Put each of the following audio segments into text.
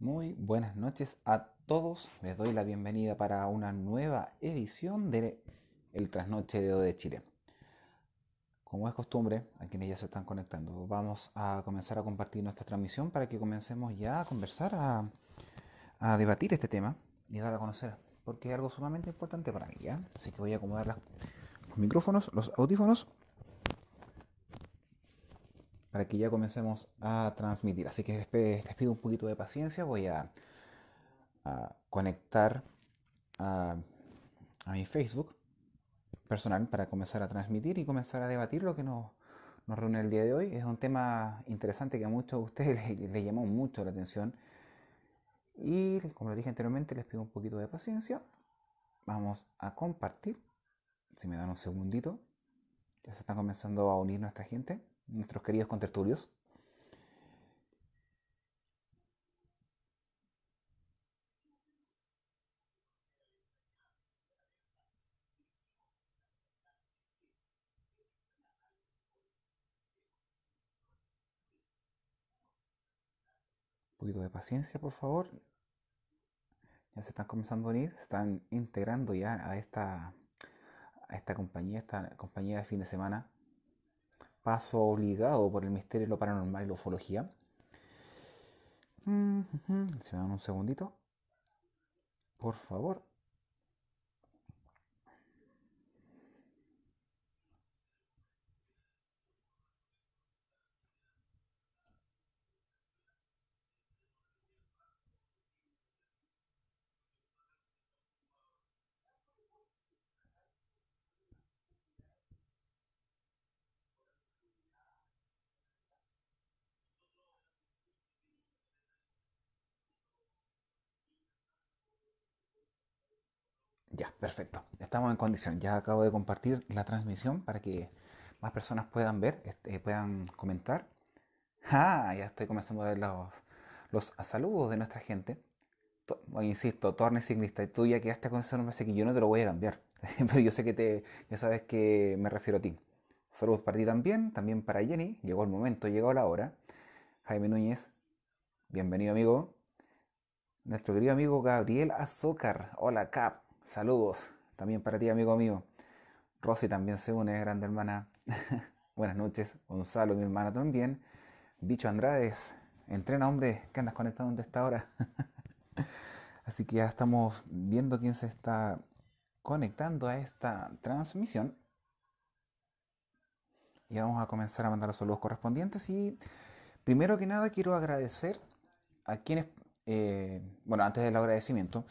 Muy buenas noches a todos. Les doy la bienvenida para una nueva edición de El Trasnoche de Ode Chile. Como es costumbre, a quienes ya se están conectando, vamos a comenzar a compartir nuestra transmisión para que comencemos ya a conversar, a, debatir este tema y dar a conocer, porque es algo sumamente importante para mí. Así que voy a acomodar los micrófonos, los audífonos para que ya comencemos a transmitir. Así que les pido un poquito de paciencia, voy a, conectar a, mi Facebook personal para comenzar a transmitir y comenzar a debatir lo que nos, reúne el día de hoy. Es un tema interesante que a muchos de ustedes les, llamó mucho la atención. Y como les dije anteriormente, les pido un poquito de paciencia. Vamos a compartir. Si me dan un segundito. Ya se está comenzando a unir nuestra gente nuestros queridos contertulios. Un poquito de paciencia, por favor. Ya se están comenzando a unir, se están integrando ya a esta, a esta compañía, esta compañía de fin de semana paso obligado por el misterio de lo paranormal y la ufología. Mm, Se me dan un segundito. Por favor. Perfecto, estamos en condición. Ya acabo de compartir la transmisión para que más personas puedan ver, eh, puedan comentar. Ah, ya estoy comenzando a ver los, saludos de nuestra gente. insisto, Torne y tú ya quedaste con ese nombre, así que yo no te lo voy a cambiar. Pero yo sé que te, ya sabes que me refiero a ti. Saludos para ti también, también para Jenny. Llegó el momento, llegó la hora. Jaime Núñez, bienvenido amigo. Nuestro querido amigo Gabriel Azúcar. Hola Cap, Saludos también para ti, amigo mío. Rosy también se une, grande hermana. Buenas noches. Gonzalo, mi hermana también. Bicho Andrades, entrena, hombre, que andas conectado donde está ahora? Así que ya estamos viendo quién se está conectando a esta transmisión. Y vamos a comenzar a mandar los saludos correspondientes. Y primero que nada quiero agradecer a quienes, eh, bueno, antes del agradecimiento,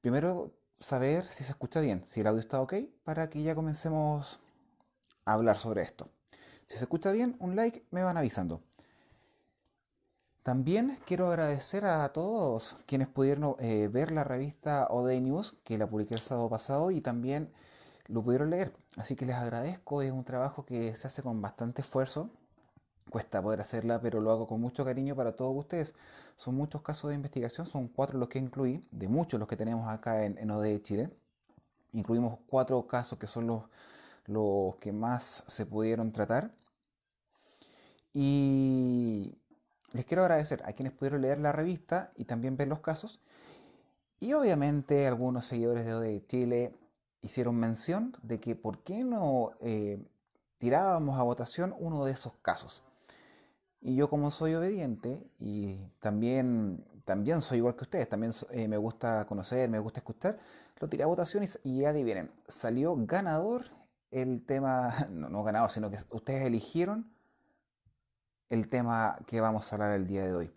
primero saber si se escucha bien, si el audio está ok, para que ya comencemos a hablar sobre esto. Si se escucha bien, un like me van avisando. También quiero agradecer a todos quienes pudieron eh, ver la revista Oday News, que la publiqué el sábado pasado y también lo pudieron leer. Así que les agradezco, es un trabajo que se hace con bastante esfuerzo cuesta poder hacerla, pero lo hago con mucho cariño para todos ustedes. Son muchos casos de investigación, son cuatro los que incluí, de muchos los que tenemos acá en, ODE Chile. Incluimos cuatro casos que son los, los que más se pudieron tratar. Y les quiero agradecer a quienes pudieron leer la revista y también ver los casos. Y obviamente algunos seguidores de ODE Chile hicieron mención de que por qué no eh, tirábamos a votación uno de esos casos. Y yo como soy obediente y también, también soy igual que ustedes, también eh, me gusta conocer, me gusta escuchar, lo tiré a votación y, adivinen, salió ganador el tema, no, ganador, sino que ustedes eligieron el tema que vamos a hablar el día de hoy.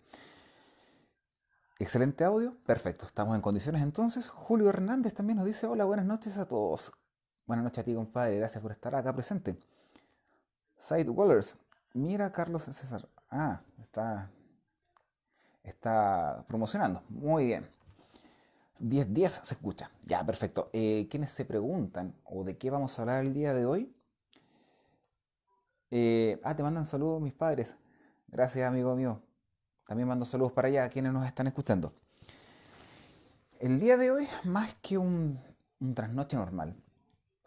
Excelente audio, perfecto, estamos en condiciones entonces. Julio Hernández también nos dice, hola, buenas noches a todos. Buenas noches a ti, compadre, gracias por estar acá presente. Sidewallers, mira Carlos César, Ah, está, está promocionando. Muy bien. 10-10 se escucha. Ya, perfecto. Eh, ¿Quiénes se preguntan o de qué vamos a hablar el día de hoy? Eh, ah, te mandan saludos mis padres. Gracias, amigo mío. También mando saludos para allá a quienes nos están escuchando. El día de hoy, es más que un, un trasnoche normal,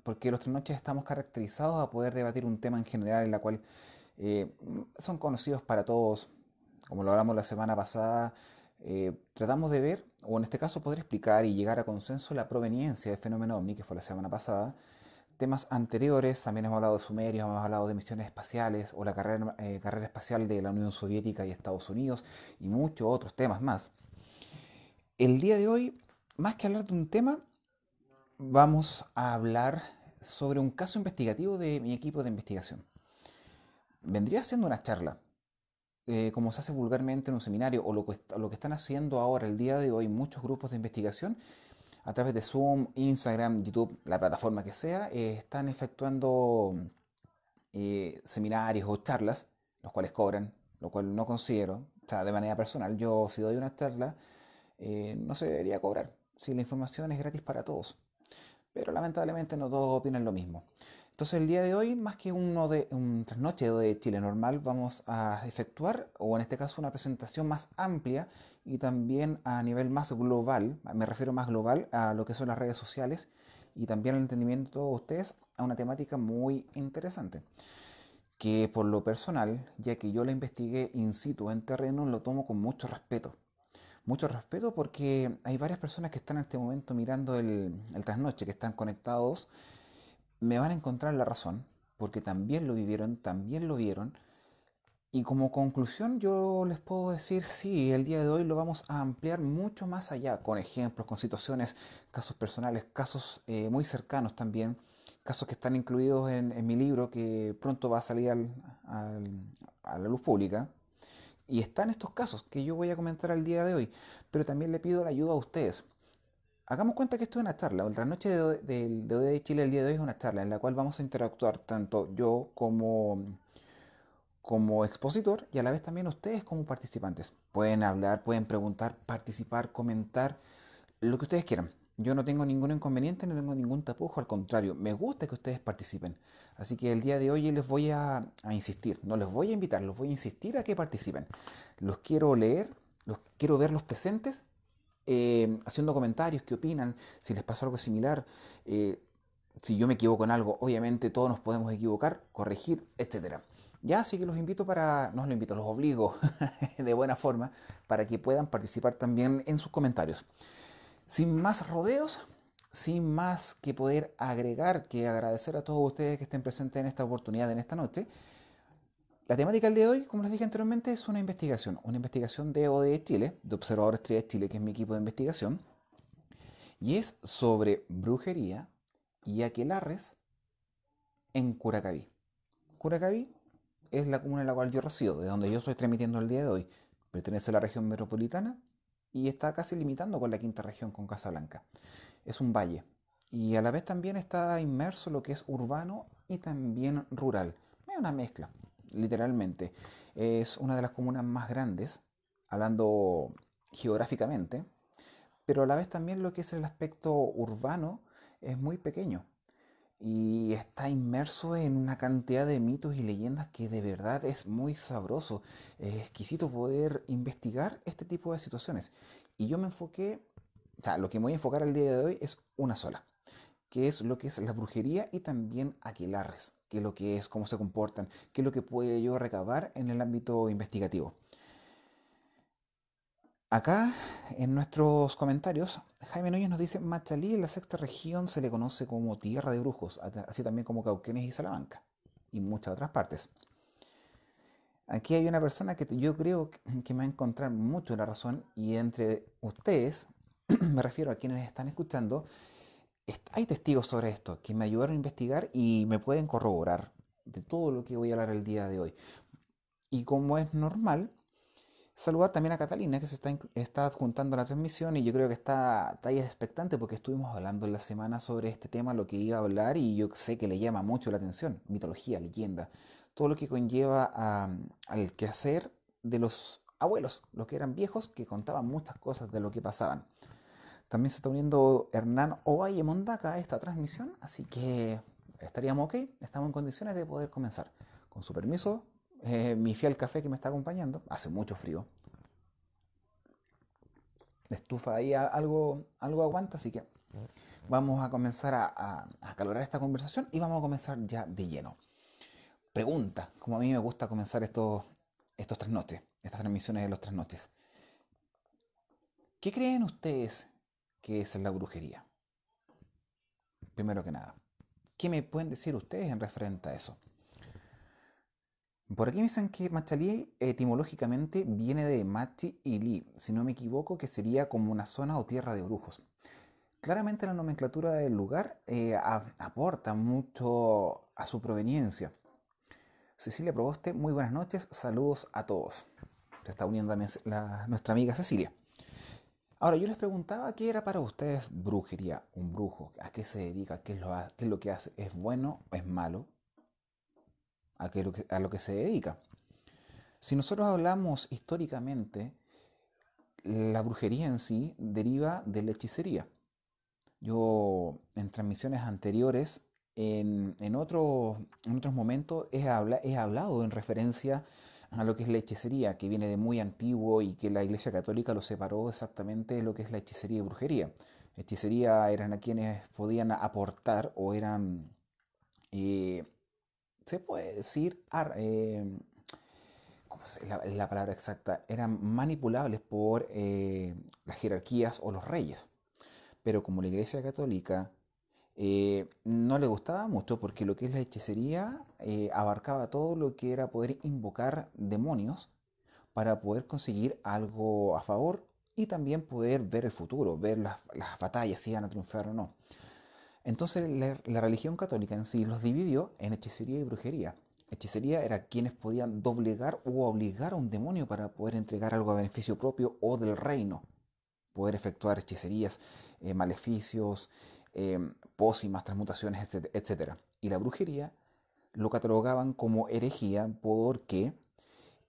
porque los trasnoches estamos caracterizados a poder debatir un tema en general en la cual eh, son conocidos para todos. Como lo hablamos la semana pasada, eh, tratamos de ver, o en este caso poder explicar y llegar a consenso la proveniencia del fenómeno Omni que fue la semana pasada. Temas anteriores, también hemos hablado de sumerios, hemos hablado de misiones espaciales o la carrera, eh, carrera espacial de la Unión Soviética y Estados Unidos y muchos otros temas más. El día de hoy, más que hablar de un tema, vamos a hablar sobre un caso investigativo de mi equipo de investigación vendría siendo una charla, eh, como se hace vulgarmente en un seminario, o lo que, están haciendo ahora, el día de hoy, muchos grupos de investigación, a través de Zoom, Instagram, YouTube, la plataforma que sea, eh, están efectuando eh, seminarios o charlas, los cuales cobran, lo cual no considero, o sea, de manera personal, yo si doy una charla, no se debería cobrar, si la información es gratis para todos. Pero lamentablemente no todos opinan lo mismo. Entonces el día de hoy, más que uno de, un trasnoche de Chile normal, vamos a efectuar, o en este caso una presentación más amplia y también a nivel más global, me refiero más global a lo que son las redes sociales y también al entendimiento de todos ustedes a una temática muy interesante, que por lo personal, ya que yo la investigué in situ en terreno, lo tomo con mucho respeto. Mucho respeto porque hay varias personas que están en este momento mirando el, el trasnoche, que están conectados me van a encontrar la razón, porque también lo vivieron, también lo vieron. Y como conclusión yo les puedo decir, sí, el día de hoy lo vamos a ampliar mucho más allá, con ejemplos, con situaciones, casos personales, casos eh, muy cercanos también, casos que están incluidos en, mi libro que pronto va a salir a la luz pública. Y están estos casos que yo voy a comentar al día de hoy, pero también le pido la ayuda a ustedes. Hagamos cuenta que esto es una charla. La noche del de, de, de, Chile el día de hoy es una charla en la cual vamos a interactuar tanto yo como, como expositor y a la vez también ustedes como participantes. Pueden hablar, pueden preguntar, participar, comentar, lo que ustedes quieran. Yo no tengo ningún inconveniente, no tengo ningún tapujo, al contrario, me gusta que ustedes participen. Así que el día de hoy les voy a, a insistir, no les voy a invitar, los voy a insistir a que participen. Los quiero leer, los quiero ver los presentes eh, haciendo comentarios, qué opinan, si les pasa algo similar, eh, si yo me equivoco en algo, obviamente todos nos podemos equivocar, corregir, etcétera. Ya, así que los invito para, no los invito, los obligo de buena forma para que puedan participar también en sus comentarios. Sin más rodeos, sin más que poder agregar que agradecer a todos ustedes que estén presentes en esta oportunidad, en esta noche. La temática del día de hoy, como les dije anteriormente, es una investigación, una investigación de ODE Chile, de Observadores 3 de Chile, que es mi equipo de investigación, y es sobre brujería y aquelarres en Curacaví. Curacaví es la comuna en la cual yo resido, de donde yo estoy transmitiendo el día de hoy. Pertenece a la región metropolitana y está casi limitando con la quinta región, con Casablanca. Es un valle y a la vez también está inmerso lo que es urbano y también rural. Es una mezcla literalmente. Es una de las comunas más grandes, hablando geográficamente, pero a la vez también lo que es el aspecto urbano es muy pequeño y está inmerso en una cantidad de mitos y leyendas que de verdad es muy sabroso. Es exquisito poder investigar este tipo de situaciones. Y yo me enfoqué, o sea, lo que me voy a enfocar al día de hoy es una sola, que es lo que es la brujería y también Aquilarres qué es lo que es, cómo se comportan, qué es lo que puedo yo recabar en el ámbito investigativo. Acá, en nuestros comentarios, Jaime Núñez nos dice, Machalí en la sexta región se le conoce como tierra de brujos, así también como Cauquenes y Salamanca, y muchas otras partes. Aquí hay una persona que yo creo que me va a encontrar mucho la razón, y entre ustedes, me refiero a quienes están escuchando, hay testigos sobre esto que me ayudaron a investigar y me pueden corroborar de todo lo que voy a hablar el día de hoy. Y como es normal, saludar también a Catalina que se está, está adjuntando la transmisión y yo creo que está, ahí expectante porque estuvimos hablando en la semana sobre este tema, lo que iba a hablar y yo sé que le llama mucho la atención, mitología, leyenda, todo lo que conlleva al quehacer de los abuelos, los que eran viejos, que contaban muchas cosas de lo que pasaban. También se está uniendo Hernán Ovalle Mondaca a esta transmisión, así que estaríamos ok, estamos en condiciones de poder comenzar. Con su permiso, eh, mi fiel café que me está acompañando, hace mucho frío. La estufa ahí algo, algo aguanta, así que vamos a comenzar a, a, calorar esta conversación y vamos a comenzar ya de lleno. Pregunta, como a mí me gusta comenzar estos, estos tres noches, estas transmisiones de los tres noches. ¿Qué creen ustedes que es la brujería. Primero que nada, ¿qué me pueden decir ustedes en referente a eso? Por aquí me dicen que Machalí etimológicamente viene de Machi y Li, si no me equivoco, que sería como una zona o tierra de brujos. Claramente la nomenclatura del lugar eh, aporta mucho a su proveniencia. Cecilia Proboste, muy buenas noches, saludos a todos. Se está uniendo nuestra amiga Cecilia. Ahora, yo les preguntaba qué era para ustedes brujería, un brujo, a qué se dedica, qué es lo, que hace, es bueno, es malo, a, lo que se dedica. Si nosotros hablamos históricamente, la brujería en sí deriva de la hechicería. Yo en transmisiones anteriores, en, en otros momentos, he, habla, he hablado en referencia a lo que es la hechicería, que viene de muy antiguo y que la Iglesia Católica lo separó exactamente de lo que es la hechicería y brujería. Hechicería eran a quienes podían aportar o eran, eh, se puede decir, eh, la, palabra exacta? Eran manipulables por eh, las jerarquías o los reyes. Pero como la Iglesia Católica eh, no le gustaba mucho porque lo que es la hechicería eh, abarcaba todo lo que era poder invocar demonios para poder conseguir algo a favor y también poder ver el futuro, ver las, batallas, si iban a triunfar o no. Entonces la, religión católica en sí los dividió en hechicería y brujería. Hechicería era quienes podían doblegar o obligar a un demonio para poder entregar algo a beneficio propio o del reino, poder efectuar hechicerías, eh, maleficios, Em, pócimas, transmutaciones, etc. Y la brujería lo catalogaban como herejía porque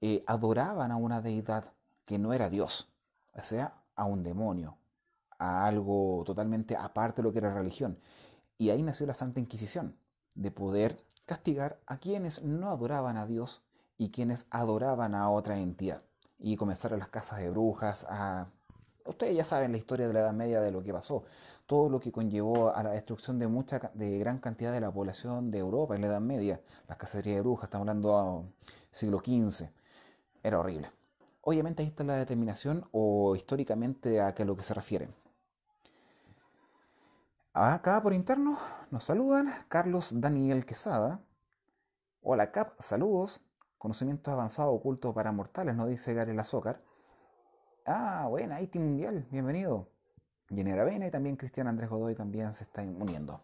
eh, adoraban a una deidad que no era Dios, o sea, a un demonio, a algo totalmente aparte de lo que era religión. Y ahí nació la Santa Inquisición, de poder castigar a quienes no adoraban a Dios y quienes adoraban a otra entidad. Y comenzaron las casas de brujas, a... Ustedes ya saben la historia de la Edad Media de lo que pasó todo lo que conllevó a la destrucción de, mucha, de gran cantidad de la población de Europa en la Edad Media, las cacerías de brujas, estamos hablando del siglo XV, era horrible. Obviamente ahí está la determinación o históricamente a qué lo que se refiere. Acá por interno nos saludan Carlos Daniel Quesada. Hola Cap, saludos. Conocimiento avanzado oculto para mortales, nos dice Garel Azócar. Ah, buena, IT Mundial, bienvenido. Jenner y también Cristian Andrés Godoy también se está uniendo.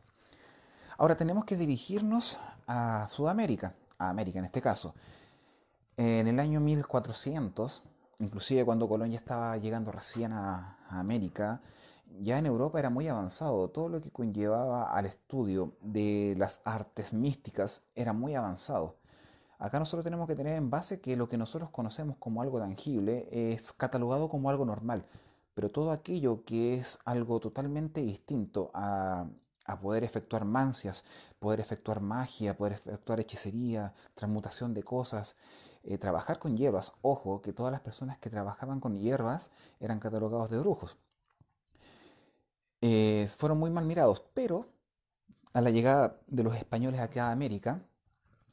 Ahora tenemos que dirigirnos a Sudamérica, a América en este caso. En el año 1400, inclusive cuando Colón ya estaba llegando recién a América, ya en Europa era muy avanzado, todo lo que conllevaba al estudio de las artes místicas era muy avanzado. Acá nosotros tenemos que tener en base que lo que nosotros conocemos como algo tangible es catalogado como algo normal pero todo aquello que es algo totalmente distinto a, poder efectuar mancias, poder efectuar magia, poder efectuar hechicería, transmutación de cosas, eh, trabajar con hierbas. Ojo, que todas las personas que trabajaban con hierbas eran catalogados de brujos. Eh, fueron muy mal mirados, pero a la llegada de los españoles acá a América,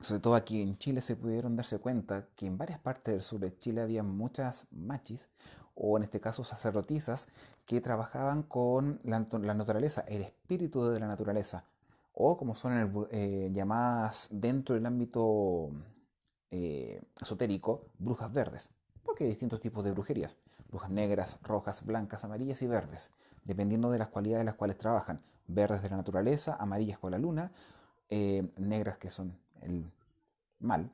sobre todo aquí en Chile, se pudieron darse cuenta que en varias partes del sur de Chile había muchas machis o en este caso sacerdotisas que trabajaban con la, naturaleza, el espíritu de la naturaleza, o como son eh, llamadas dentro del ámbito eh, esotérico, brujas verdes, porque hay distintos tipos de brujerías, brujas negras, rojas, blancas, amarillas y verdes, dependiendo de las cualidades de las cuales trabajan, verdes de la naturaleza, amarillas con la luna, eh, negras que son el mal,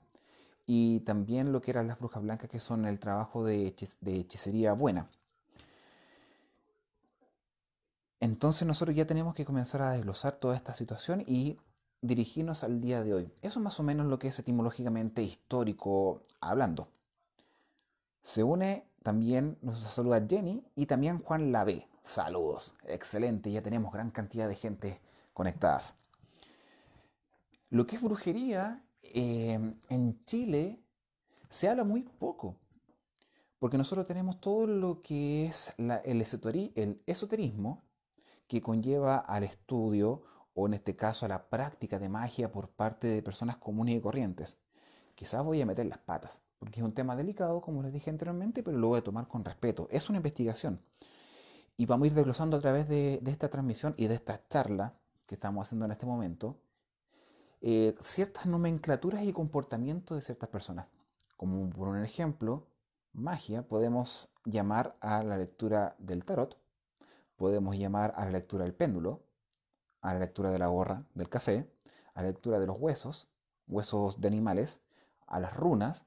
y también lo que eran las brujas blancas, que son el trabajo de, hechicería buena. Entonces nosotros ya tenemos que comenzar a desglosar toda esta situación y dirigirnos al día de hoy. Eso es más o menos lo que es etimológicamente histórico hablando. Se une también, nos saluda Jenny y también Juan Lave. Saludos, excelente, ya tenemos gran cantidad de gente conectadas. Lo que es brujería eh, en Chile se habla muy poco, porque nosotros tenemos todo lo que es el, esoterismo que conlleva al estudio o en este caso a la práctica de magia por parte de personas comunes y corrientes. Quizás voy a meter las patas, porque es un tema delicado, como les dije anteriormente, pero lo voy a tomar con respeto. Es una investigación. Y vamos a ir desglosando a través de esta transmisión y de esta charla que estamos haciendo en este momento, eh, ciertas nomenclaturas y comportamientos de ciertas personas. Como por un ejemplo, magia podemos llamar a la lectura del tarot, podemos llamar a la lectura del péndulo, a la lectura de la gorra, del café, a la lectura de los huesos, huesos de animales, a las runas.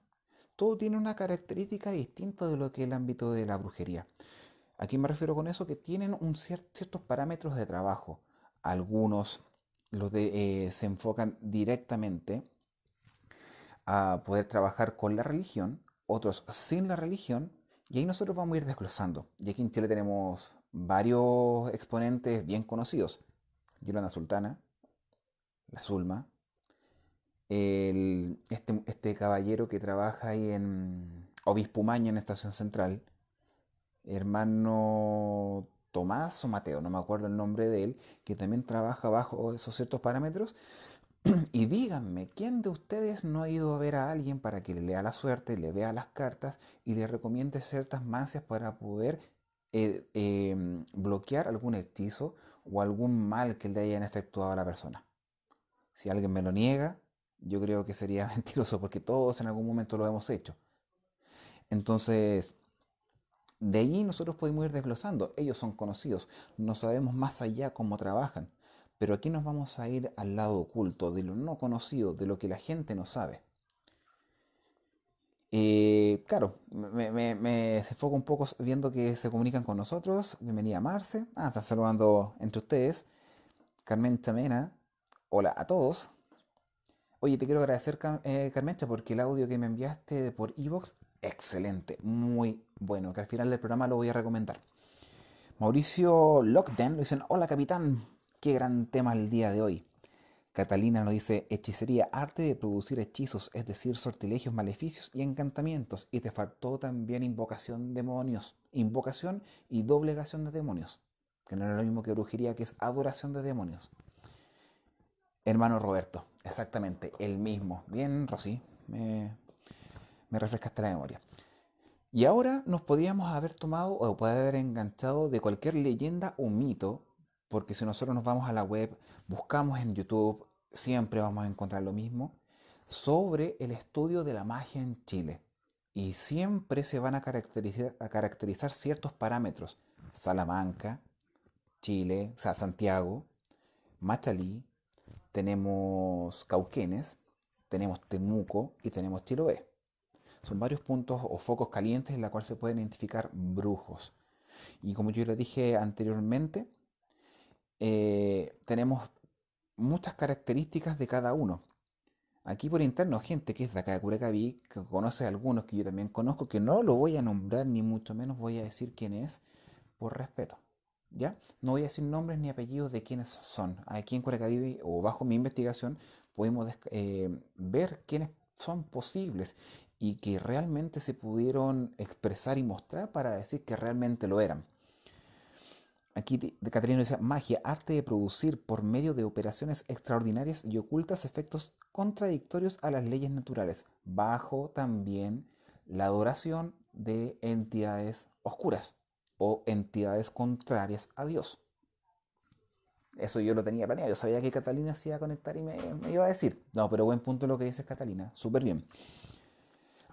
Todo tiene una característica distinta de lo que es el ámbito de la brujería. Aquí me refiero con eso? Que tienen un ciertos parámetros de trabajo. Algunos los de, eh, se enfocan directamente a poder trabajar con la religión, otros sin la religión, y ahí nosotros vamos a ir desglosando. Y aquí en Chile tenemos varios exponentes bien conocidos. Yolanda Sultana, la Zulma, este, este, caballero que trabaja ahí en Obispo Maña, en Estación Central, hermano Tomás o Mateo, no me acuerdo el nombre de él, que también trabaja bajo esos ciertos parámetros. Y díganme, ¿quién de ustedes no ha ido a ver a alguien para que le lea la suerte, le vea las cartas y le recomiende ciertas mancias para poder eh, em, bloquear algún hechizo o algún mal que le hayan efectuado a la persona? Si alguien me lo niega, yo creo que sería mentiroso porque todos en algún momento lo hemos hecho. Entonces, de allí nosotros podemos ir desglosando. Ellos son conocidos, no sabemos más allá cómo trabajan. Pero aquí nos vamos a ir al lado oculto, de lo no conocido, de lo que la gente no sabe. Eh, claro, me, me, se un poco viendo que se comunican con nosotros. Bienvenida Marce. Ah, está saludando entre ustedes. Carmen Chamena. Hola a todos. Oye, te quiero agradecer, eh, Carmencha, porque el audio que me enviaste por Evox excelente, muy bueno, que al final del programa lo voy a recomendar. Mauricio Lockden lo dicen, hola capitán, qué gran tema el día de hoy. Catalina lo dice, hechicería, arte de producir hechizos, es decir, sortilegios, maleficios y encantamientos. Y te faltó también invocación de demonios, invocación y doblegación de demonios, que no era lo mismo que brujería, que es adoración de demonios. Hermano Roberto, exactamente, el mismo. Bien, Rosy, me, me refrescaste la memoria. Y ahora nos podríamos haber tomado o poder haber enganchado de cualquier leyenda o mito, porque si nosotros nos vamos a la web, buscamos en YouTube, siempre vamos a encontrar lo mismo, sobre el estudio de la magia en Chile. Y siempre se van a caracterizar, ciertos parámetros. Salamanca, Chile, Santiago, Machalí, tenemos Cauquenes, tenemos Temuco y tenemos Chiloé. Son varios puntos o focos calientes en la cual se pueden identificar brujos. Y como yo les dije anteriormente, eh, tenemos muchas características de cada uno. Aquí por interno, gente que es de acá de Curacaví, que conoce algunos que yo también conozco, que no lo voy a nombrar ni mucho menos voy a decir quién es, por respeto. ¿Ya? No voy a decir nombres ni apellidos de quiénes son. Aquí en Curacaví o bajo mi investigación podemos eh, ver quiénes son posibles y que realmente se pudieron expresar y mostrar para decir que realmente lo eran. Aquí de dice, magia, arte de producir por medio de operaciones extraordinarias y ocultas efectos contradictorios a las leyes naturales, bajo también la adoración de entidades oscuras o entidades contrarias a Dios. Eso yo lo tenía planeado, yo sabía que Catalina se iba a conectar y me, me iba a decir, no, pero buen punto lo que dices Catalina, súper bien.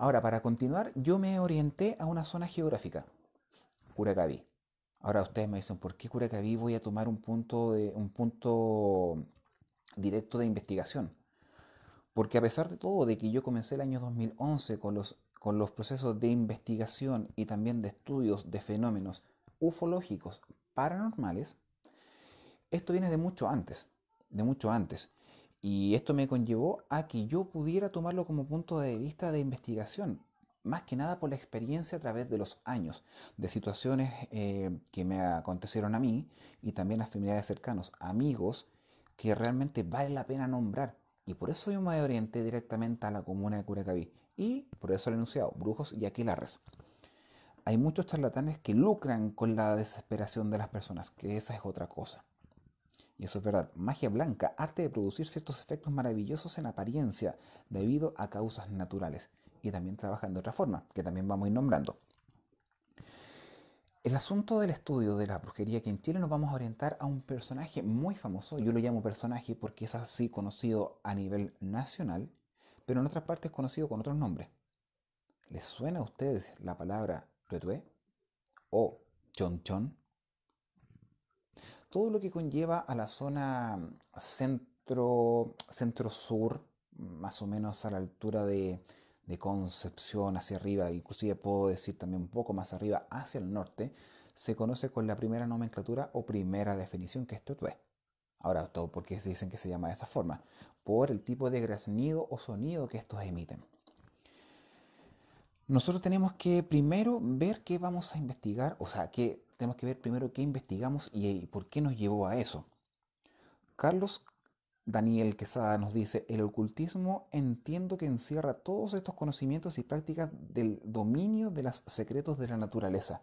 Ahora, para continuar, yo me orienté a una zona geográfica, Curacaví. Ahora ustedes me dicen, ¿por qué Curacaví voy a tomar un punto, de, un punto directo de investigación? Porque a pesar de todo, de que yo comencé el año 2011 con los procesos de investigación y también de estudios de fenómenos ufológicos paranormales, esto viene de mucho antes, de mucho antes. Y esto me conllevó a que yo pudiera tomarlo como punto de vista de investigación, más que nada por la experiencia a través de los años, de situaciones eh, que me acontecieron a mí y también a familiares cercanos, amigos que realmente vale la pena nombrar. Y por eso yo me orienté directamente a la comuna de Curacaví. Y por eso lo he enunciado, brujos y aquilarres. Hay muchos charlatanes que lucran con la desesperación de las personas, que esa es otra cosa. Y eso es verdad. Magia blanca, arte de producir ciertos efectos maravillosos en apariencia debido a causas naturales. Y también trabajan de otra forma, que también vamos a ir nombrando. El asunto del estudio de la brujería, que en Chile nos vamos a orientar a un personaje muy famoso, yo lo llamo personaje porque es así conocido a nivel nacional, pero en otras partes conocido con otros nombres. ¿Les suena a ustedes la palabra retué o Chonchon? todo lo que conlleva a la zona mm, centro, sur más o menos a la altura de, Concepción hacia arriba, inclusive puedo decir también un poco más arriba hacia el norte, se conoce con la primera nomenclatura o primera definición que es Ahora, todo porque se dicen que se llama de esa forma, por el tipo de graznido o sonido que estos emiten. Nosotros tenemos que primero ver qué vamos a investigar, o sea, qué tenemos que ver primero qué investigamos y por qué nos llevó a eso. Carlos Daniel Quesada nos dice, el ocultismo entiendo que encierra todos estos conocimientos y prácticas del dominio de los secretos de la naturaleza.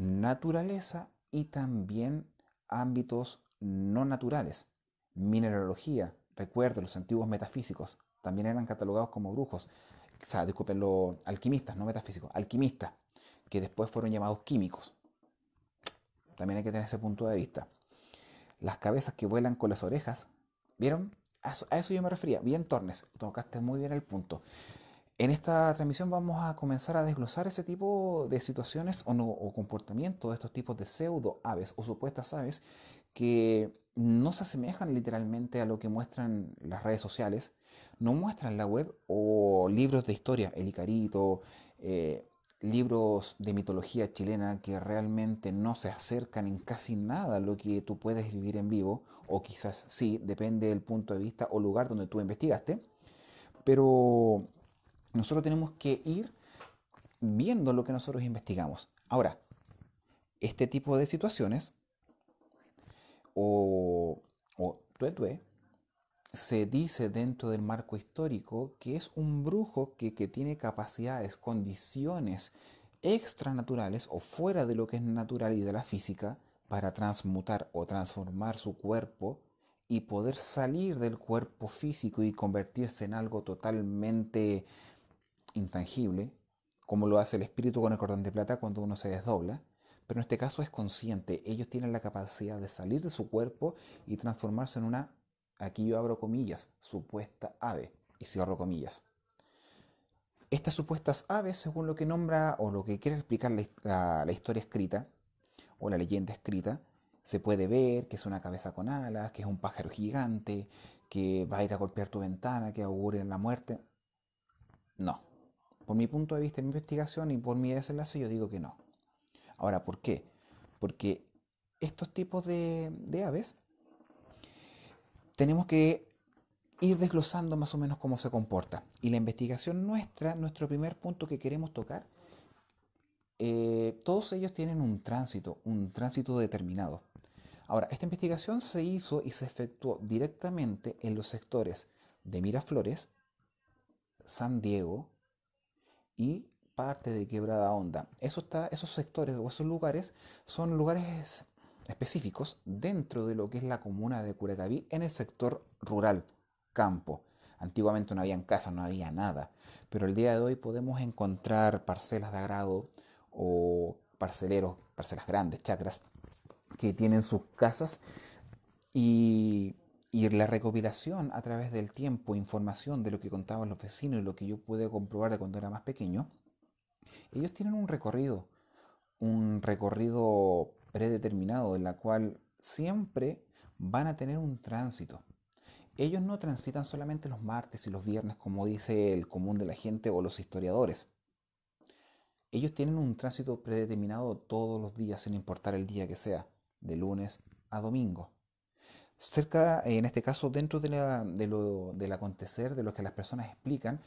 Naturaleza y también ámbitos no naturales. Mineralogía, recuerda, los antiguos metafísicos también eran catalogados como brujos. O sea, los alquimistas, no metafísicos, alquimistas, que después fueron llamados químicos. También hay que tener ese punto de vista. Las cabezas que vuelan con las orejas, ¿vieron? A eso, yo me refería. Bien, Tornes, tocaste muy bien el punto. En esta transmisión vamos a comenzar a desglosar ese tipo de situaciones o, comportamientos de estos tipos de pseudo aves o supuestas aves que no se asemejan literalmente a lo que muestran las redes sociales, no muestran la web o libros de historia, el Icarito, eh, libros de mitología chilena que realmente no se acercan en casi nada a lo que tú puedes vivir en vivo, o quizás sí, depende del punto de vista o lugar donde tú investigaste, pero nosotros tenemos que ir viendo lo que nosotros investigamos. Ahora, este tipo de situaciones o, o eh, se dice dentro del marco histórico que es un brujo que, tiene capacidades, condiciones extranaturales o fuera de lo que es natural y de la física para transmutar o transformar su cuerpo y poder salir del cuerpo físico y convertirse en algo totalmente intangible, como lo hace el espíritu con el cordón de plata cuando uno se desdobla, pero en este caso es consciente, ellos tienen la capacidad de salir de su cuerpo y transformarse en una aquí yo abro comillas, supuesta ave, y cierro comillas. Estas supuestas aves, según lo que nombra o lo que quiere explicar la, historia escrita o la leyenda escrita, se puede ver que es una cabeza con alas, que es un pájaro gigante, que va a ir a golpear tu ventana, que augura la muerte. No. Por mi punto de vista, en mi investigación y por mi desenlace, yo digo que no. Ahora, ¿por qué? Porque estos tipos de, de aves tenemos que ir desglosando más o menos cómo se comporta. Y la investigación nuestra, nuestro primer punto que queremos tocar, eh, todos ellos tienen un tránsito, un tránsito determinado. Ahora, esta investigación se hizo y se efectuó directamente en los sectores de Miraflores, San Diego y parte de Quebrada Onda. Eso está, esos sectores o esos lugares son lugares específicos dentro de lo que es la comuna de Curacaví en el sector rural, campo. Antiguamente no habían casas, no había nada, pero el día de hoy podemos encontrar parcelas de agrado o parceleros, parcelas grandes, chacras, que tienen sus casas y, y, la recopilación a través del tiempo, información de lo que contaban los vecinos y lo que yo pude comprobar de cuando era más pequeño, ellos tienen un recorrido un recorrido predeterminado en la cual siempre van a tener un tránsito. Ellos no transitan solamente los martes y los viernes como dice el común de la gente o los historiadores. Ellos tienen un tránsito predeterminado todos los días, sin importar el día que sea, de lunes a domingo. Cerca, en este caso, dentro de lo, del acontecer, de lo que las personas explican,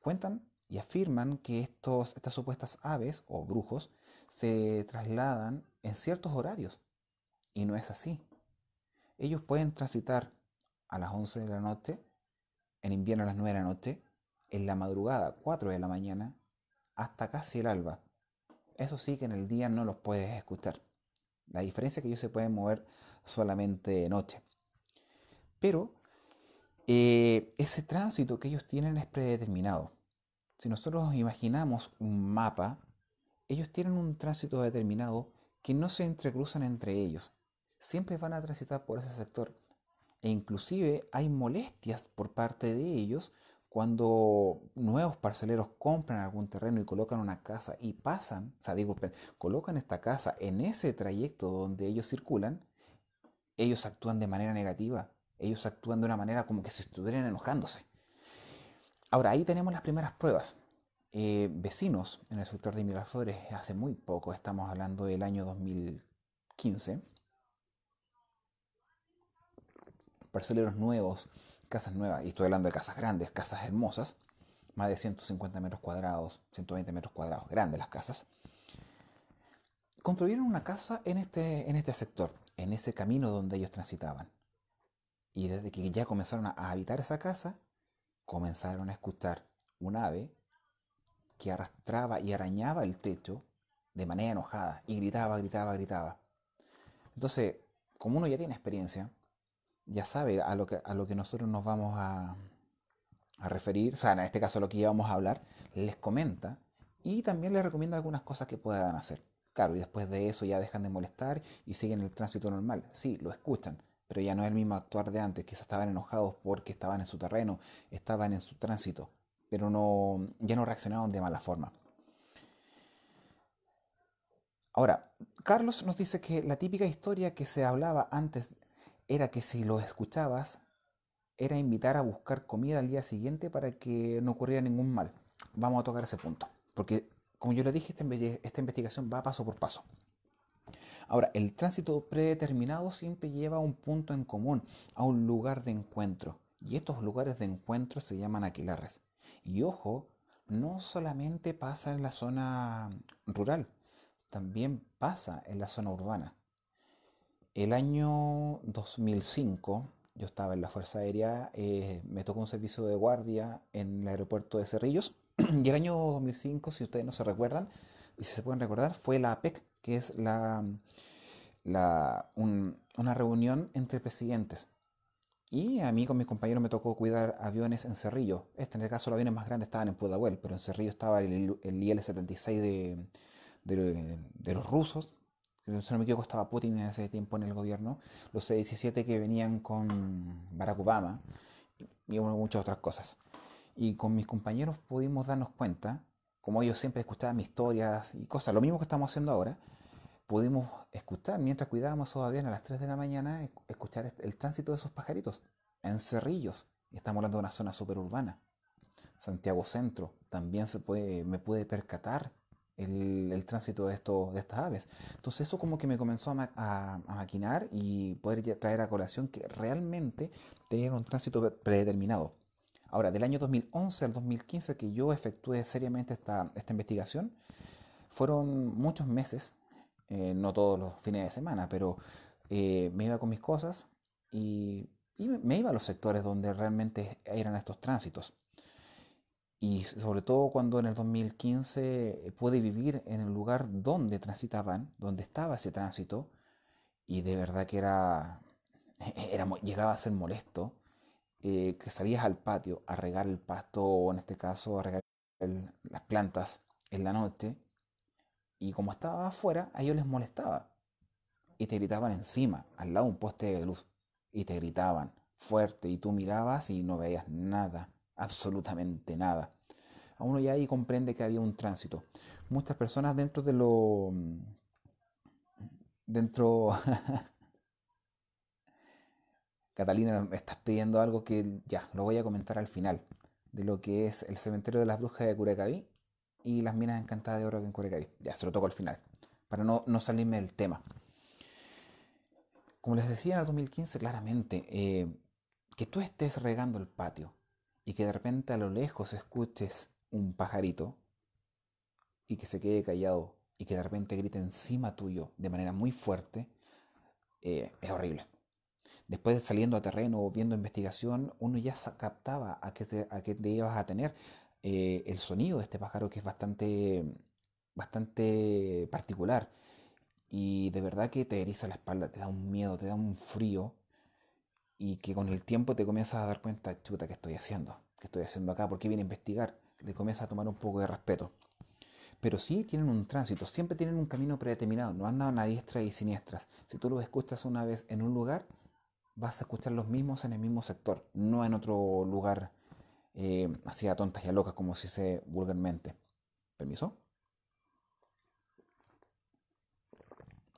cuentan y afirman que estos, estas supuestas aves o brujos se trasladan en ciertos horarios y no es así. Ellos pueden transitar a las 11 de la noche, en invierno a las 9 de la noche, en la madrugada 4 de la mañana, hasta casi el alba. Eso sí que en el día no los puedes escuchar. La diferencia es que ellos se pueden mover solamente de noche. Pero eh, ese tránsito que ellos tienen es predeterminado. Si nosotros imaginamos un mapa ellos tienen un tránsito determinado que no se entrecruzan entre ellos. Siempre van a transitar por ese sector. E inclusive hay molestias por parte de ellos cuando nuevos parceleros compran algún terreno y colocan una casa y pasan, o sea, digo, colocan esta casa en ese trayecto donde ellos circulan, ellos actúan de manera negativa, ellos actúan de una manera como que se estuvieran enojándose. Ahora, ahí tenemos las primeras pruebas. Eh, vecinos en el sector de Miraflores hace muy poco, estamos hablando del año 2015. Parceleros nuevos, casas nuevas, y estoy hablando de casas grandes, casas hermosas, más de 150 metros cuadrados, 120 metros cuadrados, grandes las casas. Construyeron una casa en este, en este sector, en ese camino donde ellos transitaban. Y desde que ya comenzaron a habitar esa casa, comenzaron a escuchar un ave que arrastraba y arañaba el techo de manera enojada y gritaba, gritaba, gritaba. Entonces, como uno ya tiene experiencia, ya sabe a lo que, a lo que nosotros nos vamos a, referir, o sea, en este caso lo que íbamos a hablar, les comenta y también les recomienda algunas cosas que puedan hacer. Claro, y después de eso ya dejan de molestar y siguen el tránsito normal. Sí, lo escuchan, pero ya no es el mismo actuar de antes. Quizás estaban enojados porque estaban en su terreno, estaban en su tránsito, pero no, ya no reaccionaron de mala forma. Ahora, Carlos nos dice que la típica historia que se hablaba antes era que si lo escuchabas, era invitar a buscar comida al día siguiente para que no ocurriera ningún mal. Vamos a tocar ese punto, porque como yo le dije, esta, esta investigación va paso por paso. Ahora, el tránsito predeterminado siempre lleva a un punto en común, a un lugar de encuentro. Y estos lugares de encuentro se llaman aquilares. Y ojo, no solamente pasa en la zona rural, también pasa en la zona urbana. El año 2005, yo estaba en la Fuerza Aérea, eh, me tocó un servicio de guardia en el aeropuerto de Cerrillos, y el año 2005, si ustedes no se recuerdan, y si se pueden recordar, fue la APEC, que es la, una reunión entre presidentes y a mí con mis compañeros me tocó cuidar aviones en Cerrillo. Este, en este caso, los aviones más grandes estaban en Pudahuel, pero en Cerrillo estaba el, el IL-76 de, de, los rusos. Si no me equivoco, estaba Putin en ese tiempo en el gobierno. Los C-17 que venían con Barack Obama y muchas otras cosas. Y con mis compañeros pudimos darnos cuenta, como ellos siempre escuchaban mis historias y cosas, lo mismo que estamos haciendo ahora, pudimos escuchar, mientras cuidábamos a a las 3 de la mañana, escuchar el tránsito de esos pajaritos en cerrillos. Estamos hablando de una zona superurbana. Santiago Centro, también se puede, me pude percatar el, tránsito de, esto, de estas aves. Entonces eso como que me comenzó a, maquinar y poder traer a colación que realmente tenían un tránsito predeterminado. Ahora, del año 2011 al 2015 que yo efectué seriamente esta, esta investigación, fueron muchos meses eh, no todos los fines de semana, pero eh, me iba con mis cosas y, me iba a los sectores donde realmente eran estos tránsitos. Y sobre todo cuando en el 2015 eh, pude vivir en el lugar donde transitaban, donde estaba ese tránsito, y de verdad que era, era llegaba a ser molesto, que salías al patio a regar el pasto o en este caso a regar las plantas en la noche y como estaba afuera, a ellos les molestaba. Y te gritaban encima, al lado de un poste de luz. Y te gritaban fuerte. Y tú mirabas y no veías nada, absolutamente nada. A uno ya ahí comprende que había un tránsito. Muchas personas dentro de lo. Mm, dentro. Catalina, me estás pidiendo algo que ya, lo voy a comentar al final, de lo que es el cementerio de las brujas de Curacaví y las minas encantadas de oro que en Cari. Ya, se lo toco al final, para no, no salirme del tema. Como les decía en el 2015, claramente, eh, que tú estés regando el patio y que de repente a lo lejos escuches un pajarito y que se quede callado y que de repente grite encima tuyo de manera muy fuerte, eh, es horrible. Después de saliendo a terreno o viendo investigación, uno ya captaba a qué, a qué te ibas a tener. Eh, el sonido de este pájaro que es bastante, bastante particular. Y de verdad que te eriza la espalda, te da un miedo, te da un frío. Y que con el tiempo te comienzas a dar cuenta, chuta, ¿qué estoy haciendo? ¿Qué estoy haciendo acá? ¿Por qué viene a investigar? Le comienzas a tomar un poco de respeto. Pero sí tienen un tránsito, siempre tienen un camino predeterminado, no andan a diestra y siniestras. Si tú los escuchas una vez en un lugar, vas a escuchar los mismos en el mismo sector, no en otro lugar eh, hacía tontas y a locas, como se dice vulgarmente. ¿Permiso?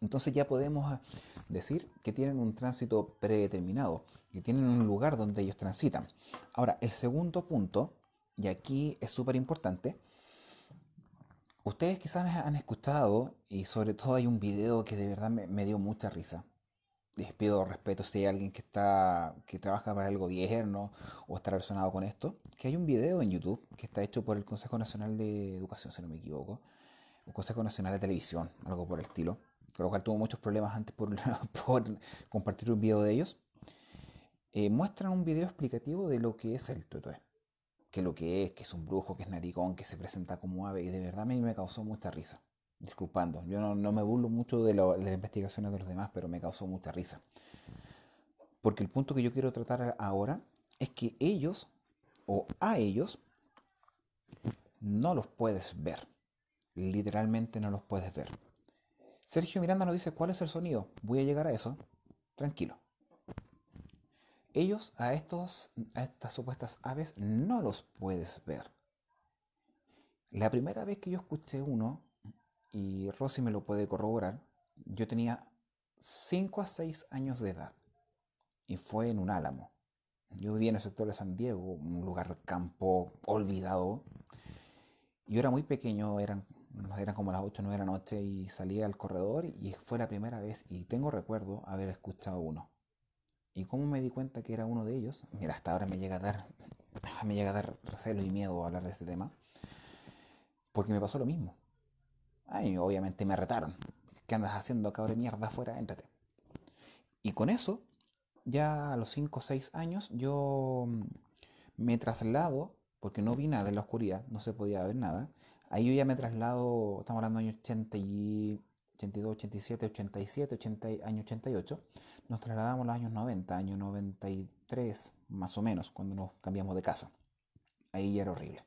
Entonces ya podemos ah, decir que tienen un tránsito predeterminado, que tienen un lugar donde ellos transitan. Ahora, el segundo punto, y aquí es súper importante, ustedes quizás han escuchado, y sobre todo hay un video que de verdad me dio mucha risa, les pido respeto si hay alguien que está que trabaja para el gobierno o está relacionado con esto, que hay un video en YouTube que está hecho por el Consejo Nacional de Educación, si no me equivoco, Consejo Nacional de Televisión, algo por el estilo, por lo cual tuvo muchos problemas antes por, por compartir un video de ellos. Eh, muestran un video explicativo de lo que es el tuto que lo que es, que es un brujo, que es naricón, que se presenta como ave, y de verdad a mí me causó mucha risa disculpando. Yo no, me burlo mucho de, las investigaciones de los demás, pero me causó mucha risa. Porque el punto que yo quiero tratar ahora es que ellos, o a ellos, no los puedes ver. Literalmente no los puedes ver. Sergio Miranda nos dice, ¿cuál es el sonido? Voy a llegar a eso. Tranquilo. Ellos a, estos, a estas supuestas aves no los puedes ver. La primera vez que yo escuché uno y Rosy me lo puede corroborar, yo tenía 5 a 6 años de edad y fue en un álamo. Yo vivía en el sector de San Diego, un lugar campo olvidado. Yo era muy pequeño, eran, eran como las 8 o 9 de la noche y salía al corredor y fue la primera vez y tengo recuerdo haber escuchado uno. ¿Y cómo me di cuenta que era uno de ellos? Mira, hasta ahora me llega a dar, me llega a dar recelo y miedo hablar de este tema, porque me pasó lo mismo. Ay, obviamente me retaron. ¿Qué andas haciendo, cabrón mierda? Afuera, éntrate. Y con eso, ya a los 5 o 6 años, yo mm, me traslado, porque no vi nada en la oscuridad, no se podía ver nada. Ahí yo ya me traslado, estamos hablando de años 82, 87, 87, 80, año 88, nos trasladamos a los años 90, año 93 más o menos, cuando nos cambiamos de casa. Ahí ya era horrible.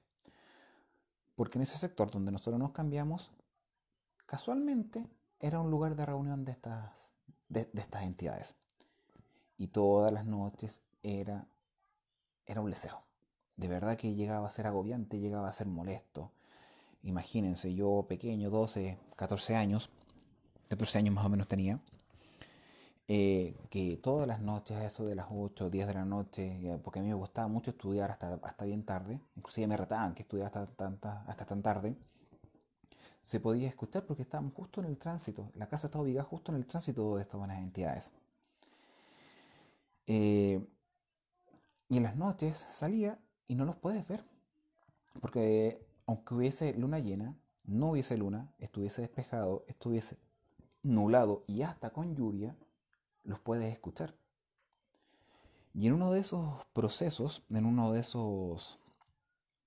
Porque en ese sector donde nosotros nos cambiamos, Casualmente era un lugar de reunión de estas, de, estas entidades. Y todas las noches era, era un leseo. De verdad que llegaba a ser agobiante, llegaba a ser molesto. Imagínense, yo pequeño, 12, 14 años, 14 años más o menos tenía, eh, que todas las noches, eso de las 8, 10 de la noche, eh, porque a mí me gustaba mucho estudiar hasta, hasta bien tarde, inclusive me retaban que estudiara hasta tan tarde, se podía escuchar porque estaban justo en el tránsito. La casa estaba ubicada justo en el tránsito de estas buenas entidades. Eh, y en las noches salía y no los puedes ver. Porque aunque hubiese luna llena, no hubiese luna, estuviese despejado, estuviese nublado y hasta con lluvia, los puedes escuchar. Y en uno de esos procesos, en uno de esos,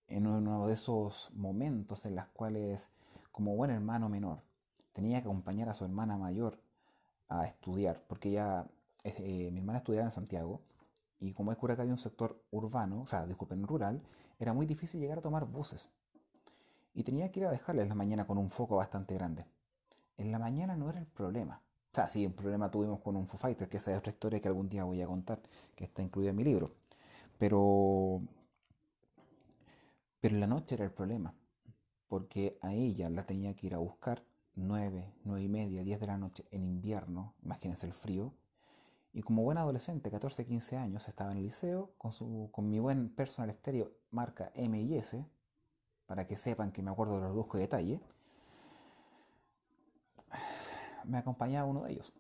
en uno de esos momentos en los cuales como buen hermano menor, tenía que acompañar a su hermana mayor a estudiar, porque ella, eh, mi hermana estudiaba en Santiago, y como es que hay un sector urbano, o sea, disculpen, rural, era muy difícil llegar a tomar buses. Y tenía que ir a dejarla en la mañana con un foco bastante grande. En la mañana no era el problema. O sea, sí, el problema tuvimos con un Foo Fighter, que esa es otra historia que algún día voy a contar, que está incluida en mi libro. Pero. Pero en la noche era el problema porque a ella la tenía que ir a buscar 9, 9 y media, 10 de la noche en invierno, imagínense el frío. Y como buen adolescente, 14, 15 años, estaba en el liceo con, su, con mi buen personal estéreo marca M para que sepan que me acuerdo de los dos detalle. Me acompañaba uno de ellos.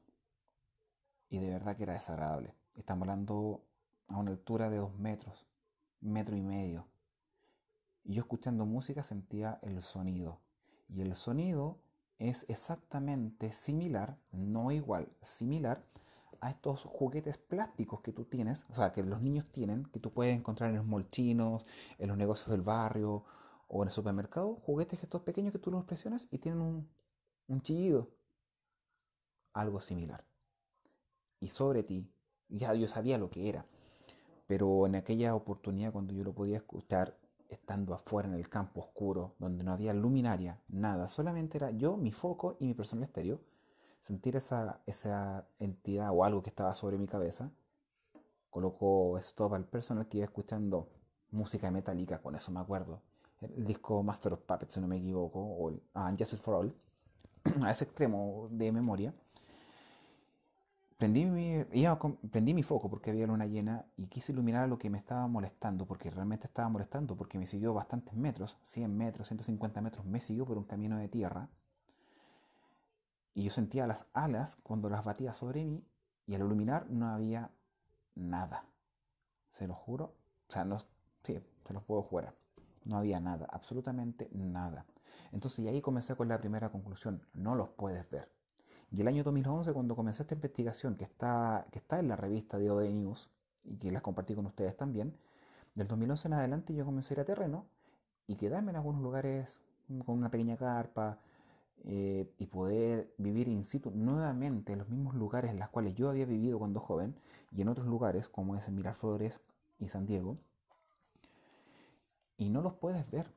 Y de verdad que era desagradable. Estamos hablando a una altura de 2 metros, metro y medio y yo escuchando música sentía el sonido. Y el sonido es exactamente similar, no igual, similar a estos juguetes plásticos que tú tienes, o sea, que los niños tienen, que tú puedes encontrar en los molchinos, en los negocios del barrio o en el supermercado, juguetes estos pequeños que tú los presionas y tienen un, un chillido, algo similar. Y sobre ti, ya yo sabía lo que era, pero en aquella oportunidad cuando yo lo podía escuchar, estando afuera en el campo oscuro, donde no había luminaria, nada, solamente era yo, mi foco y mi personal estéreo, sentir esa, esa entidad o algo que estaba sobre mi cabeza, colocó stop al personal que iba escuchando música metálica, con eso me acuerdo, el disco Master of Puppets, si no me equivoco, o el, ah, for All, a ese extremo de memoria, Prendí mi, foco porque había luna llena y quise iluminar lo que me estaba molestando, porque realmente estaba molestando, porque me siguió bastantes metros, 100 metros, 150 metros, me siguió por un camino de tierra. Y yo sentía las alas cuando las batía sobre mí y al iluminar no había nada. Se lo juro. O sea, no, sí, se los puedo jugar. No había nada, absolutamente nada. Entonces, y ahí comencé con la primera conclusión. No los puedes ver. Y el año 2011, cuando comencé esta investigación, que está, que está en la revista de OD News, y que las compartí con ustedes también, del 2011 en adelante yo comencé a ir a terreno y quedarme en algunos lugares con una pequeña carpa eh, y poder vivir in situ nuevamente en los mismos lugares en los cuales yo había vivido cuando joven y en otros lugares como es en Miraflores y San Diego. Y no los puedes ver,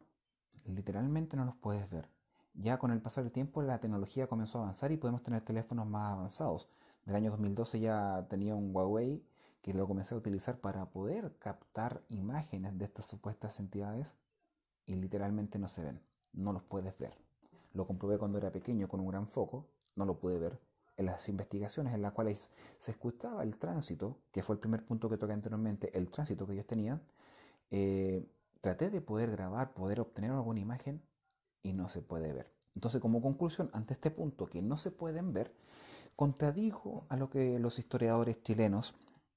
literalmente no los puedes ver ya con el pasar del tiempo la tecnología comenzó a avanzar y podemos tener teléfonos más avanzados. Del año 2012 ya tenía un Huawei que lo comencé a utilizar para poder captar imágenes de estas supuestas entidades y literalmente no se ven, no los puedes ver. Lo comprobé cuando era pequeño con un gran foco, no lo pude ver. En las investigaciones en las cuales se escuchaba el tránsito, que fue el primer punto que toqué anteriormente, el tránsito que ellos tenían, eh, traté de poder grabar, poder obtener alguna imagen y no se puede ver. Entonces, como conclusión, ante este punto que no se pueden ver, contradijo a lo que los historiadores chilenos,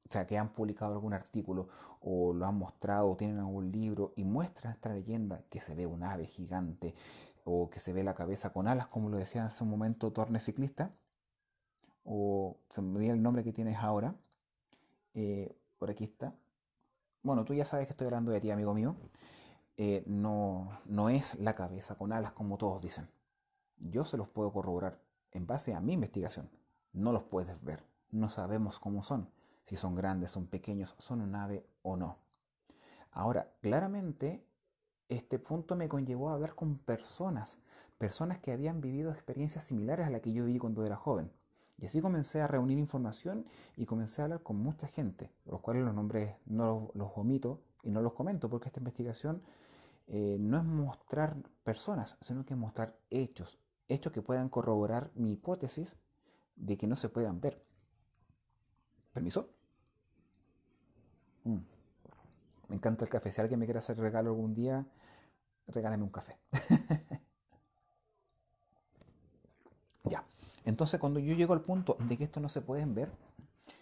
o sea, que han publicado algún artículo o lo han mostrado o tienen algún libro y muestran esta leyenda que se ve un ave gigante o que se ve la cabeza con alas, como lo decía hace un momento Torne Ciclista, o se me el nombre que tienes ahora, eh, por aquí está. Bueno, tú ya sabes que estoy hablando de ti, amigo mío. Eh, no, no es la cabeza con alas como todos dicen. Yo se los puedo corroborar en base a mi investigación. No los puedes ver. No sabemos cómo son. Si son grandes, son pequeños, son un ave o no. Ahora, claramente, este punto me conllevó a hablar con personas, personas que habían vivido experiencias similares a la que yo viví cuando era joven. Y así comencé a reunir información y comencé a hablar con mucha gente, los cuales los nombres no los, los omito y no los comento porque esta investigación eh, no es mostrar personas, sino que es mostrar hechos, hechos que puedan corroborar mi hipótesis de que no se puedan ver. ¿Permiso? Mm. Me encanta el café. Si alguien me quiere hacer regalo algún día, regálame un café. ya. Entonces, cuando yo llego al punto de que esto no se pueden ver,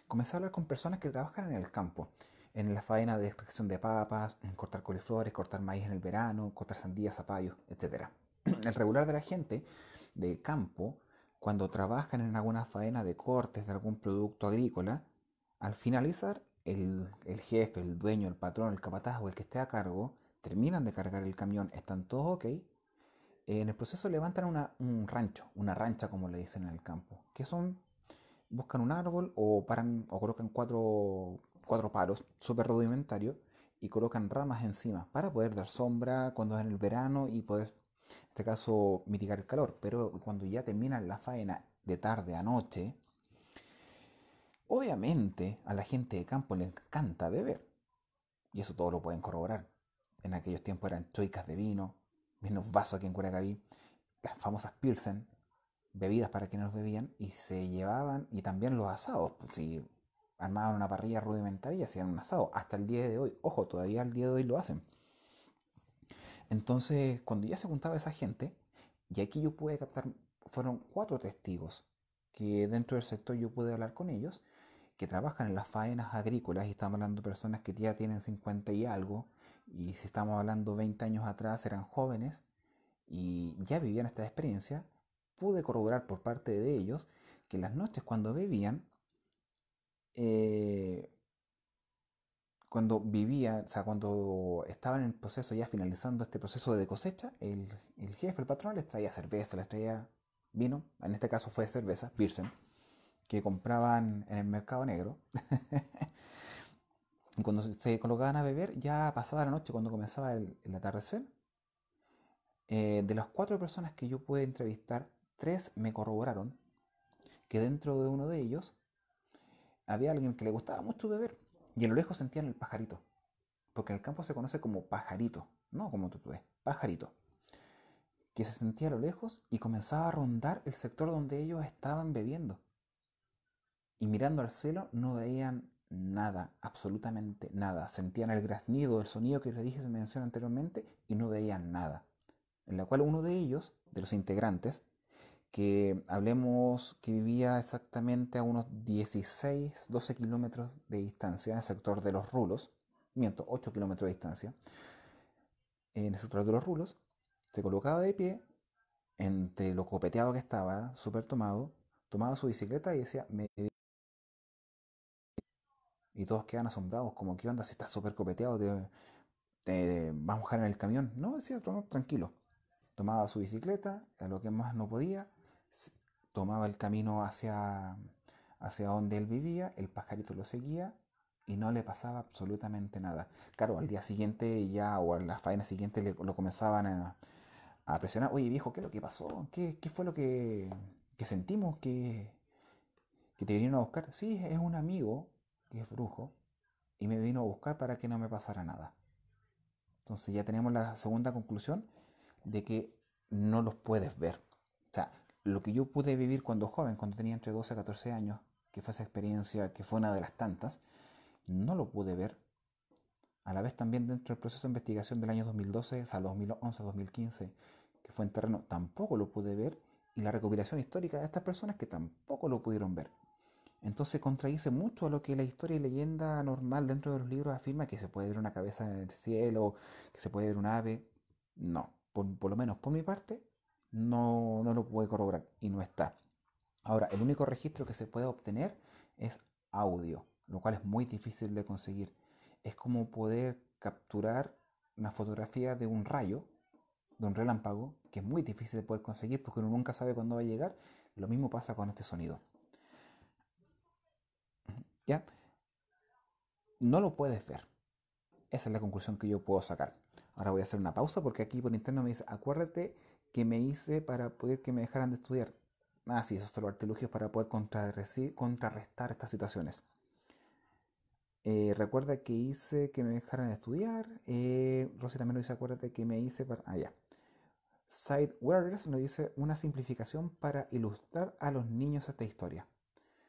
comencé a hablar con personas que trabajan en el campo en la faena de extracción de papas, cortar coliflores, cortar maíz en el verano, cortar sandías, zapallos, etc. El regular de la gente de campo, cuando trabajan en alguna faena de cortes de algún producto agrícola, al finalizar, el, jefe, el dueño, el patrón, el capataz o el que esté a cargo, terminan de cargar el camión, están todos ok, eh, en el proceso levantan un rancho, una rancha como le dicen en el campo, que son, buscan un árbol o paran o colocan cuatro cuatro palos, súper rudimentarios y colocan ramas encima para poder dar sombra cuando es en el verano y poder, en este caso, mitigar el calor. Pero cuando ya terminan la faena de tarde a noche, obviamente a la gente de campo le encanta beber. Y eso todo lo pueden corroborar. En aquellos tiempos eran choicas de vino, menos vaso aquí en Curacaví, las famosas Pilsen, bebidas para quienes bebían, y se llevaban, y también los asados, pues sí, armaban una parrilla rudimentaria y hacían un asado. Hasta el día de hoy, ojo, todavía al día de hoy lo hacen. Entonces, cuando ya se juntaba esa gente, y aquí yo pude captar, fueron cuatro testigos que dentro del sector yo pude hablar con ellos, que trabajan en las faenas agrícolas, y estamos hablando de personas que ya tienen 50 y algo, y si estamos hablando 20 años atrás eran jóvenes y ya vivían esta experiencia, pude corroborar por parte de ellos que las noches cuando bebían eh, cuando vivía, o sea, cuando estaba en el proceso, ya finalizando este proceso de cosecha, el, jefe, el patrón, les traía cerveza, les traía vino, en este caso fue cerveza, Pilsen, que compraban en el mercado negro. cuando se colocaban a beber, ya pasada la noche, cuando comenzaba el, atardecer, eh, de las cuatro personas que yo pude entrevistar, tres me corroboraron que dentro de uno de ellos había alguien que le gustaba mucho beber y a lo lejos sentían el pajarito, porque en el campo se conoce como pajarito, no como ves pajarito, que se sentía a lo lejos y comenzaba a rondar el sector donde ellos estaban bebiendo. Y mirando al cielo no veían nada, absolutamente nada. Sentían el graznido, el sonido que les dije, se mencionó anteriormente, y no veían nada. En la cual uno de ellos, de los integrantes, que hablemos que vivía exactamente a unos 16, 12 kilómetros de distancia en el sector de los rulos, miento, 8 kilómetros de distancia, en el sector de los rulos, se colocaba de pie, entre lo copeteado que estaba, súper tomado, tomaba su bicicleta y decía, Y todos quedan asombrados, como, ¿qué onda? Si estás súper copeteado, te, vas a mojar en el camión. No, decía, tranquilo. Tomaba su bicicleta, a lo que más no podía, tomaba el camino hacia, hacia donde él vivía, el pajarito lo seguía y no le pasaba absolutamente nada. Claro, al día siguiente ya o a la faena siguiente lo comenzaban a, a, presionar. Oye viejo, ¿qué es lo que pasó? ¿Qué, fue lo que, sentimos? ¿Que, ¿Que te vinieron a buscar? Sí, es un amigo que es brujo y me vino a buscar para que no me pasara nada. Entonces ya tenemos la segunda conclusión de que no los puedes ver. O sea, lo que yo pude vivir cuando joven, cuando tenía entre 12 y 14 años, que fue esa experiencia, que fue una de las tantas, no lo pude ver. A la vez también dentro del proceso de investigación del año 2012 hasta 2011-2015, que fue en terreno, tampoco lo pude ver. Y la recopilación histórica de estas personas que tampoco lo pudieron ver. Entonces contradice mucho a lo que la historia y leyenda normal dentro de los libros afirma que se puede ver una cabeza en el cielo, que se puede ver un ave. No, por lo menos por mi parte, no, lo puede corroborar y no está. Ahora, el único registro que se puede obtener es audio, lo cual es muy difícil de conseguir. Es como poder capturar una fotografía de un rayo, de un relámpago, que es muy difícil de poder conseguir porque uno nunca sabe cuándo va a llegar. Lo mismo pasa con este sonido. ¿Ya? No lo puedes ver. Esa es la conclusión que yo puedo sacar. Ahora voy a hacer una pausa porque aquí por internet me dice, acuérdate que me hice para poder que me dejaran de estudiar. Ah, sí, esos son los artilugios para poder contrarrestar estas situaciones. Eh, recuerda que hice que me dejaran de estudiar. Eh, Rosy también lo dice, acuérdate que me hice para... Ah, ya. Side nos dice una simplificación para ilustrar a los niños esta historia.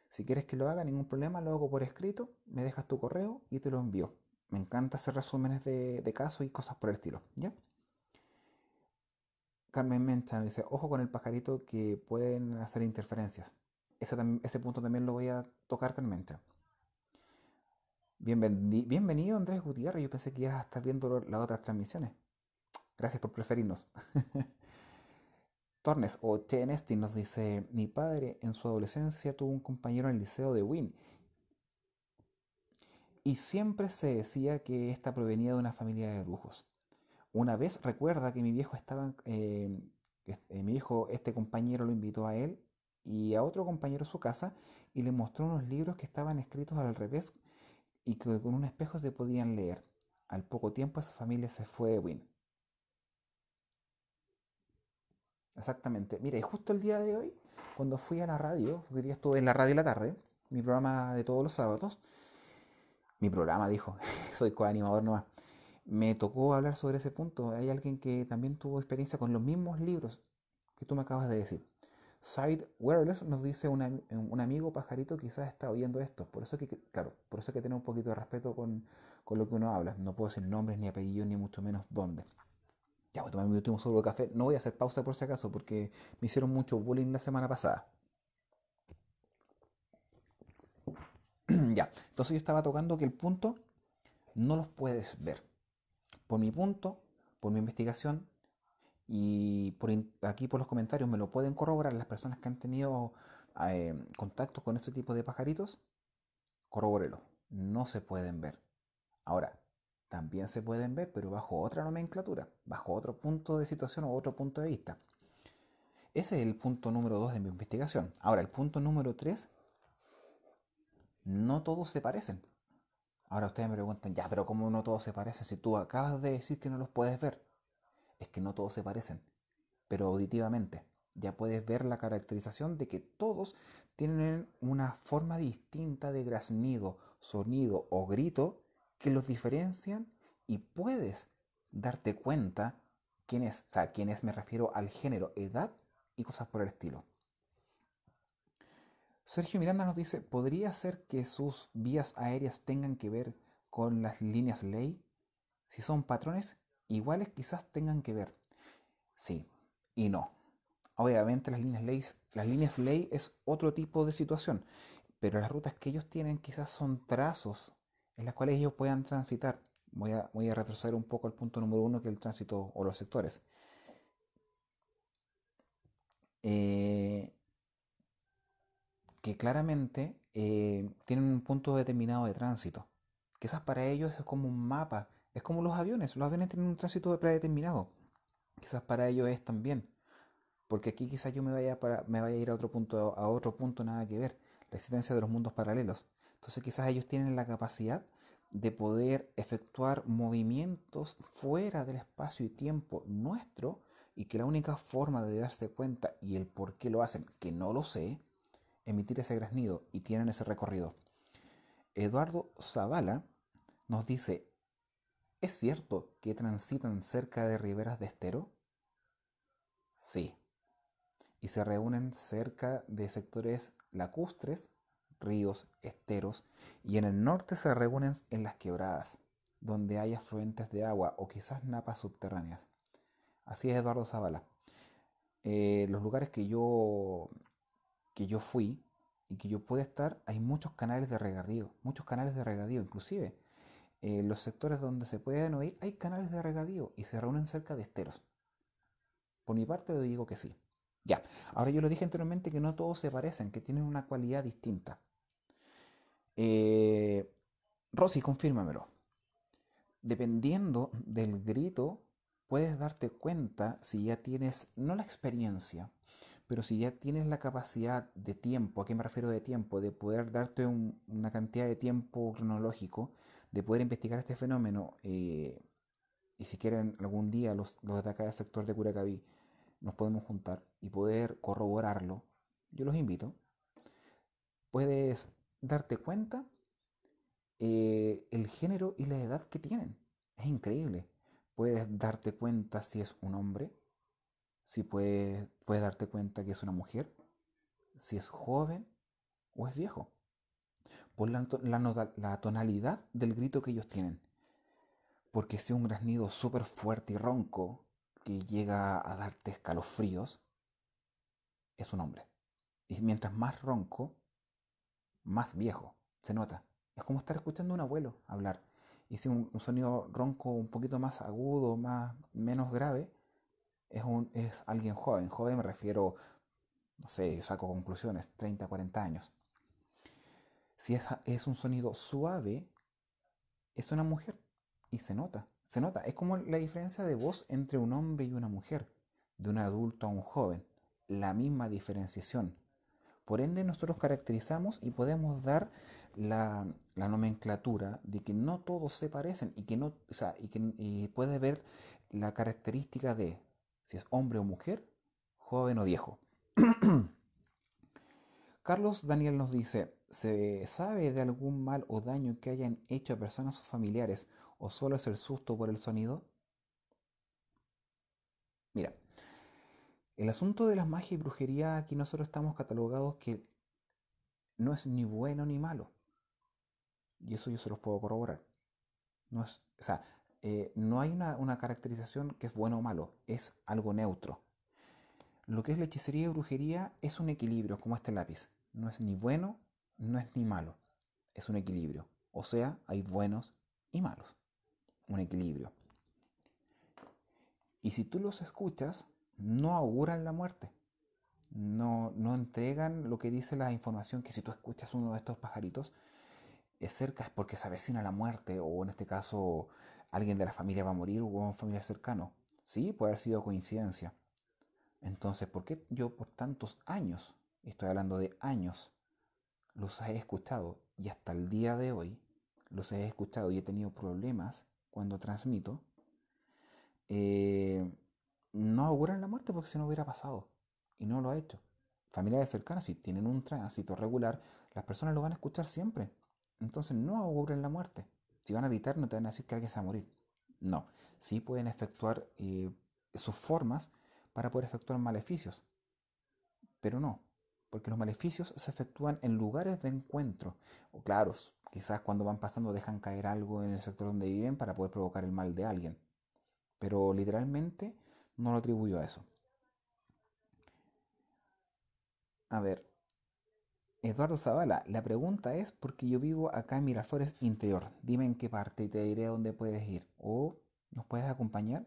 Si quieres que lo haga, ningún problema, lo hago por escrito, me dejas tu correo y te lo envío. Me encanta hacer resúmenes de, de casos y cosas por el estilo, ¿ya? Carmen Mencha nos dice, ojo con el pajarito que pueden hacer interferencias. Ese, punto también lo voy a tocar, Carmen Mencha. bienvenido Andrés Gutiérrez, yo pensé que ibas a estar viendo las otras transmisiones. Gracias por preferirnos. Tornes o y nos dice, mi padre en su adolescencia tuvo un compañero en el liceo de Wynn y siempre se decía que esta provenía de una familia de brujos. Una vez recuerda que mi viejo estaba, este, mi viejo, este compañero lo invitó a él y a otro compañero a su casa y le mostró unos libros que estaban escritos al revés y que con un espejo se podían leer. Al poco tiempo esa familia se fue de Win. Exactamente. Mire, justo el día de hoy, cuando fui a la radio, porque día estuve en la radio de la tarde, mi programa de todos los sábados, mi programa, dijo, soy coanimador nomás me tocó hablar sobre ese punto. Hay alguien que también tuvo experiencia con los mismos libros que tú me acabas de decir. Side Wireless nos dice un amigo pajarito quizás está oyendo esto. Por eso que, claro, por eso que tener un poquito de respeto con, con lo que uno habla. No puedo decir nombres, ni apellidos, ni mucho menos dónde. Ya voy a tomar mi último sorbo de café. No voy a hacer pausa por si acaso, porque me hicieron mucho bullying la semana pasada. ya, entonces yo estaba tocando que el punto no los puedes ver por mi punto, por mi investigación y por aquí por los comentarios me lo pueden corroborar las personas que han tenido eh, contacto con este tipo de pajaritos, corrobórelo, no se pueden ver. Ahora, también se pueden ver, pero bajo otra nomenclatura, bajo otro punto de situación o otro punto de vista. Ese es el punto número dos de mi investigación. Ahora, el punto número 3, no todos se parecen. Ahora ustedes me preguntan, ya, pero ¿cómo no todos se parecen? Si tú acabas de decir que no los puedes ver, es que no todos se parecen, pero auditivamente. Ya puedes ver la caracterización de que todos tienen una forma distinta de graznido, sonido o grito que los diferencian y puedes darte cuenta quién es, o sea, me refiero al género, edad y cosas por el estilo. Sergio Miranda nos dice, ¿podría ser que sus vías aéreas tengan que ver con las líneas ley? Si son patrones iguales quizás tengan que ver. Sí y no. Obviamente las líneas ley, las líneas ley es otro tipo de situación, pero las rutas que ellos tienen quizás son trazos en las cuales ellos puedan transitar. Voy a, voy a retroceder un poco al punto número uno que es el tránsito o los sectores. Eh, que claramente eh, tienen un punto determinado de tránsito. Quizás para ellos es como un mapa, es como los aviones, los aviones tienen un tránsito predeterminado. Quizás para ellos es también, porque aquí quizás yo me vaya, para, me vaya a ir a otro punto, a otro punto nada que ver, la existencia de los mundos paralelos. Entonces quizás ellos tienen la capacidad de poder efectuar movimientos fuera del espacio y tiempo nuestro y que la única forma de darse cuenta y el por qué lo hacen, que no lo sé, emitir ese graznido y tienen ese recorrido. Eduardo Zavala nos dice, ¿es cierto que transitan cerca de riberas de estero? Sí. Y se reúnen cerca de sectores lacustres, ríos, esteros, y en el norte se reúnen en las quebradas, donde hay afluentes de agua o quizás napas subterráneas. Así es Eduardo Zavala. Eh, los lugares que yo que yo fui y que yo pude estar, hay muchos canales de regadío, muchos canales de regadío, inclusive en eh, los sectores donde se pueden oír hay canales de regadío y se reúnen cerca de esteros. Por mi parte digo que sí. Ya, ahora yo lo dije anteriormente que no todos se parecen, que tienen una cualidad distinta. Eh, Rosy, confírmamelo. Dependiendo del grito, puedes darte cuenta si ya tienes, no la experiencia, pero si ya tienes la capacidad de tiempo, ¿a qué me refiero de tiempo? De poder darte una cantidad de tiempo cronológico, de poder investigar este fenómeno, eh, y si quieren algún día los, los de acá del sector de Curacaví nos podemos juntar y poder corroborarlo, yo los invito, puedes darte cuenta eh, el género y la edad que tienen. Es increíble. Puedes darte cuenta si es un hombre, si puedes, darte cuenta que es una mujer, si es joven o es viejo, por la, tonalidad del grito que ellos tienen. Porque si un graznido súper fuerte y ronco que llega a darte escalofríos, es un hombre. Y mientras más ronco, más viejo, se nota. Es como estar escuchando a un abuelo hablar. Y si un, un sonido ronco un poquito más agudo, más, menos grave, es, un, es alguien joven. Joven me refiero, no sé, saco conclusiones, 30, 40 años. Si es, es un sonido suave, es una mujer. Y se nota, se nota. Es como la diferencia de voz entre un hombre y una mujer, de un adulto a un joven. La misma diferenciación. Por ende, nosotros caracterizamos y podemos dar la, nomenclatura de que no todos se parecen y que no, o y que y puede ver la característica de si es hombre o mujer, joven o viejo. Carlos Daniel nos dice, ¿se sabe de algún mal o daño que hayan hecho a personas o familiares o solo es el susto por el sonido? Mira, el asunto de las magia y brujería aquí nosotros estamos catalogados que no es ni bueno ni malo. Y eso yo se los puedo corroborar. No es, o sea, eh, no hay una, caracterización que es bueno o malo, es algo neutro. Lo que es la hechicería y brujería es un equilibrio, como este lápiz. No es ni bueno, no es ni malo. Es un equilibrio. O sea, hay buenos y malos. Un equilibrio. Y si tú los escuchas, no auguran la muerte. No, no entregan lo que dice la información que si tú escuchas uno de estos pajaritos, es cerca es porque se avecina la muerte o en este caso alguien de la familia va a morir o un familiar cercano. Sí, puede haber sido coincidencia. Entonces, ¿por qué yo por tantos años, estoy hablando de años, los he escuchado y hasta el día de hoy los he escuchado y he tenido problemas cuando transmito? Eh, no auguran la muerte porque si no hubiera pasado y no lo ha hecho. Familiares cercanos, si tienen un tránsito regular, las personas lo van a escuchar siempre. Entonces no auguren la muerte si van a evitar, no te van a decir que alguien se va a morir. No, sí pueden efectuar eh, sus formas para poder efectuar maleficios, pero no, porque los maleficios se efectúan en lugares de encuentro. O claros, quizás cuando van pasando dejan caer algo en el sector donde viven para poder provocar el mal de alguien, pero literalmente no lo atribuyo a eso. A ver, Eduardo Zavala, la pregunta es porque yo vivo acá en Miraflores Interior. Dime en qué parte y te diré dónde puedes ir. ¿O nos puedes acompañar?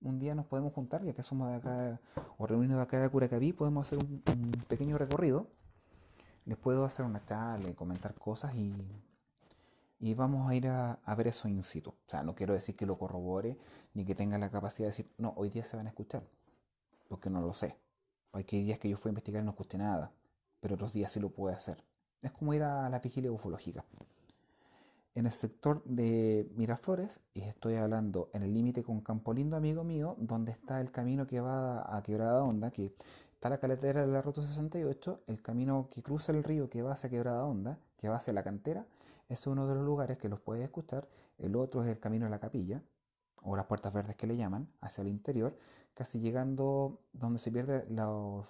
Un día nos podemos juntar, ya que somos de acá, o reunidos de acá de Curacaví, podemos hacer un, pequeño recorrido. Les puedo hacer una charla, comentar cosas y, y vamos a ir a, ver eso in situ. O sea, no quiero decir que lo corrobore ni que tenga la capacidad de decir, no, hoy día se van a escuchar, porque no lo sé. Porque hay días que yo fui a investigar y no escuché nada pero otros días sí lo puede hacer. Es como ir a la vigilia ufológica. En el sector de Miraflores, y estoy hablando en el límite con Campolindo, amigo mío, donde está el camino que va a Quebrada Onda, que está la carretera de la Ruta 68, el camino que cruza el río que va hacia Quebrada Onda, que va hacia la cantera, es uno de los lugares que los puede escuchar. El otro es el camino a la capilla, o las puertas verdes que le llaman, hacia el interior, casi llegando donde se pierde los,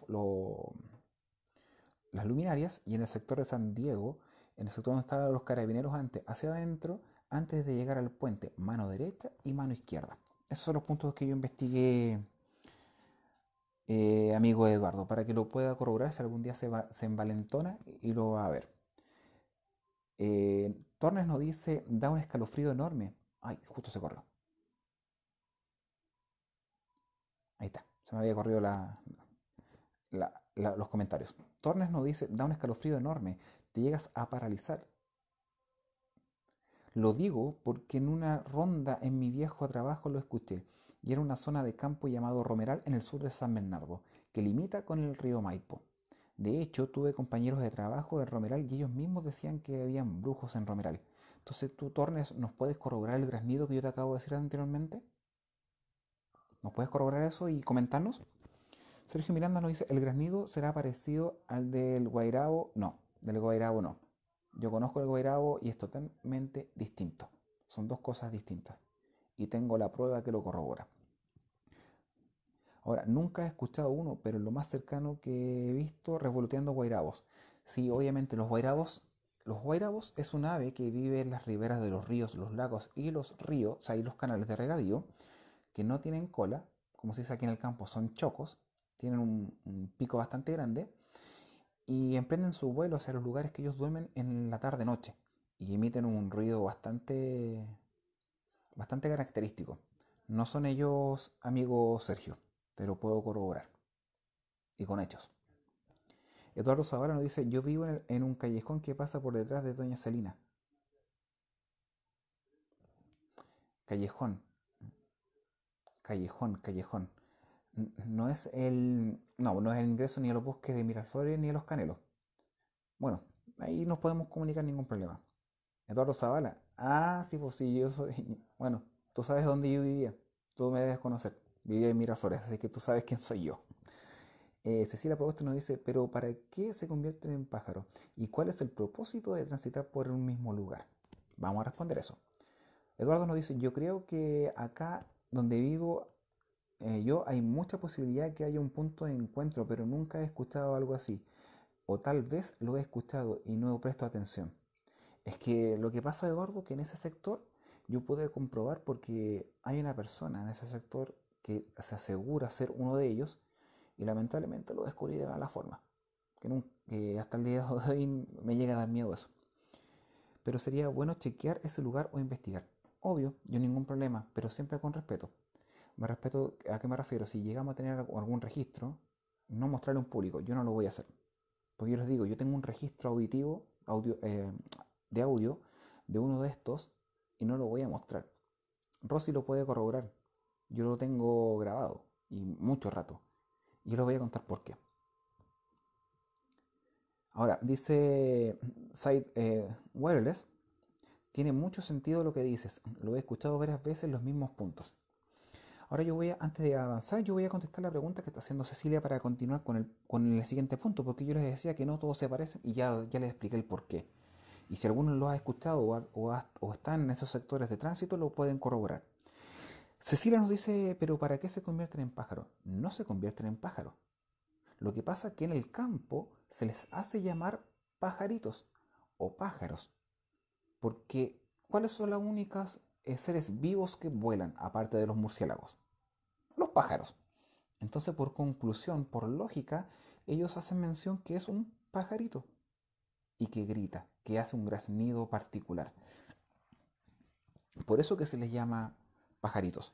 las luminarias y en el sector de San Diego, en el sector donde estaban los carabineros antes, hacia adentro, antes de llegar al puente, mano derecha y mano izquierda. Esos son los puntos que yo investigué, eh, amigo Eduardo, para que lo pueda corroborar si algún día se, se envalentona y lo va a ver. Eh, Tornes nos dice, da un escalofrío enorme. Ay, justo se corrió. Ahí está, se me había corrido la, la, los comentarios. Tornes nos dice, da un escalofrío enorme, te llegas a paralizar. Lo digo porque en una ronda en mi viejo trabajo lo escuché, y era una zona de campo llamado Romeral en el sur de San Bernardo, que limita con el río Maipo. De hecho, tuve compañeros de trabajo de Romeral y ellos mismos decían que había brujos en Romeral. Entonces, tú, Tornes, ¿nos puedes corroborar el graznido que yo te acabo de decir anteriormente? ¿Nos puedes corroborar eso y comentarnos? Sergio Miranda nos dice, ¿el granido será parecido al del Guairabo? No, del Guairabo no. Yo conozco el Guairabo y es totalmente distinto. Son dos cosas distintas. Y tengo la prueba que lo corrobora. Ahora, nunca he escuchado uno, pero lo más cercano que he visto revoloteando guairabos. Sí, obviamente los guairabos. Los guairabos es un ave que vive en las riberas de los ríos, los lagos y los ríos, o los canales de regadío, que no tienen cola, como se dice aquí en el campo, son chocos, tienen un, pico bastante grande y emprenden su vuelo hacia los lugares que ellos duermen en la tarde-noche y emiten un ruido bastante, bastante característico. No son ellos, amigo Sergio, te lo puedo corroborar y con hechos. Eduardo Zavala nos dice, yo vivo en, en un callejón que pasa por detrás de Doña Selina. Callejón. Callejón, callejón no es el. No, no es el ingreso ni a los bosques de Miraflores ni a los canelos. Bueno, ahí nos podemos comunicar ningún problema. Eduardo Zavala. Ah, sí, pues sí, yo soy. Bueno, tú sabes dónde yo vivía. Tú me debes conocer. Vivía en Miraflores, así que tú sabes quién soy yo. Eh, Cecilia Proboste nos dice, pero ¿para qué se convierten en pájaros? ¿Y cuál es el propósito de transitar por un mismo lugar? Vamos a responder eso. Eduardo nos dice, yo creo que acá donde vivo eh, yo hay mucha posibilidad que haya un punto de encuentro, pero nunca he escuchado algo así. O tal vez lo he escuchado y no he presto atención. Es que lo que pasa, de gordo que en ese sector yo pude comprobar porque hay una persona en ese sector que se asegura ser uno de ellos y lamentablemente lo descubrí de mala forma. Que, que hasta el día de hoy me llega a dar miedo eso. Pero sería bueno chequear ese lugar o investigar. Obvio, yo ningún problema, pero siempre con respeto. Me respeto, ¿a qué me refiero? Si llegamos a tener algún registro, no a un público, yo no lo voy a hacer. Porque yo les digo, yo tengo un registro auditivo, eh, de audio, de uno de estos, y no lo voy a mostrar. Rosy lo puede corroborar. Yo lo tengo grabado, y mucho rato. Y yo les voy a contar por qué. Ahora, dice Side eh, Wireless, tiene mucho sentido lo que dices. Lo he escuchado varias veces los mismos puntos. Ahora yo voy antes de avanzar, yo voy a contestar la pregunta que está haciendo Cecilia para continuar con el, con el siguiente punto, porque yo les decía que no todos se parecen y ya, ya les expliqué el por qué. Y si alguno lo ha escuchado o, están en esos sectores de tránsito, lo pueden corroborar. Cecilia nos dice, pero ¿para qué se convierten en pájaros? No se convierten en pájaros. Lo que pasa es que en el campo se les hace llamar pajaritos o pájaros. Porque, ¿cuáles son las únicas eh, seres vivos que vuelan, aparte de los murciélagos? los pájaros. Entonces, por conclusión, por lógica, ellos hacen mención que es un pajarito y que grita, que hace un graznido particular. Por eso que se les llama pajaritos.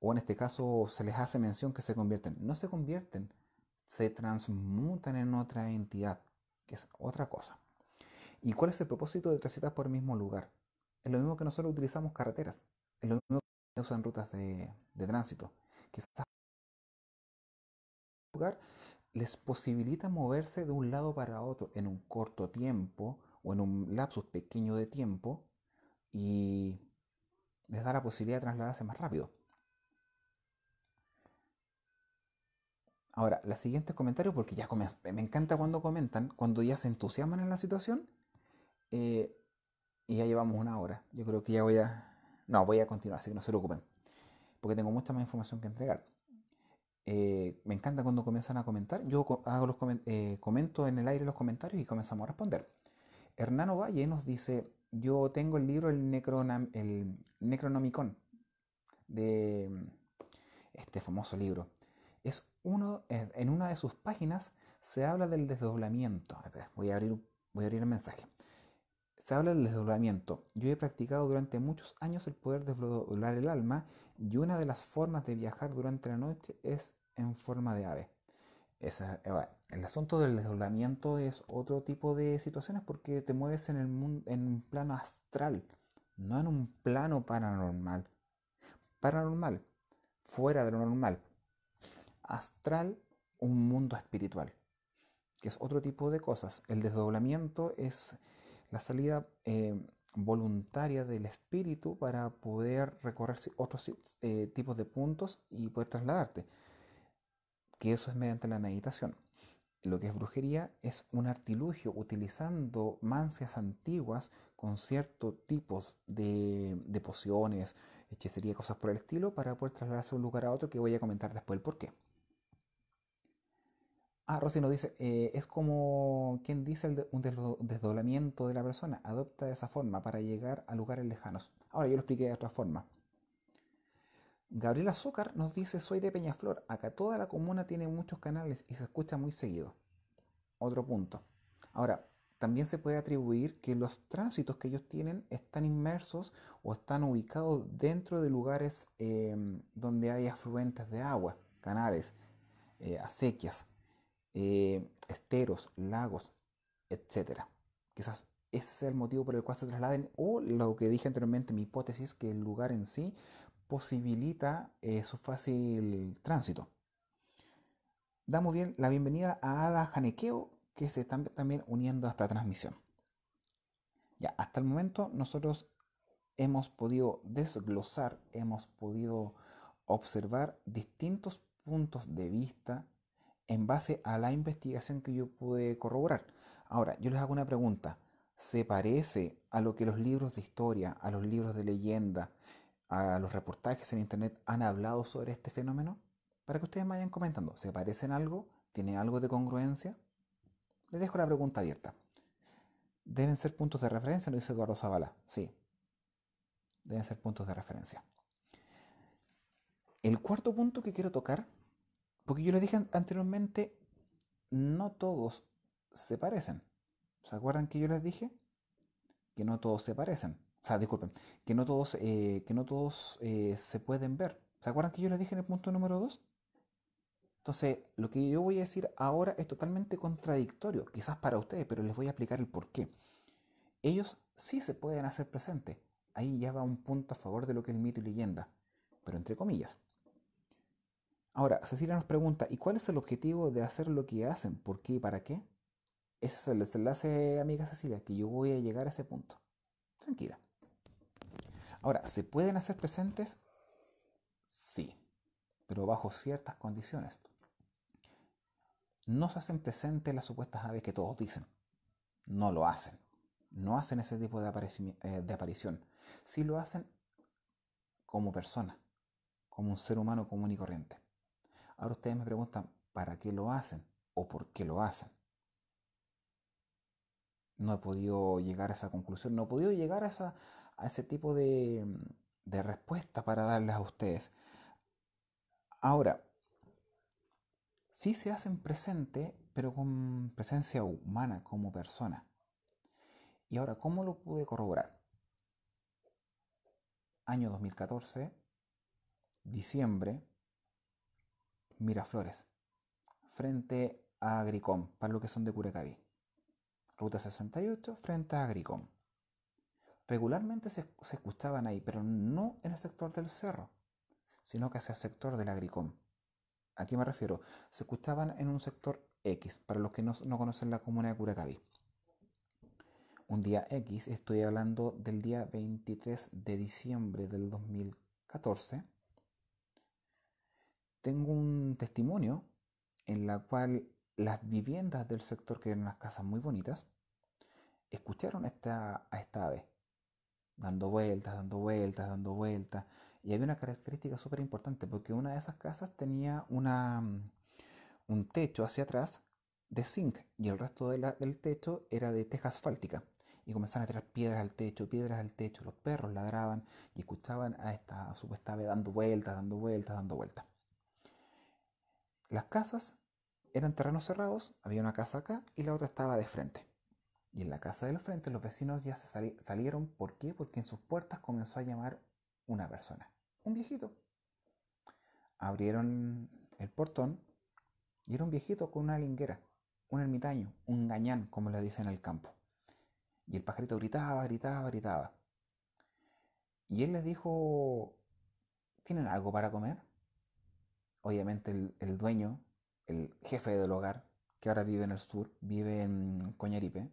O en este caso se les hace mención que se convierten. No se convierten, se transmutan en otra entidad, que es otra cosa. ¿Y cuál es el propósito de transitar por el mismo lugar? Es lo mismo que nosotros utilizamos carreteras, es lo mismo que usan rutas de tránsito quizás lugar les posibilita moverse de un lado para otro en un corto tiempo o en un lapsus pequeño de tiempo y les da la posibilidad de trasladarse más rápido. Ahora, los siguientes comentarios, porque ya me encanta cuando comentan, cuando ya se entusiasman en la situación, eh, y ya llevamos una hora. Yo creo que ya voy a... No, voy a continuar, así que no se preocupen porque tengo mucha más información que entregar. Eh, me encanta cuando comienzan a comentar. Yo hago los eh, comento en el aire los comentarios y comenzamos a responder. Hernano Valle nos dice, yo tengo el libro el, el Necronomicon, de este famoso libro. Es uno, en una de sus páginas se habla del desdoblamiento. Voy a abrir, voy a abrir el mensaje. Se habla del desdoblamiento. Yo he practicado durante muchos años el poder desdoblar el alma y una de las formas de viajar durante la noche es en forma de ave. Eh, el asunto del desdoblamiento es otro tipo de situaciones porque te mueves en, el mundo, en un plano astral, no en un plano paranormal. Paranormal, fuera de lo normal. Astral, un mundo espiritual, que es otro tipo de cosas. El desdoblamiento es la salida eh, voluntaria del espíritu para poder recorrer otros eh, tipos de puntos y poder trasladarte. Que eso es mediante la meditación. Lo que es brujería es un artilugio utilizando mancias antiguas con ciertos tipos de, pociones, hechicería, cosas por el estilo, para poder trasladarse de un lugar a otro que voy a comentar después el qué. Ah, Rosy nos dice, eh, es como quien dice el un desdoblamiento de la persona, adopta esa forma para llegar a lugares lejanos. Ahora yo lo expliqué de otra forma. Gabriel Azúcar nos dice, soy de Peñaflor, acá toda la comuna tiene muchos canales y se escucha muy seguido. Otro punto. Ahora, también se puede atribuir que los tránsitos que ellos tienen están inmersos o están ubicados dentro de lugares eh, donde hay afluentes de agua, canales, eh, acequias eh, esteros, lagos, etc. Quizás ese el motivo por el cual se trasladen o lo que dije anteriormente, mi hipótesis, que el lugar en sí posibilita eh, su fácil tránsito. Damos bien la bienvenida a Ada Janekeo, que se están también uniendo a esta transmisión. Ya, hasta el momento nosotros hemos podido desglosar, hemos podido observar distintos puntos de vista en base a la investigación que yo pude corroborar. Ahora, yo les hago una pregunta. ¿Se parece a lo que los libros de historia, a los libros de leyenda, a los reportajes en Internet han hablado sobre este fenómeno? Para que ustedes me vayan comentando, ¿se parecen algo? ¿Tiene algo de congruencia? Les dejo la pregunta abierta. Deben ser puntos de referencia, lo dice Eduardo Zavala. Sí, deben ser puntos de referencia. El cuarto punto que quiero tocar porque yo les dije anteriormente, no todos se parecen. ¿Se acuerdan que yo les dije? Que no todos se parecen. O sea, disculpen, que no todos, eh, que no todos eh, se pueden ver. ¿Se acuerdan que yo les dije en el punto número 2? Entonces, lo que yo voy a decir ahora es totalmente contradictorio, quizás para ustedes, pero les voy a explicar el por qué. Ellos sí se pueden hacer presentes. Ahí ya va un punto a favor de lo que es el mito y leyenda, pero entre comillas. Ahora, Cecilia nos pregunta, ¿y cuál es el objetivo de hacer lo que hacen? ¿Por qué y para qué? Ese es el enlace, amiga Cecilia, que yo voy a llegar a ese punto. Tranquila. Ahora, ¿se pueden hacer presentes? Sí, pero bajo ciertas condiciones. No se hacen presentes las supuestas aves que todos dicen. No lo hacen. No hacen ese tipo de, eh, de aparición. Sí lo hacen como persona, como un ser humano común y corriente. Ahora ustedes me preguntan, ¿para qué lo hacen? ¿O por qué lo hacen? No he podido llegar a esa conclusión, no he podido llegar a, ese tipo mm, de, respuesta para darles a ustedes. Ahora, sí se hacen presente, pero con presencia humana como persona. Y ahora, ¿cómo lo pude corroborar? Año 2014, diciembre, Miraflores, frente a Agricom, para lo que son de Curacaví. Ruta 68 frente a Agricom. Regularmente se, escuchaban ahí, pero no en el sector del cerro, sino que hacia el sector del Agricom. ¿A qué me refiero? Se escuchaban en un sector X, para los que no, conocen la comuna de Curacaví. Un día X, estoy hablando del día 23 de diciembre del 2014 tengo un testimonio en la cual las viviendas del sector, que eran unas casas muy bonitas, escucharon a esta, a esta ave, dando vueltas, dando vueltas, dando vueltas. Y había una característica súper importante, porque una de esas casas tenía mm, un techo hacia atrás de zinc y el resto del techo era de teja asfáltica. Y comenzaron a tirar piedras al techo, piedras al techo, los perros ladraban y escuchaban a esta supuesta ave dando vueltas, dando vueltas, dando vueltas. Las casas eran terrenos cerrados, había una casa acá y la otra estaba de frente. Y en la casa de los frente los vecinos ya se salieron. ¿Por qué? Porque en sus puertas comenzó a llamar una persona, un viejito. Abrieron el portón y era un viejito con una linguera, un ermitaño, un gañán, como le dicen en el campo. Y el pajarito gritaba, gritaba, gritaba. Y él les dijo, ¿tienen algo para comer? obviamente el, dueño, el jefe del hogar, que ahora vive en el sur, vive en Coñaripe,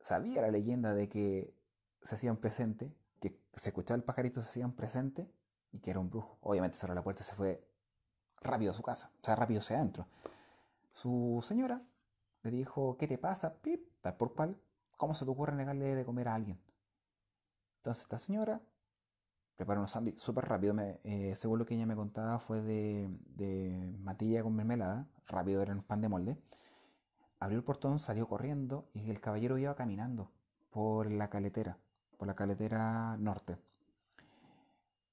sabía la leyenda de que se hacían presente, que se escuchaba el pajarito, se hacían presente y que era un brujo. Obviamente cerró la puerta y se fue rápido a su casa, o sea, rápido se adentro. Su señora le dijo, ¿qué te pasa? Pip, tal por cual, ¿cómo se te ocurre negarle de comer a alguien? Entonces esta señora Preparó unos sándwiches súper rápido. Eh, según lo que ella me contaba, fue de, matilla con mermelada. Rápido era un pan de molde. Abrió el portón, salió corriendo y el caballero iba caminando por la caletera, por la caletera norte.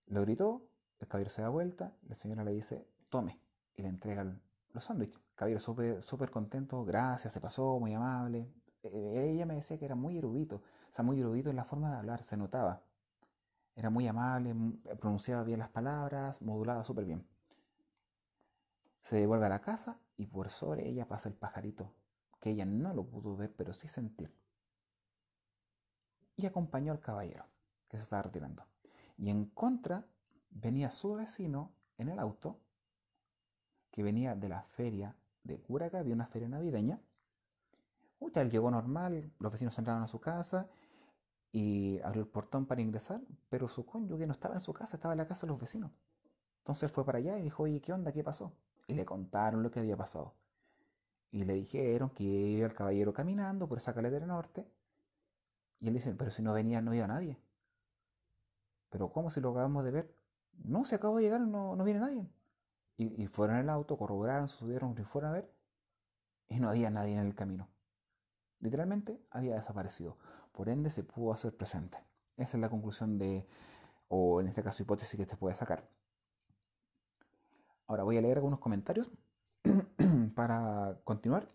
Lo gritó, el caballero se da vuelta, la señora le dice, tome, y le entrega los sándwiches. El caballero súper super contento, gracias, se pasó, muy amable. Eh, ella me decía que era muy erudito, o sea, muy erudito en la forma de hablar, se notaba era muy amable, mm, pronunciaba bien las palabras, modulaba súper bien. Se devuelve a la casa y por sobre ella pasa el pajarito, que ella no lo pudo ver, pero sí sentir. Y acompañó al caballero, que se estaba retirando. Y en contra venía su vecino en el auto, que venía de la feria de Curaca, había una feria navideña. Uy, llegó normal, los vecinos entraron a su casa y abrió el portón para ingresar, pero su cónyuge no estaba en su casa, estaba en la casa de los vecinos. Entonces fue para allá y dijo, oye, ¿qué onda? ¿Qué pasó? Y le contaron lo que había pasado. Y le dijeron que iba el caballero caminando por esa calle del norte. Y él dice, pero si no venía, no iba nadie. Pero ¿cómo si lo acabamos de ver? No, se acabó de llegar, no, no viene nadie. Y, y fueron el auto, corroboraron, subieron y fueron a ver. Y no había nadie en el camino. Literalmente había desaparecido por ende se pudo hacer presente. Esa es la conclusión de, o en este caso hipótesis que se puede sacar. Ahora voy a leer algunos comentarios para continuar.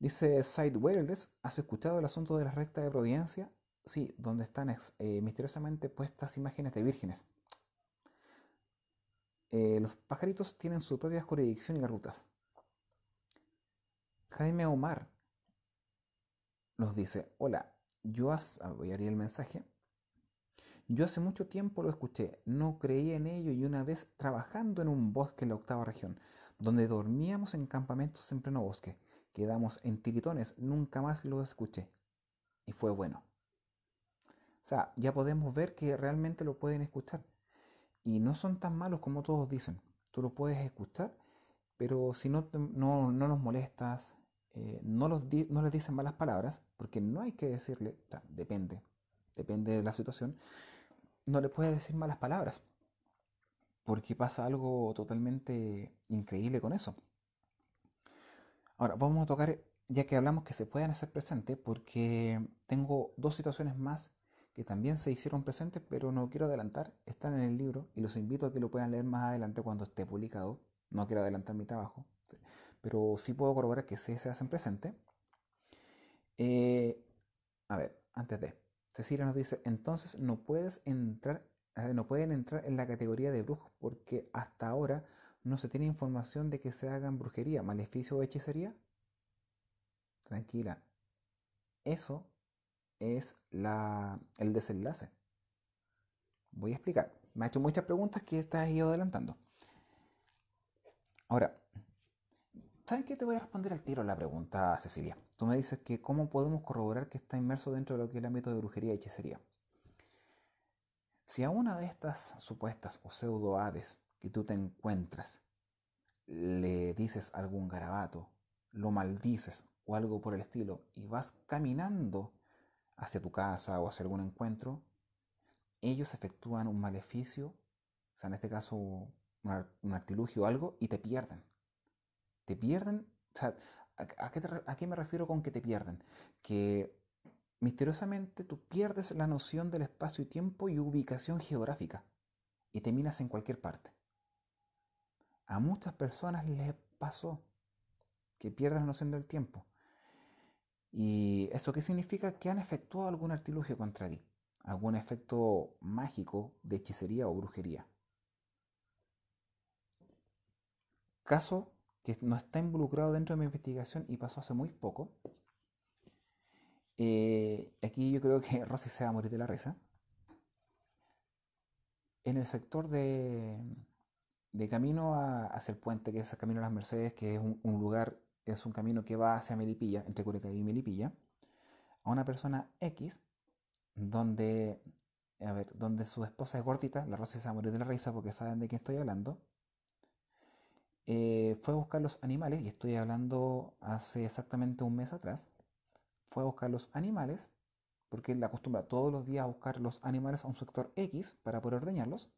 Dice Side Wireless, ¿has escuchado el asunto de la recta de Providencia? Sí, donde están eh, misteriosamente puestas imágenes de vírgenes. Eh, los pajaritos tienen su propia jurisdicción y las rutas. Jaime Omar nos dice, hola, yo ah, el mensaje. Yo hace mucho tiempo lo escuché, no creía en ello y una vez trabajando en un bosque en la octava región, donde dormíamos en campamentos en pleno bosque, quedamos en tiritones, nunca más lo escuché. Y fue bueno. O sea, ya podemos ver que realmente lo pueden escuchar. Y no son tan malos como todos dicen. Tú lo puedes escuchar, pero si no, no, no molestas, eh, no, los no les dicen malas palabras, porque no hay que decirle, depende, depende de la situación, no le puede decir malas palabras, porque pasa algo totalmente increíble con eso. Ahora, vamos a tocar, ya que hablamos que se puedan hacer presentes, porque tengo dos situaciones más que también se hicieron presentes, pero no quiero adelantar, están en el libro y los invito a que lo puedan leer más adelante cuando esté publicado. No quiero adelantar mi trabajo, pero sí puedo corroborar que se hacen presente. Eh, a ver, antes de. Cecilia nos dice, entonces no puedes entrar, eh, no pueden entrar en la categoría de brujos porque hasta ahora no se tiene información de que se hagan brujería, maleficio o hechicería. Tranquila. Eso es la, el desenlace. Voy a explicar. Me ha hecho muchas preguntas que estás ido adelantando. Ahora, ¿sabes qué? Te voy a responder al tiro la pregunta, Cecilia. Tú me dices que cómo podemos corroborar que está inmerso dentro de lo que es el ámbito de brujería y hechicería. Si a una de estas supuestas o pseudo aves que tú te encuentras le dices algún garabato, lo maldices o algo por el estilo y vas caminando hacia tu casa o hacia algún encuentro, ellos efectúan un maleficio, o sea, en este caso un, artilugio o algo, y te pierden te pierden. ¿a, qué me refiero con que te pierden? Que misteriosamente tú pierdes la noción del espacio y tiempo y ubicación geográfica y te minas en cualquier parte. A muchas personas les pasó que pierden la noción del tiempo. ¿Y eso qué significa? Que han efectuado algún artilugio contra ti, algún efecto mágico de hechicería o brujería. Caso que no está involucrado dentro de mi investigación y pasó hace muy poco. Eh, aquí yo creo que Rosy se va a morir de la risa. En el sector de, camino hacia el puente, que es el camino a las Mercedes, que es un, lugar, es un camino que va hacia Melipilla, entre Cureca y Melipilla, a una persona X, donde, a ver, donde su esposa es gordita, la Rosy se va a morir de la risa porque saben de quién estoy hablando, eh, fue a buscar los animales, y estoy hablando hace exactamente un mes atrás, fue a buscar los animales, porque él acostumbra todos los días a buscar los animales a un sector X para poder ordeñarlos,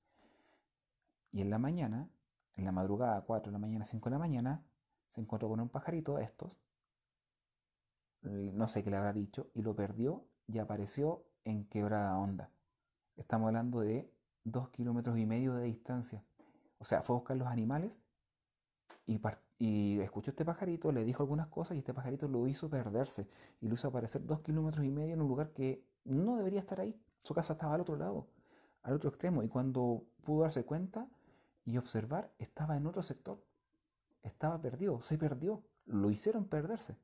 y en la mañana, en la madrugada, 4 de la mañana, 5 de la mañana, se encontró con un pajarito de estos, no sé qué le habrá dicho, y lo perdió y apareció en quebrada onda. Estamos hablando de dos kilómetros y medio de distancia. O sea, fue a buscar los animales y, y, escuchó este pajarito, le dijo algunas cosas y este pajarito lo hizo perderse y lo hizo aparecer dos kilómetros y medio en un lugar que no debería estar ahí. Su casa estaba al otro lado, al otro extremo. Y cuando pudo darse cuenta y observar, estaba en otro sector. Estaba perdido, se perdió. Lo hicieron perderse.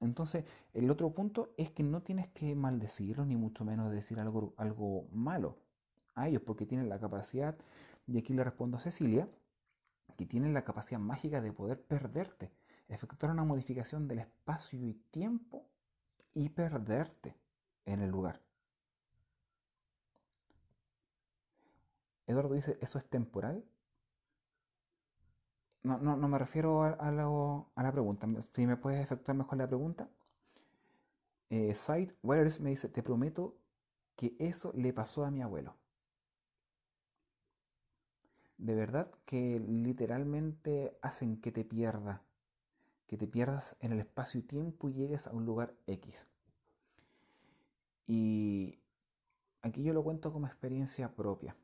Entonces, el otro punto es que no tienes que maldecirlos ni mucho menos decir algo, algo malo a ellos porque tienen la capacidad, y aquí le respondo a Cecilia, que tienen la capacidad mágica de poder perderte, efectuar una modificación del espacio y tiempo y perderte en el lugar. Eduardo dice, ¿eso es temporal? No, no, no me refiero a, a, la, pregunta. Si me puedes efectuar mejor la pregunta. Eh, Side me dice, te prometo que eso le pasó a mi abuelo de verdad que literalmente hacen que te pierdas, que te pierdas en el espacio y tiempo y llegues a un lugar X. Y aquí yo lo cuento como experiencia propia.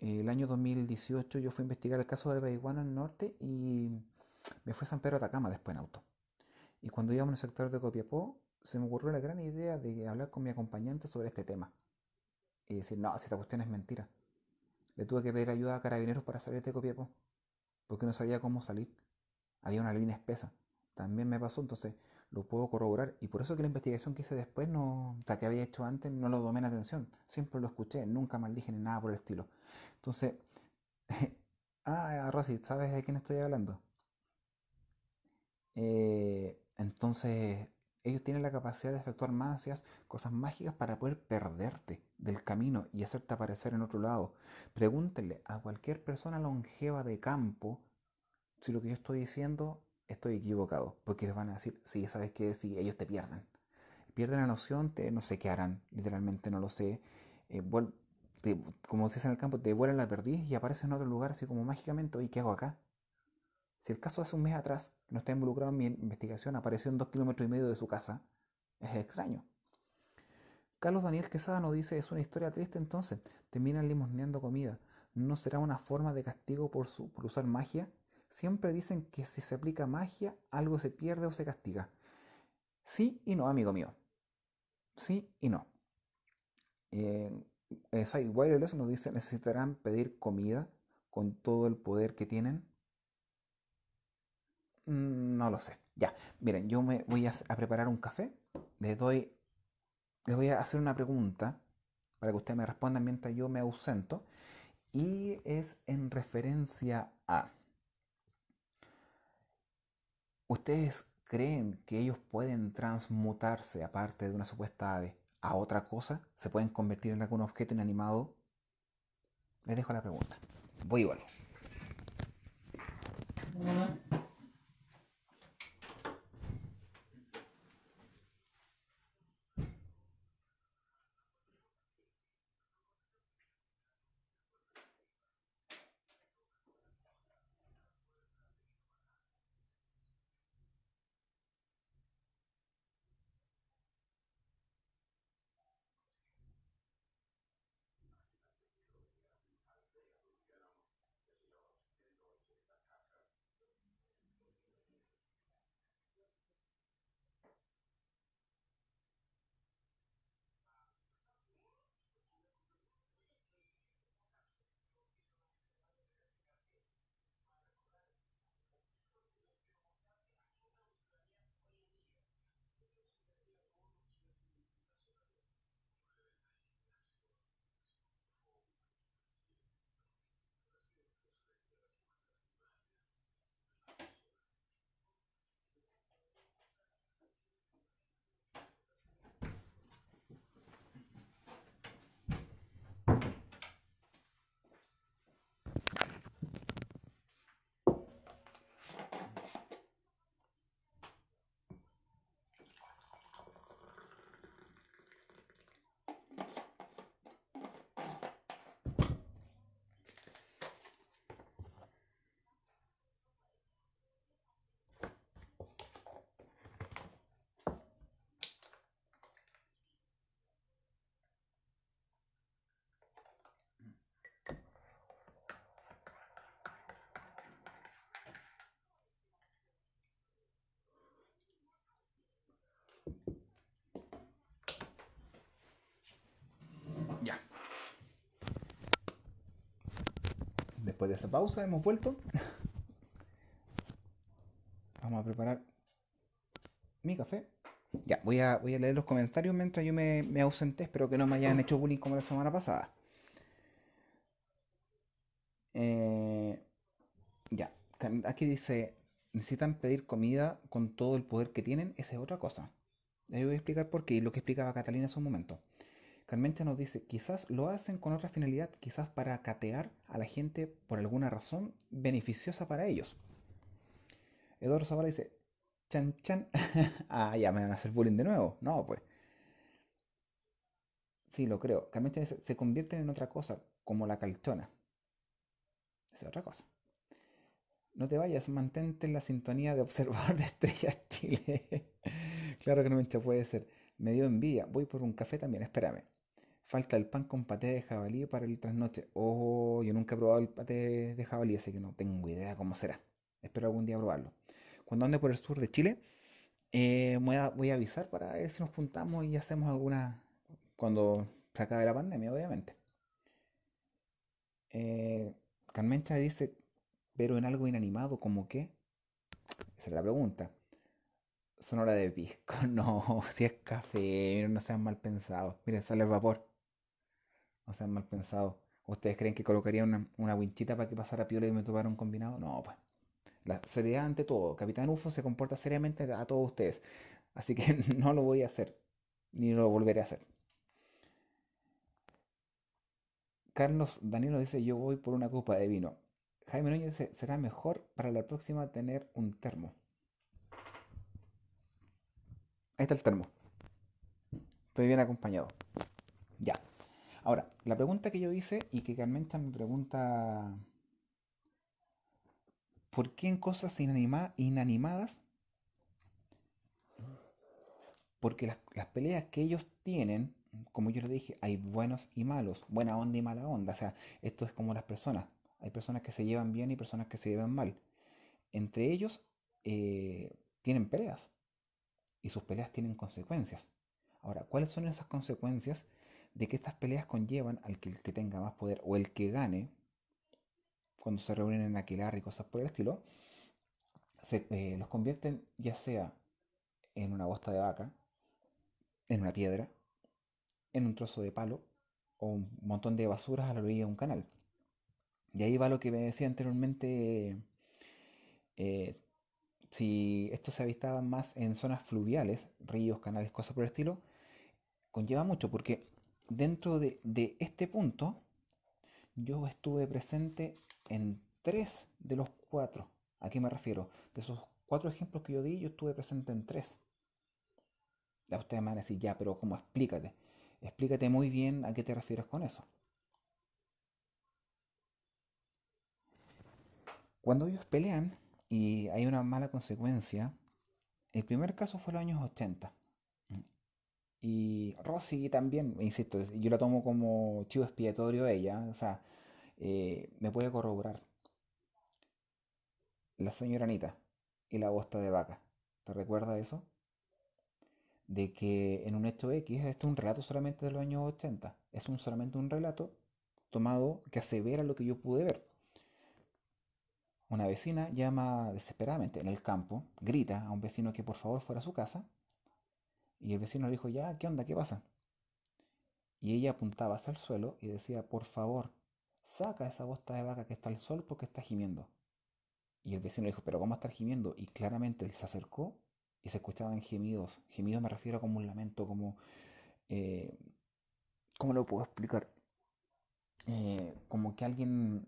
El año 2018 yo fui a investigar el caso de Baiguana en el norte y me fui a San Pedro Atacama después en auto. Y cuando íbamos al sector de Copiapó, se me ocurrió la gran idea de hablar con mi acompañante sobre este tema. Y decir, no, si esta cuestión es mentira. Le tuve que pedir ayuda a carabineros para salir de copiapo. porque no sabía cómo salir. Había una línea espesa. También me pasó, entonces lo puedo corroborar. Y por eso que la investigación que hice después, no, que había hecho antes, no lo tomé en atención. Siempre lo escuché, nunca maldije ni nada por el estilo. Entonces, ah, ah, Rosy, ¿sabes de quién estoy hablando? Eh, entonces, ellos tienen la capacidad de efectuar mansias cosas mágicas para poder perderte del camino y hacerte aparecer en otro lado. Pregúntenle a cualquier persona longeva de campo si lo que yo estoy diciendo estoy equivocado, porque les van a decir, sí, sabes qué? si ellos te pierden. Pierden la noción, te, no sé qué harán, literalmente no lo sé. Eh, como se dice en el campo, te vuelan la perdiz y apareces en otro lugar así como mágicamente, ¿y ¿qué hago acá? Si el caso hace un mes atrás, no está involucrado en mi investigación, apareció en dos kilómetros y medio de su casa, es extraño. Carlos Daniel Quesada nos dice, es una historia triste entonces, terminan limosneando comida. ¿No será una forma de castigo por, su, usar magia? Siempre dicen que si se aplica magia, algo se pierde o se castiga. Sí y no, amigo mío. Sí y no. Eh, eh nos dice, necesitarán pedir comida con todo el poder que tienen. Mm, no lo sé. Ya, miren, yo me voy a, preparar un café. Les doy. Les voy a hacer una pregunta para que ustedes me respondan mientras yo me ausento. Y es en referencia a. ¿Ustedes creen que ellos pueden transmutarse, aparte de una supuesta ave, a otra cosa? ¿Se pueden convertir en algún objeto inanimado? Les dejo la pregunta. Voy y vuelvo. Después de esa pausa hemos vuelto. Vamos a preparar mi café. Ya, voy a, voy a leer los comentarios mientras yo me, me Espero que no me hayan hecho bullying como la semana pasada. Eh, ya, aquí dice, necesitan pedir comida con todo el poder que tienen. Esa es otra cosa. Ahí voy a explicar por qué lo que explicaba Catalina hace un momento. Carmencha nos dice, quizás lo hacen con otra finalidad, quizás para catear a la gente por alguna razón beneficiosa para ellos. Eduardo Zavala dice, chan chan, ah, ya me van a hacer bullying de nuevo. No, pues. Sí, lo creo. Carmencha dice, se convierten en otra cosa, como la calchona. Es otra cosa. No te vayas, mantente en la sintonía de observador de estrellas Chile. claro que no me puede ser. Me dio envidia. Voy por un café también, espérame. Falta el pan con paté de jabalí para el trasnoche. Ojo, oh, yo nunca he probado el paté de jabalí, así que no tengo idea cómo será. Espero algún día probarlo. Cuando ande por el sur de Chile, eh, voy, a, avisar para ver si nos juntamos y hacemos alguna. Cuando se acabe la pandemia, obviamente. Eh, Carmencha dice, pero en algo inanimado, ¿como qué? Esa es la pregunta. Sonora de pisco, no, si es café, no sean mal pensados. Mira, sale el vapor. O sea, mal pensado. ¿Ustedes creen que colocaría una, una winchita para que pasara piola y me topara un combinado? No, pues. La seriedad ante todo. Capitán UFO se comporta seriamente a todos ustedes. Así que no lo voy a hacer. Ni lo volveré a hacer. Carlos Danilo dice, yo voy por una copa de vino. Jaime Núñez dice, será mejor para la próxima tener un termo. Ahí está el termo. Estoy bien acompañado. Ya. Ahora, la pregunta que yo hice y que Carmencha me pregunta, ¿por qué en cosas inanimadas? Porque las, peleas que ellos tienen, como yo les dije, hay buenos y malos, buena onda y mala onda. O sea, esto es como las personas. Hay personas que se llevan bien y personas que se llevan mal. Entre ellos eh, tienen peleas y sus peleas tienen consecuencias. Ahora, ¿cuáles son esas consecuencias? de que estas peleas conllevan al que, que tenga más poder o el que gane, cuando se reúnen en aquilar y cosas por el estilo, se, eh, los convierten ya sea en una bosta de vaca, en una piedra, en un trozo de palo o un montón de basuras a la orilla de un canal. Y ahí va lo que me decía anteriormente, eh, si esto se avistaba más en zonas fluviales, ríos, canales, cosas por el estilo, conlleva mucho porque dentro de, este punto, yo estuve presente en tres de los cuatro. ¿A qué me refiero? De esos cuatro ejemplos que yo di, yo estuve presente en tres. Ya ustedes me van a decir, ya, pero ¿cómo? Explícate. Explícate muy bien a qué te refieres con eso. Cuando ellos pelean y hay una mala consecuencia, el primer caso fue en los años 80. Y Rosy también, insisto, yo la tomo como chivo expiatorio ella, o sea, eh, me puede corroborar. La señora Anita y la bosta de vaca, ¿te recuerda eso? De que en un hecho X, este es un relato solamente de los años 80, es un, solamente un relato tomado que asevera lo que yo pude ver. Una vecina llama desesperadamente en el campo, grita a un vecino que por favor fuera a su casa y el vecino le dijo, ya, ¿qué onda? ¿Qué pasa? Y ella apuntaba hacia el suelo y decía, por favor, saca esa bosta de vaca que está al sol porque está gimiendo. Y el vecino le dijo, pero ¿cómo está gimiendo? Y claramente él se acercó y se escuchaban gemidos. Gemidos me refiero a como un lamento, como... Eh, ¿Cómo lo puedo explicar? Eh, como que alguien...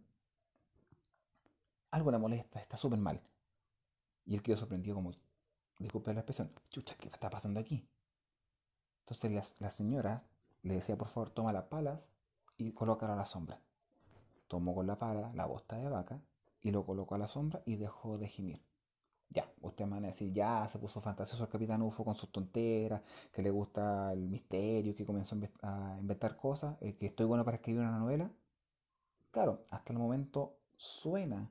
Algo la molesta, está súper mal. Y él quedó sorprendido como, disculpe la expresión, chucha, ¿qué está pasando aquí? Entonces la, señora le decía, por favor, toma las palas y colócalo a la sombra. Tomó con la pala la bosta de vaca y lo colocó a la sombra y dejó de gimir. Ya, usted van a decir, ya se puso fantasioso el capitán UFO con sus tonteras, que le gusta el misterio, que comenzó a inventar cosas, eh, que estoy bueno para escribir una novela. Claro, hasta el momento suena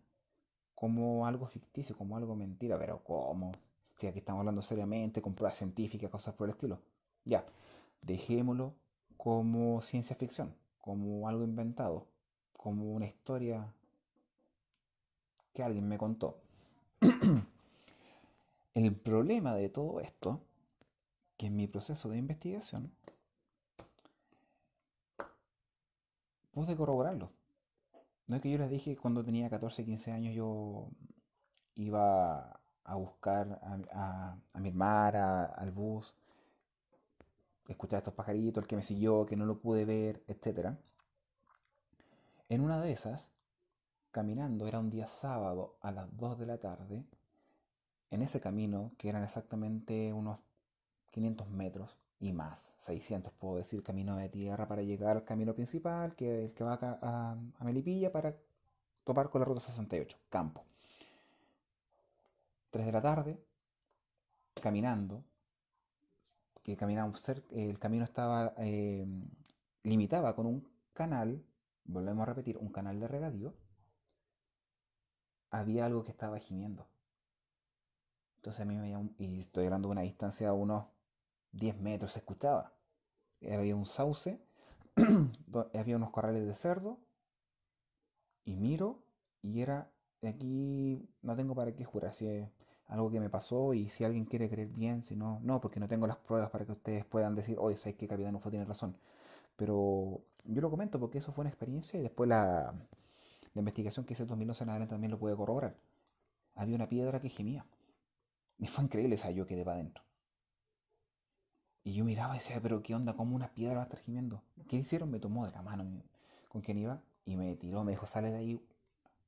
como algo ficticio, como algo mentira, pero ¿cómo? Si aquí estamos hablando seriamente, con pruebas científicas, cosas por el estilo. Ya, dejémoslo como ciencia ficción, como algo inventado, como una historia que alguien me contó. El problema de todo esto, que en mi proceso de investigación, pude corroborarlo. No es que yo les dije que cuando tenía 14, 15 años yo iba a buscar a, a mi hermana, al bus, escuchar estos pajaritos, el que me siguió, que no lo pude ver, etc. En una de esas, caminando, era un día sábado a las 2 de la tarde, en ese camino, que eran exactamente unos 500 metros y más, 600 puedo decir, camino de tierra para llegar al camino principal, que es el que va a, a Melipilla para topar con la ruta 68, campo. 3 de la tarde, caminando, que caminábamos el camino estaba em, limitaba con un canal, volvemos a repetir, un canal de regadío, había algo que estaba gimiendo. Entonces a mí me y estoy hablando de una distancia de unos 10 metros, se escuchaba. Había un sauce, había unos corrales de cerdo, y miro, y era, aquí no tengo para qué jurar, si es algo que me pasó y si alguien quiere creer bien, si no, no, porque no tengo las pruebas para que ustedes puedan decir, oye, sé que Capitán UFO tiene razón. Pero yo lo comento porque eso fue una experiencia y después la, la investigación que hice en 2011 en también lo puede corroborar. Había una piedra que gemía. Y fue increíble, esa sea, yo quedé para adentro. Y yo miraba y decía, pero ¿qué onda? ¿Cómo una piedra va a estar gimiendo? ¿Qué hicieron? Me tomó de la mano con quien iba y me tiró, me dijo, sale de ahí.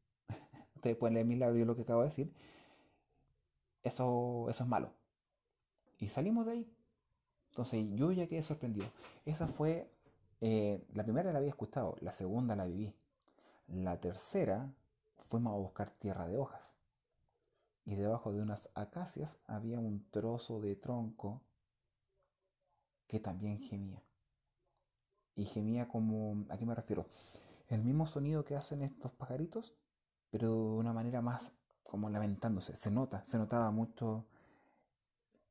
Ustedes pueden leer mi audio lo que acabo de decir eso, eso es malo. Y salimos de ahí. Entonces yo ya quedé sorprendido. Esa fue, eh, la primera la había escuchado, la segunda la viví. La tercera fuimos a buscar tierra de hojas. Y debajo de unas acacias había un trozo de tronco que también gemía. Y gemía como, ¿a qué me refiero? El mismo sonido que hacen estos pajaritos, pero de una manera más como lamentándose. Se nota, se notaba mucho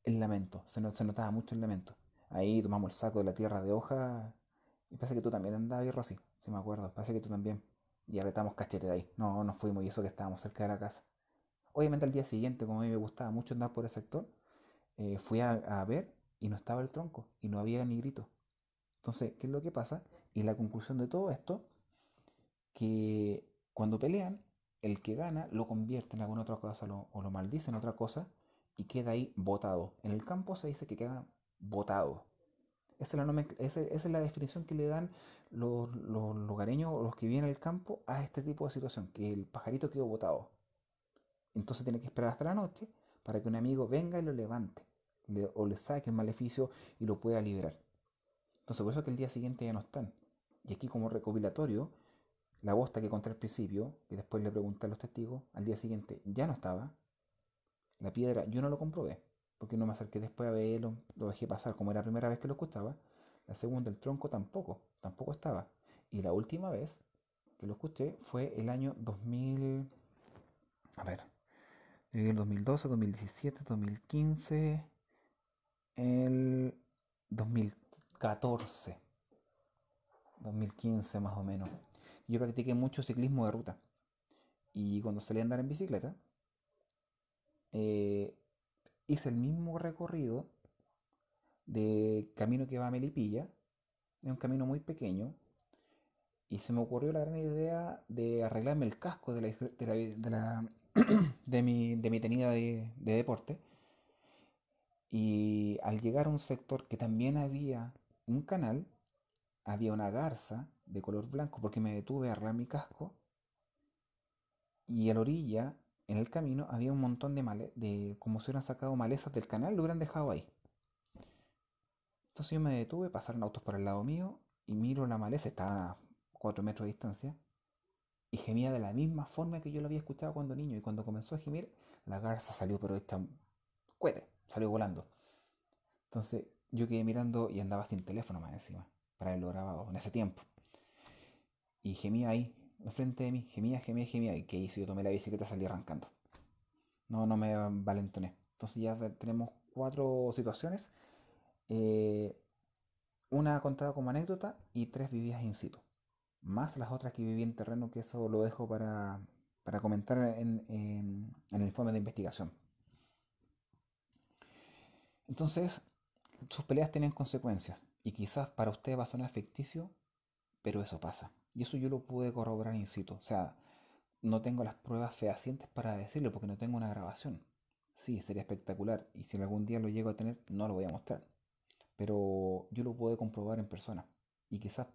el lamento, se, notaba mucho el lamento. Ahí tomamos el saco de la tierra de hoja y parece que tú también andabas, y Rosy, si me acuerdo, parece que tú también. Y apretamos cachetes de ahí. No, no fuimos y eso que estábamos cerca de la casa. Obviamente al día siguiente, como a mí me gustaba mucho andar por el sector, eh, fui a, a ver y no estaba el tronco y no había ni grito. Entonces, ¿qué es lo que pasa? Y la conclusión de todo esto, que cuando pelean, el que gana lo convierte en alguna otra cosa o lo maldice en otra cosa y queda ahí botado. En el campo se dice que queda botado. Esa es la, definición que le dan los, lugareños o los que vienen al campo a este tipo de situación, que el pajarito quedó botado. Entonces tiene que esperar hasta la noche para que un amigo venga y lo levante o le saque el maleficio y lo pueda liberar. Entonces por eso que el día siguiente ya no están. Y aquí como recopilatorio, la bosta que conté al principio, y después le pregunté a los testigos, al día siguiente ya no estaba. La piedra yo no lo comprobé, porque no me acerqué después a verlo, lo dejé pasar como era la primera vez que lo escuchaba. La segunda, el tronco tampoco, tampoco estaba. Y la última vez que lo escuché fue el año 2000... A ver, el 2012, 2017, 2015, el 2014, 2015 más o menos yo practiqué mucho ciclismo de ruta. Y cuando salí a andar en bicicleta, eh, hice el mismo recorrido de camino que va a Melipilla, es un camino muy pequeño, y se me ocurrió la gran idea de arreglarme el casco de, de, mi, tenida de, deporte. Y al llegar a un sector que también había un canal, había una garza, de color blanco porque me detuve a arreglar mi casco y a la orilla, en el camino, había un montón de, male de como si hubieran sacado malezas del canal, lo hubieran dejado ahí. Entonces yo me detuve, pasaron autos por el lado mío y miro la maleza, estaba a 4 metros de distancia, y gemía de la misma forma que yo lo había escuchado cuando niño. Y cuando comenzó a gemir, la garza salió, pero esta cuete, salió volando. Entonces yo quedé mirando y andaba sin teléfono más encima, para verlo grabado en ese tiempo. Y gemía ahí, enfrente de mí, gemía, gemía, gemía. ¿Y qué hice? Yo tomé la bicicleta y salí arrancando. No, no me valentoné. Entonces ya tenemos cuatro situaciones. Eh, una contada como anécdota y tres vividas in situ. Más las otras que viví en terreno, que eso lo dejo para, comentar en, el informe de investigación. Entonces, sus peleas tienen consecuencias y quizás para usted va a sonar ficticio, pero eso pasa. Y eso yo lo pude corroborar, situ. O sea, no tengo las pruebas fehacientes para decirlo porque no tengo una grabación. Sí, sería espectacular. Y si algún día lo llego a tener, no lo voy a mostrar. Pero yo lo pude comprobar en persona. Y quizás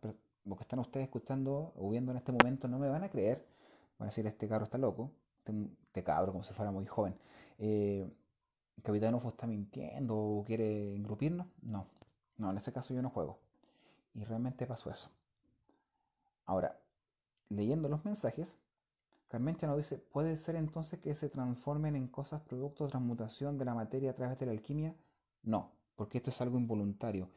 los que están ustedes escuchando o viendo en este momento no me van a creer. Van a decir, este cabro está loco. Este, este cabro, como si fuera muy joven. Eh, Capitán UFO está mintiendo o quiere engrupirnos. No, no, en ese caso yo no juego. Y realmente pasó eso. Ahora, leyendo los mensajes, Carmen nos dice, puede ser entonces que se transformen en cosas producto de transmutación de la materia a través de la alquimia. No, porque esto es algo involuntario.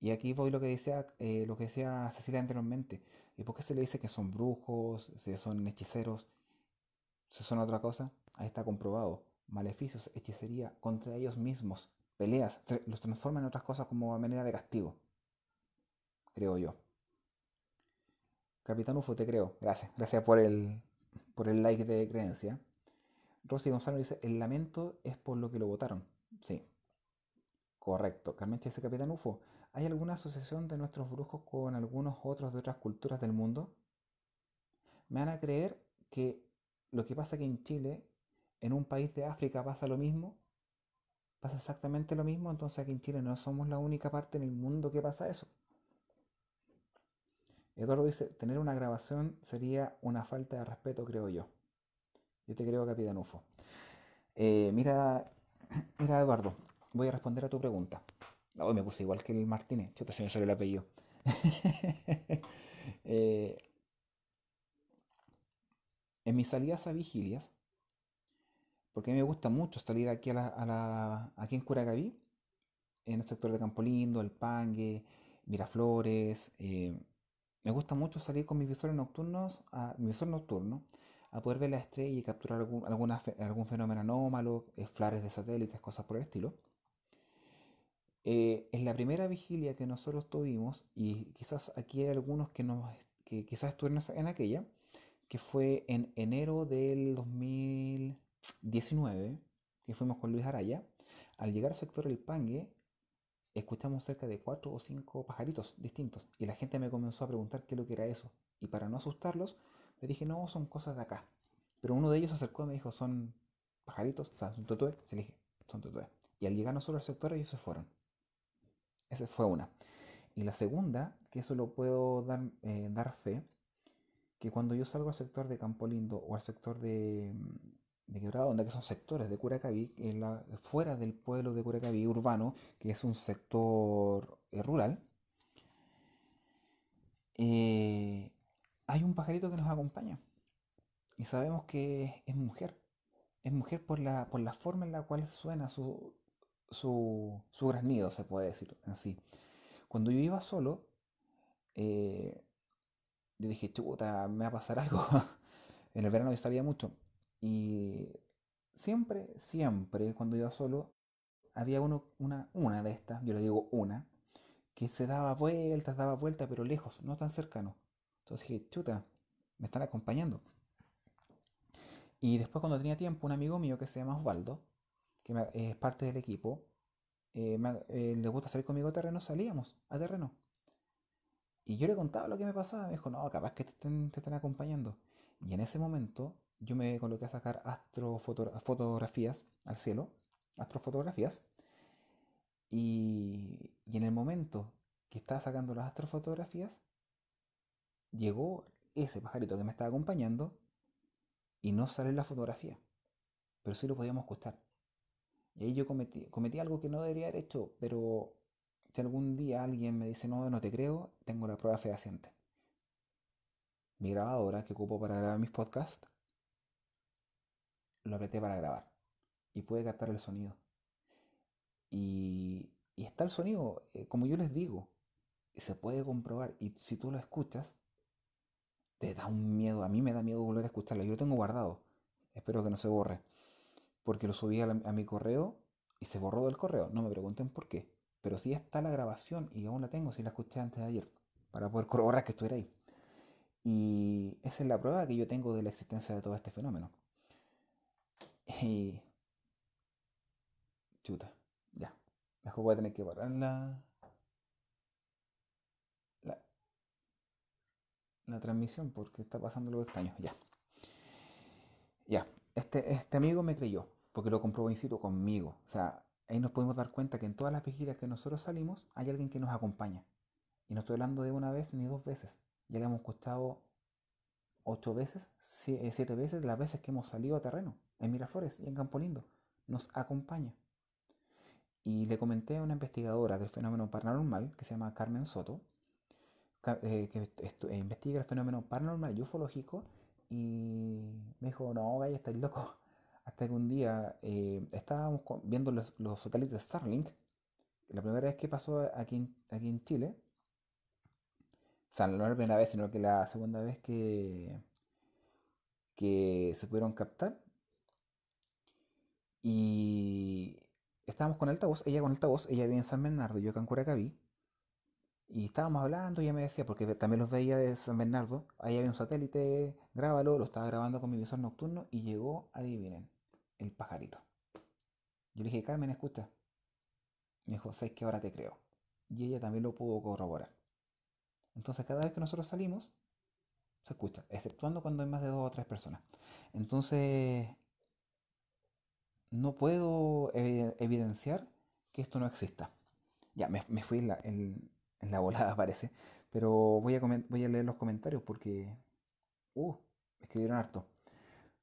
Y aquí voy lo que decía, eh, lo que decía Cecilia anteriormente. ¿Y por qué se le dice que son brujos, si son hechiceros, Si son otra cosa? Ahí está comprobado. Maleficios, hechicería contra ellos mismos, peleas, los transforman en otras cosas como manera de castigo, creo yo. Capitán UFO, te creo. Gracias. Gracias por el, like de creencia. Rosy Gonzalo dice, el lamento es por lo que lo votaron. Sí. Correcto. Carmen dice, Capitán UFO, ¿hay alguna asociación de nuestros brujos con algunos otros de otras culturas del mundo? Me van a creer que lo que pasa aquí en Chile, en un país de África pasa lo mismo, pasa exactamente lo mismo, entonces aquí en Chile no somos la única parte en el mundo que pasa eso. Eduardo dice, tener una grabación sería una falta de respeto, creo yo. Yo te creo, Capitán UFO. Eh, mira, mira, Eduardo, voy a responder a tu pregunta. Hoy me puse igual que el Martínez. Yo se me el apellido. Eh, en mis salidas a vigilias, porque a mí me gusta mucho salir aquí, a la, aquí en Curacaví, en el sector de Campolindo, El Pangue, Miraflores, eh, me gusta mucho salir con mis visores nocturnos, a, mi visor nocturno, a poder ver la estrella y capturar algún, alguna, algún fenómeno anómalo, eh, flares de satélites, cosas por el estilo. en eh, la primera vigilia que nosotros tuvimos, y quizás aquí hay algunos que, nos, que quizás estuvieron en aquella, que fue en enero del 2019, que fuimos con Luis Araya, al llegar al sector El Pangue, escuchamos cerca de cuatro o cinco pajaritos distintos y la gente me comenzó a preguntar qué lo que era eso. Y para no asustarlos, le dije, no, son cosas de acá. Pero uno de ellos se acercó y me dijo, son pajaritos, o sea, son Se le dije, son Y al llegar solo al sector, ellos se fueron. Esa fue una. Y la segunda, que eso lo puedo dar, eh, dar fe, que cuando yo salgo al sector de Campo Lindo o al sector de, mm, de Quebrada donde que son sectores de Curacaví, en la, fuera del pueblo de Curacaví urbano, que es un sector eh, rural, eh, hay un pajarito que nos acompaña. Y sabemos que es mujer. Es mujer por la, por la forma en la cual suena su, su, su se puede decir en Cuando yo iba solo, eh, yo dije, chuta, me va a pasar algo. en el verano yo sabía mucho. Y siempre, siempre, cuando iba solo, había uno, una, una de estas, yo le digo una, que se daba vueltas, daba vueltas, pero lejos, no tan cercano. Entonces dije, chuta, me están acompañando. Y después cuando tenía tiempo, un amigo mío que se llama Osvaldo, que es parte del equipo, eh, eh, le gusta salir conmigo a terreno, salíamos a terreno. Y yo le contaba lo que me pasaba, me dijo, no, capaz que te te están acompañando. Y en ese momento yo me coloqué a sacar astrofotografías al cielo, astrofotografías, y, y en el momento que estaba sacando las astrofotografías, llegó ese pajarito que me estaba acompañando y no sale la fotografía, pero sí lo podíamos escuchar. Y ahí yo cometí, cometí algo que no debería haber hecho, pero si algún día alguien me dice, no, no te creo, tengo la prueba fehaciente. Mi grabadora que ocupo para grabar mis podcasts lo apreté para grabar y puede captar el sonido. Y, está el sonido, eh, como yo les digo, se puede comprobar y si tú lo escuchas, te da un miedo, a mí me da miedo volver a escucharlo, yo lo tengo guardado, espero que no se borre, porque lo subí a, mi correo y se borró del correo, no me pregunten por qué, pero sí está la grabación y aún la tengo, si la escuché antes de ayer, para poder corroborar que estuviera ahí. Y esa es la prueba que yo tengo de la existencia de todo este fenómeno. Y. Chuta, ya. Mejor voy a tener que parar la. La, la transmisión porque está pasando algo extraño. Ya. Ya. Este, este amigo me creyó porque lo comprobó in conmigo. O sea, ahí nos podemos dar cuenta que en todas las vigilias que nosotros salimos hay alguien que nos acompaña. Y no estoy hablando de una vez ni dos veces. Ya le hemos costado ocho veces, eh, siete veces las veces que hemos salido a terreno en Miraflores y en Campo Lindo Nos acompaña. Y le comenté a una investigadora del fenómeno paranormal, que se llama Carmen Soto, eh, que eh, investiga el fenómeno paranormal y ufológico, y me dijo, no, Gaya, estáis loco. Hasta que un día eh, estábamos viendo los, los satélites de Starlink, la primera vez que pasó aquí, en, aquí en Chile, o sea, no la primera vez, sino que la segunda vez que, que se pudieron captar, y estábamos con altavoz, ella con altavoz, ella vive en San Bernardo, yo acá en Y estábamos hablando y ella me decía, porque también los veía de San Bernardo, ahí había un satélite, grábalo, lo estaba grabando con mi visor nocturno y llegó, adivinen, el pajarito. Yo le dije, Carmen, escucha. Me dijo, ¿sabes que Ahora te creo. Y ella también lo pudo corroborar. Entonces cada vez que nosotros salimos, se escucha, exceptuando cuando hay más de dos o tres personas. Entonces no puedo eh, evidenciar que esto no exista. Ya, me, fui en la, volada, parece. Pero voy a, voy a leer los comentarios porque... Uh, escribieron harto.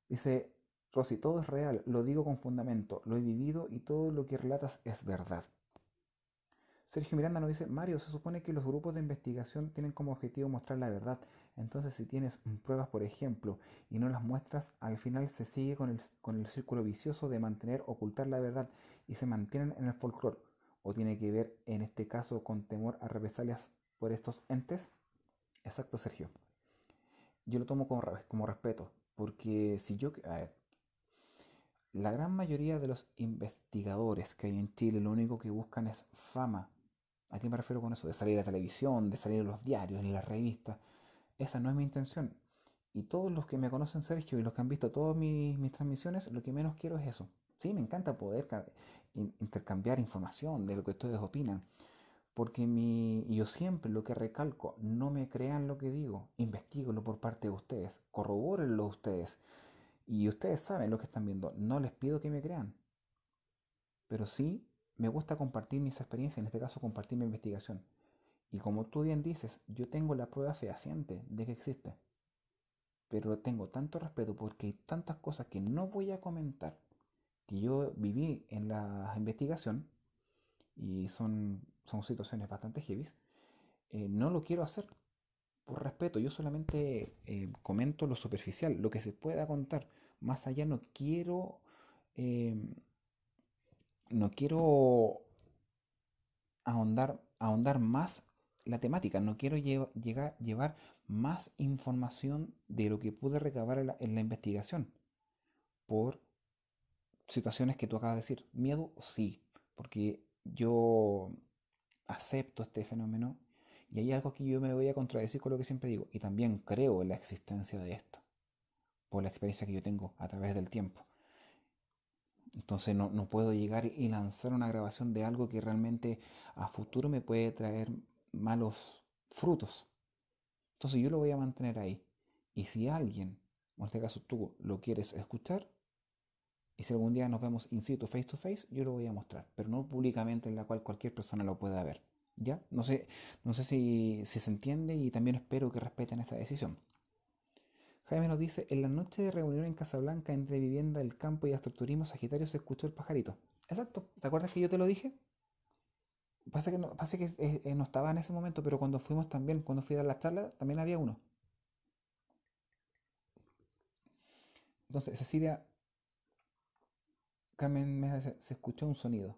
Dice, Rosy, todo es real, lo digo con fundamento, lo he vivido y todo lo que relatas es verdad. Sergio Miranda nos dice, Mario, se supone que los grupos de investigación tienen como objetivo mostrar la verdad. Entonces si tienes pruebas, por ejemplo, y no las muestras, al final se sigue con el, círculo vicioso de mantener ocultar la verdad y se mantienen en el folclore. ¿O tiene que ver en este caso con temor a represalias por estos entes? Exacto, Sergio. Yo lo tomo como, respeto, porque si yo... la gran mayoría de los investigadores que hay en Chile lo único que buscan es fama. ¿A qué me refiero con eso? De salir a la televisión, de salir en los diarios, en las revistas. Esa no es mi intención. Y todos los que me conocen, Sergio, y los que han visto todas mis, transmisiones, lo que menos quiero es eso. Sí, me encanta poder intercambiar información de lo que ustedes opinan. Porque yo siempre lo que recalco, no me crean lo que digo, investiguenlo por parte de ustedes, corrobórenlo ustedes. Y ustedes saben lo que están viendo, no les pido que me crean. Pero sí, me gusta compartir mis experiencias, en este caso compartir mi investigación. Y como tú bien dices, yo tengo la prueba fehaciente de que existe. Pero tengo tanto respeto porque hay tantas cosas que no voy a comentar que yo viví en la investigación y son, son situaciones bastante heavy. Eh, no lo quiero hacer por respeto. Yo solamente eh, comento lo superficial, lo que se pueda contar. Más allá no quiero. Em, no quiero ahondar, ahondar más la temática, no quiero llevar, llevar más información de lo que pude recabar en la, investigación por situaciones que tú acabas de decir. Miedo, sí, porque yo acepto este fenómeno y hay algo que yo me voy a contradecir con lo que siempre digo y también creo en la existencia de esto por la experiencia que yo tengo a través del tiempo. Entonces no, no puedo llegar y lanzar una grabación de algo que realmente a futuro me puede traer malos frutos. Entonces yo lo voy a mantener ahí. Y si alguien, en este caso tú, lo quieres escuchar, y si algún día nos vemos in situ, face to face, yo lo voy a mostrar, pero no públicamente en la cual cualquier persona lo pueda ver. ¿Ya? No sé, no sé si, se entiende y también espero que respeten esa decisión. Jaime nos dice, en la noche de reunión en Casablanca entre vivienda del campo y astroturismo Sagitario se escuchó el pajarito. Exacto, ¿te acuerdas que yo te lo dije? Pasa que, no, pasa que eh, eh, no estaba en ese momento, pero cuando fuimos también, cuando fui a dar la charla, también había uno. Entonces, Cecilia, Carmen me se escuchó un sonido.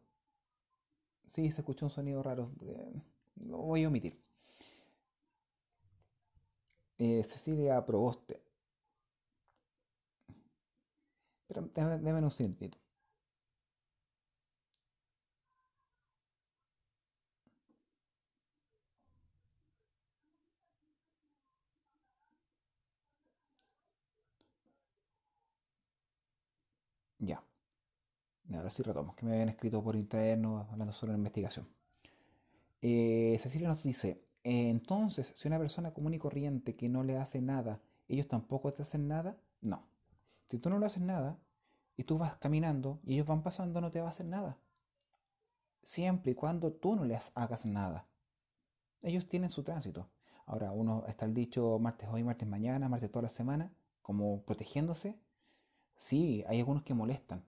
Sí, se escuchó un sonido raro. Eh, lo voy a omitir. Eh, Cecilia Proboste. Pero un segundito. ahora sí retomo, que me habían escrito por interno hablando sobre la investigación. Eh, Cecilia nos dice, entonces, si una persona común y corriente que no le hace nada, ellos tampoco te hacen nada, no. Si tú no le haces nada y tú vas caminando y ellos van pasando, no te va a hacer nada. Siempre y cuando tú no les hagas nada. Ellos tienen su tránsito. Ahora, uno está el dicho martes hoy, martes mañana, martes toda la semana, como protegiéndose. Sí, hay algunos que molestan,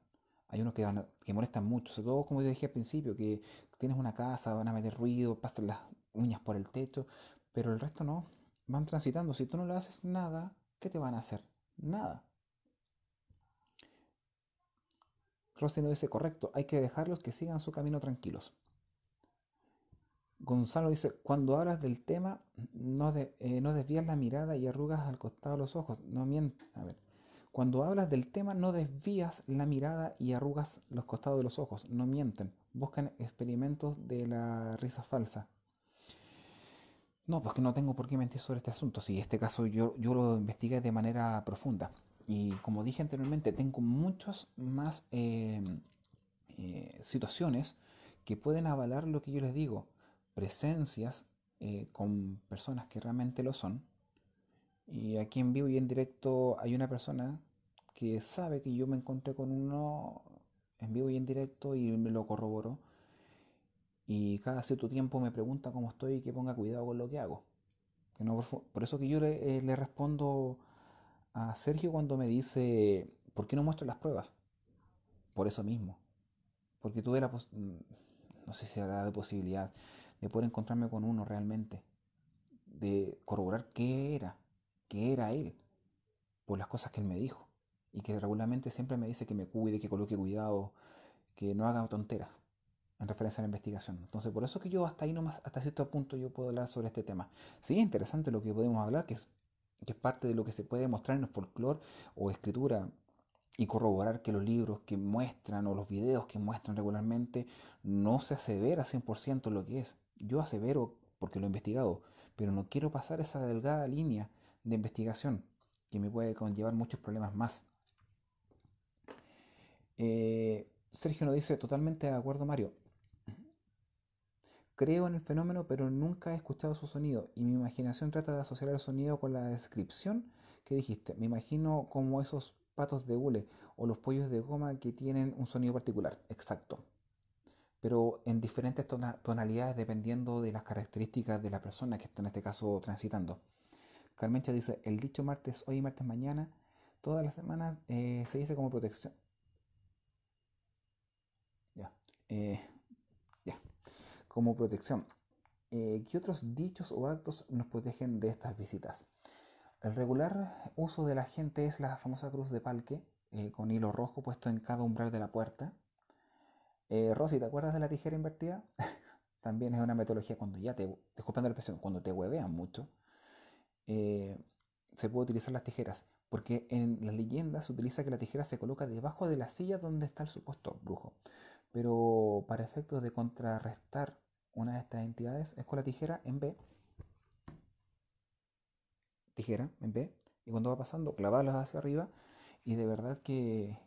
hay unos que, van que molestan mucho, sobre todo como yo dije al principio, que tienes una casa, van a meter ruido, pasan las uñas por el techo, pero el resto no. Van transitando. Si tú no le haces nada, ¿qué te van a hacer? Nada. Rossi no dice, correcto, hay que dejarlos que sigan su camino tranquilos. Gonzalo dice, cuando hablas del tema, no, eh, no desvías la mirada y arrugas al costado los ojos. No mientas. A ver. Cuando hablas del tema no desvías la mirada y arrugas los costados de los ojos, no mienten, buscan experimentos de la risa falsa. No, pues no tengo por qué mentir sobre este asunto, si este caso yo, lo investigué de manera profunda. Y como dije anteriormente, tengo muchas más em, eh, situaciones que pueden avalar lo que yo les digo. Presencias eh, con personas que realmente lo son, y aquí en vivo y en directo hay una persona que sabe que yo me encontré con uno en vivo y en directo y me lo corroboró. Y cada cierto tiempo me pregunta cómo estoy y que ponga cuidado con lo que hago. Que por eso que yo eh, le, respondo a Sergio cuando me dice, ¿por qué no muestras las pruebas? Por eso mismo. Porque tuve la, mm, no sé si ha dado posibilidad de poder encontrarme con uno realmente, de corroborar qué era que era él por las cosas que él me dijo y que regularmente siempre me dice que me cuide, que coloque cuidado, que no haga tonteras en referencia a la investigación. Entonces, por eso que yo hasta ahí nomás, hasta cierto punto yo puedo hablar sobre este tema. Sí, es interesante lo que podemos hablar, que es, que es parte de lo que se puede mostrar en el folclore o escritura y corroborar que los libros que muestran o los videos que muestran regularmente no se asevera 100% lo que es. Yo asevero porque lo he investigado, pero no quiero pasar esa delgada línea de investigación que me puede conllevar muchos problemas más. Eh, Sergio nos dice, totalmente de acuerdo Mario. Creo en el fenómeno, pero nunca he escuchado su sonido y mi imaginación trata de asociar el sonido con la descripción que dijiste. Me imagino como esos patos de hule o los pollos de goma que tienen un sonido particular, exacto, pero en diferentes tonalidades dependiendo de las características de la persona que está en este caso transitando. Carmencha dice, el dicho martes, hoy y martes mañana, todas las semanas eh, se dice como protección. Eh, como protección. Eh, ¿Qué otros dichos o actos nos protegen de estas visitas? El regular uso de la gente es la famosa cruz de palque, con hilo rojo puesto en cada umbral de la puerta. Rosy, ¿te acuerdas de la tijera invertida? También es una metodología cuando ya te, disculpando la expresión, cuando te huevean mucho eh, se puede utilizar las tijeras. Porque en las leyendas se utiliza que la tijera se coloca debajo de la silla donde está el supuesto brujo. Pero para efectos de contrarrestar una de estas entidades es con la tijera en B. Tijera en B. Y cuando va pasando, clavarlas hacia arriba. Y de verdad que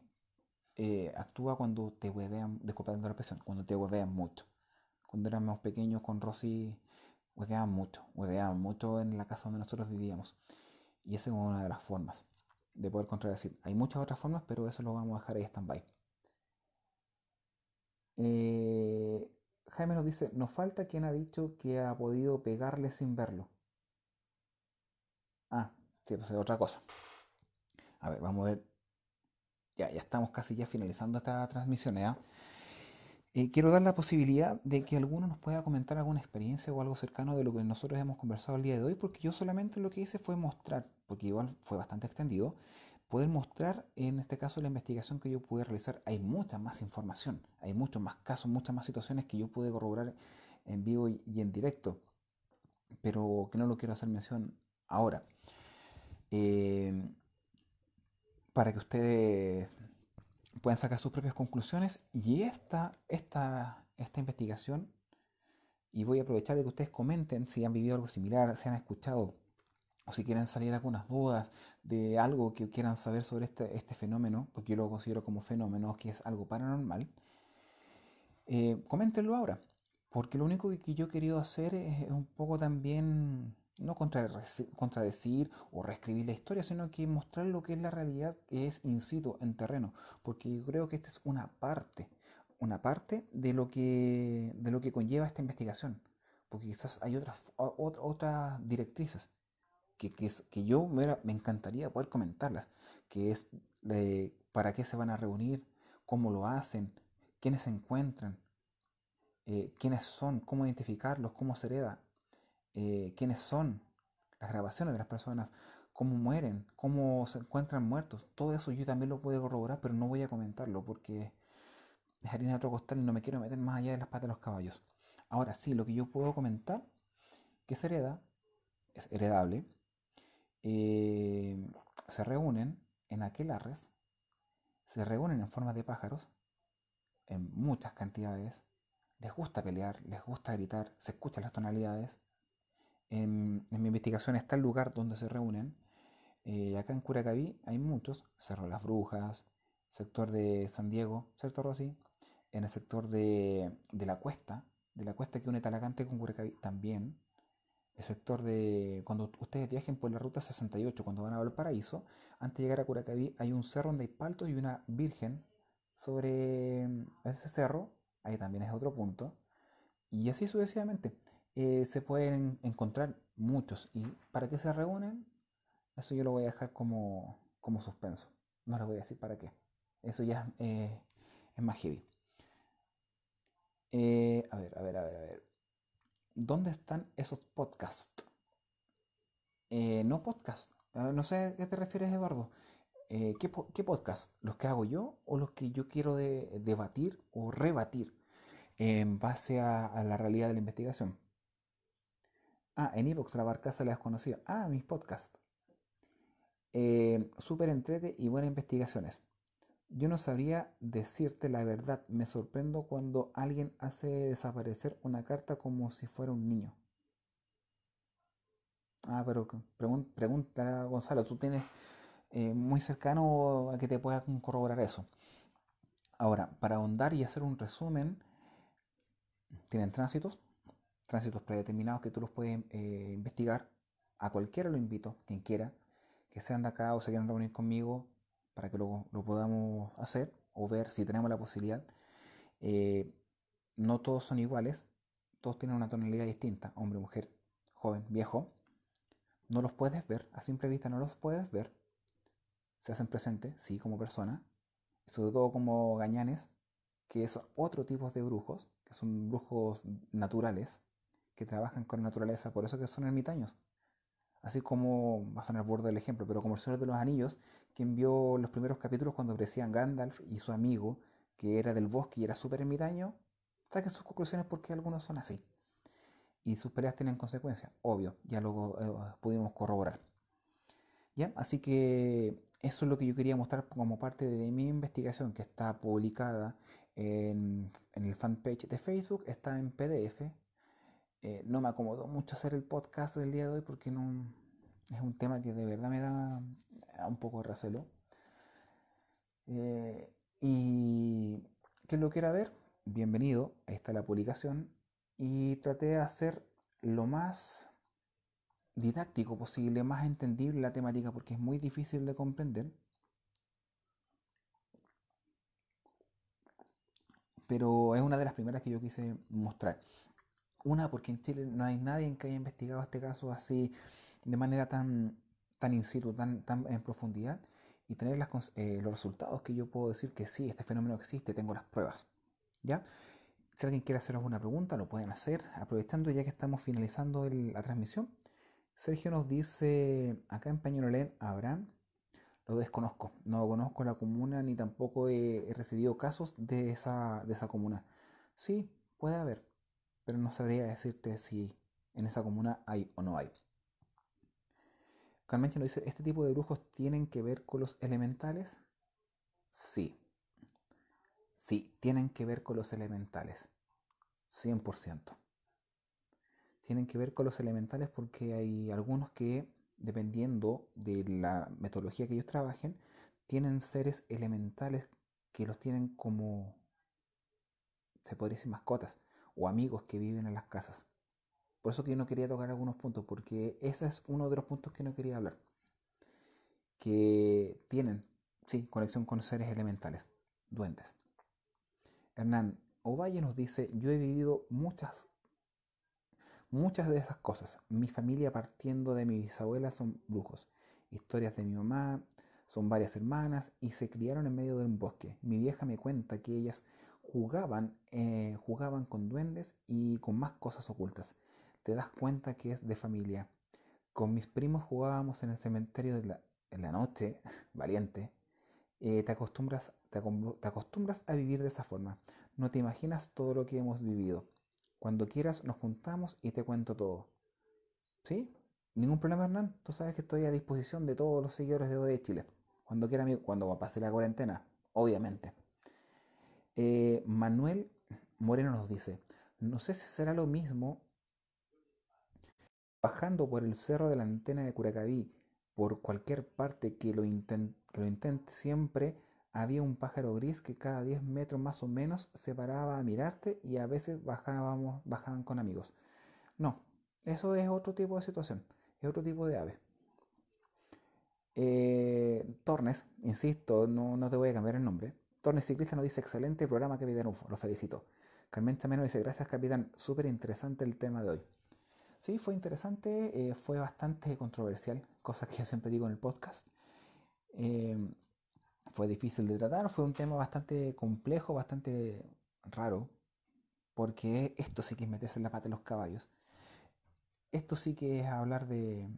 eh, actúa cuando te huevean, disculpa la presión, cuando te huevean mucho. Cuando éramos pequeños con Rosy hueveaban mucho, hueveaban mucho en la casa donde nosotros vivíamos. Y esa es una de las formas de poder contradecir. Hay muchas otras formas, pero eso lo vamos a dejar ahí stand-by. Eh, Jaime nos dice, nos falta quien ha dicho que ha podido pegarle sin verlo. Ah, sí, pues es otra cosa. A ver, vamos a ver. Ya, ya estamos casi ya finalizando esta transmisión, ¿eh? Eh, quiero dar la posibilidad de que alguno nos pueda comentar alguna experiencia o algo cercano de lo que nosotros hemos conversado el día de hoy, porque yo solamente lo que hice fue mostrar, porque igual fue bastante extendido, poder mostrar en este caso la investigación que yo pude realizar. Hay mucha más información, hay muchos más casos, muchas más situaciones que yo pude corroborar en vivo y, en directo, pero que no lo quiero hacer mención ahora. Eh, para que ustedes pueden sacar sus propias conclusiones y esta, esta, esta investigación, y voy a aprovechar de que ustedes comenten si han vivido algo similar, si han escuchado o si quieren salir algunas dudas de algo que quieran saber sobre este, este fenómeno, porque yo lo considero como fenómeno, que es algo paranormal, eh, coméntenlo ahora, porque lo único que yo he querido hacer es un poco también no contradecir o reescribir la historia, sino que mostrar lo que es la realidad que es in situ, en terreno, porque yo creo que esta es una parte, una parte de lo que, de lo que conlleva esta investigación, porque quizás hay otras, directrices que, que, que yo me, encantaría poder comentarlas, que es de para qué se van a reunir, cómo lo hacen, quiénes se encuentran, eh, quiénes son, cómo identificarlos, cómo se hereda, eh, quiénes son, las grabaciones de las personas, cómo mueren, cómo se encuentran muertos. Todo eso yo también lo puedo corroborar, pero no voy a comentarlo porque es harina otro costal y no me quiero meter más allá de las patas de los caballos. Ahora sí, lo que yo puedo comentar, que se hereda, es heredable, eh, se reúnen en aquel arres, se reúnen en forma de pájaros, en muchas cantidades, les gusta pelear, les gusta gritar, se escuchan las tonalidades, en, mi investigación está el lugar donde se reúnen. Eh, acá en Curacaví hay muchos, Cerro Las Brujas, sector de San Diego, ¿cierto así, En el sector de, de la cuesta, de la cuesta que une Talagante con Curacaví también. El sector de. Cuando ustedes viajen por la ruta 68, cuando van a Valparaíso, antes de llegar a Curacaví hay un cerro donde hay palto y una virgen sobre mm, ese cerro. Ahí también es otro punto. Y así sucesivamente. Eh, se pueden encontrar muchos. ¿Y para qué se reúnen? Eso yo lo voy a dejar como, suspenso. No les voy a decir para qué. Eso ya eh, es más heavy. Eh, a ver, a ver, a ver, a ver. ¿Dónde están esos podcasts? no podcast. Ah, no sé a qué te refieres, Eduardo. ¿qué, ¿qué, podcast? ¿Los que hago yo o los que yo quiero debatir o rebatir en base a, la realidad de la investigación? Ah, en Evox la barcaza la conocido. Ah, mis podcasts. Eh, Súper entrete y buenas investigaciones. Yo no sabría decirte la verdad. Me sorprendo cuando alguien hace desaparecer una carta como si fuera un niño. Ah, pero pregun pregunta Gonzalo, tú tienes eh, muy cercano a que te pueda corroborar eso. Ahora, para ahondar y hacer un resumen, ¿tienen tránsitos? tránsitos predeterminados que tú los puedes eh, investigar. A cualquiera lo invito, quien quiera, que sean de acá o se quieran reunir conmigo para que luego lo podamos hacer o ver si tenemos la posibilidad. Eh, no todos son iguales, todos tienen una tonalidad distinta, hombre, mujer, joven, viejo. No los puedes ver, a simple vista no los puedes ver. Se hacen presentes, sí, como persona, sobre todo como gañanes, que es otro tipo de brujos, que son brujos naturales, que trabajan con la naturaleza, por eso que son ermitaños. Así como, va a sonar borde el ejemplo, pero como el Señor de los Anillos, quien vio los primeros capítulos cuando aparecían Gandalf y su amigo, que era del bosque y era súper ermitaño, saquen sus conclusiones porque algunos son así. Y sus peleas tienen consecuencias, obvio, ya lo eh, pudimos corroborar. ¿Ya? Así que eso es lo que yo quería mostrar como parte de mi investigación que está publicada en, en el fanpage de Facebook, está en PDF, eh, no me acomodó mucho hacer el podcast del día de hoy porque no, es un tema que de verdad me da un poco de recelo. Eh, y que lo quiera ver, bienvenido, ahí está la publicación. Y traté de hacer lo más didáctico posible, más entendible la temática porque es muy difícil de comprender. Pero es una de las primeras que yo quise mostrar. Una, porque en Chile no hay nadie que haya investigado este caso así de manera tan, tan in situ, tan, en profundidad, y tener eh, los resultados que yo puedo decir que sí, este fenómeno existe, tengo las pruebas. ¿Ya? Si alguien quiere hacer alguna pregunta, lo pueden hacer. Aprovechando ya que estamos finalizando la transmisión, Sergio nos dice, acá en a Abraham, lo desconozco. No conozco la comuna ni tampoco he, recibido casos de esa, de esa comuna. Sí, puede haber, pero no sabría decirte si en esa comuna hay o no hay. Carmen nos dice, ¿este tipo de brujos tienen que ver con los elementales? Sí. Sí, tienen que ver con los elementales. 100%. Tienen que ver con los elementales porque hay algunos que, dependiendo de la metodología que ellos trabajen, tienen seres elementales que los tienen como, se podría decir, mascotas o amigos que viven en las casas. Por eso que yo no quería tocar algunos puntos, porque ese es uno de los puntos que no quería hablar. Que tienen, sí, conexión con seres elementales, duendes. Hernán Ovalle nos dice, yo he vivido muchas, muchas de esas cosas. Mi familia partiendo de mi bisabuela son brujos. Historias de mi mamá, son varias hermanas y se criaron en medio de un bosque. Mi vieja me cuenta que ellas jugaban, eh, jugaban con duendes y con más cosas ocultas. Te das cuenta que es de familia. Con mis primos jugábamos en el cementerio en la noche, valiente. Eh, te, acostumbras, te, acostumbras a vivir de esa forma. No te imaginas todo lo que hemos vivido. Cuando quieras nos juntamos y te cuento todo. ¿Sí? Ningún problema, Hernán. Tú sabes que estoy a disposición de todos los seguidores de ODE Chile. Cuando quiera, cuando pase la cuarentena, obviamente. Eh, Manuel Moreno nos dice, no sé si será lo mismo bajando por el cerro de la antena de Curacaví, por cualquier parte que lo, intente, siempre, había un pájaro gris que cada 10 metros más o menos se paraba a mirarte y a veces bajábamos, bajaban con amigos. No, eso es otro tipo de situación, es otro tipo de ave. Eh, Tornes, insisto, no, no te voy a cambiar el nombre. Torne Ciclista nos dice, excelente programa, Capitán UFO, lo felicito. Carmen Chameno dice, gracias, Capitán, súper interesante el tema de hoy. Sí, fue interesante, eh, fue bastante controversial, cosa que yo siempre digo en el podcast. Em, fue difícil de tratar, fue un tema bastante complejo, bastante raro, porque esto sí que es meterse en la pata de los caballos. Esto sí que es hablar de,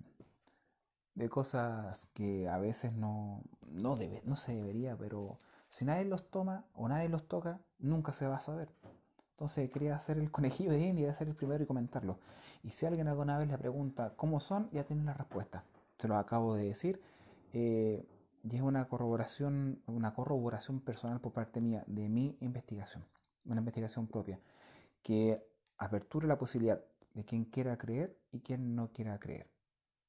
de cosas que a veces no, no se debería, pero si nadie los toma o nadie los toca, nunca se va a saber. Entonces quería hacer el conejillo de India, hacer el primero y comentarlo. Y si alguien alguna vez le pregunta cómo son, ya tiene la respuesta. Se lo acabo de decir. Eh, y es una corroboración, una corroboración personal por parte mía de mi investigación. Una investigación propia. Que apertura la posibilidad de quien quiera creer y quien no quiera creer.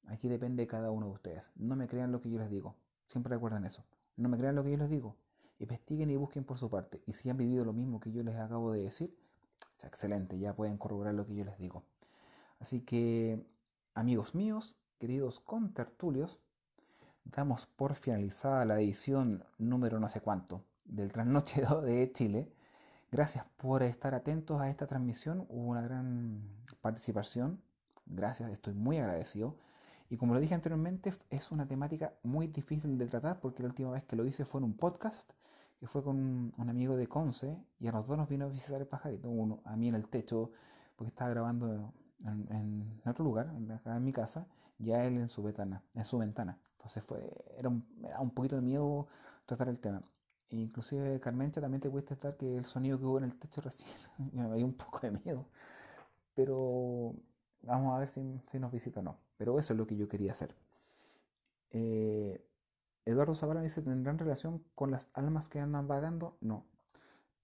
Aquí depende cada uno de ustedes. No me crean lo que yo les digo. Siempre recuerden eso. No me crean lo que yo les digo investiguen y busquen por su parte. Y si han vivido lo mismo que yo les acabo de decir, excelente, ya pueden corroborar lo que yo les digo. Así que, amigos míos, queridos contertulios, damos por finalizada la edición número no sé cuánto del Trasnoche de Chile. Gracias por estar atentos a esta transmisión. Hubo una gran participación. Gracias, estoy muy agradecido. Y como lo dije anteriormente, es una temática muy difícil de tratar porque la última vez que lo hice fue en un podcast que fue con un, amigo de Conce y a los dos nos vino a visitar el pajarito, uno a mí en el techo porque estaba grabando en, otro lugar, en mi casa, ya él en su ventana, en su ventana. Entonces fue, era un, me un poquito de miedo tratar el tema. E inclusive Carmencha también te cuesta estar que el sonido que hubo en el techo recién me dio un poco de miedo. Pero vamos a ver si, si nos visita o no. Pero eso es lo que yo quería hacer. Eh, Eduardo Zavala dice, ¿tendrán relación con las almas que andan vagando? No.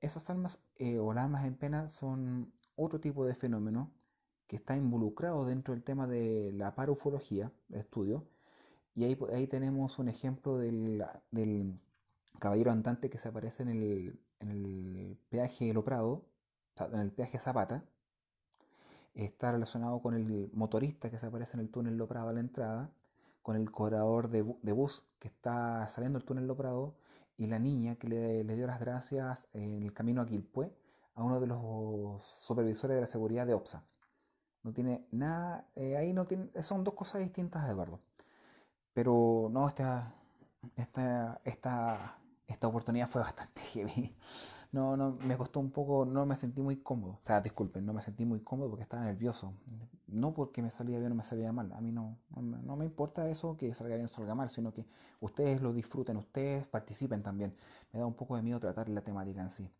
Esas almas eh, o las almas en pena son otro tipo de fenómeno que está involucrado dentro del tema de la parufología, de estudio. Y ahí, ahí tenemos un ejemplo del, caballero andante que se aparece en el, en el peaje Loprado, en el peaje Zapata. Está relacionado con el motorista que se aparece en el túnel Loprado a la entrada con el cobrador de, de bus que está saliendo del túnel Loprado y la niña que le, dio las gracias en el camino a Quilpué a uno de los supervisores de la seguridad de OPSA. No tiene nada, eh, ahí no tiene, son dos cosas distintas, Eduardo. Pero no, esta, esta, esta, esta oportunidad fue bastante heavy. No, no, me costó un poco, no me sentí muy cómodo. O sea, disculpen, no me sentí muy cómodo porque estaba nervioso no porque me salía bien o me salía mal, a mí no, no, me importa eso que salga bien o salga mal, sino que ustedes lo disfruten, ustedes participen también. Me da un poco de miedo tratar la temática en sí,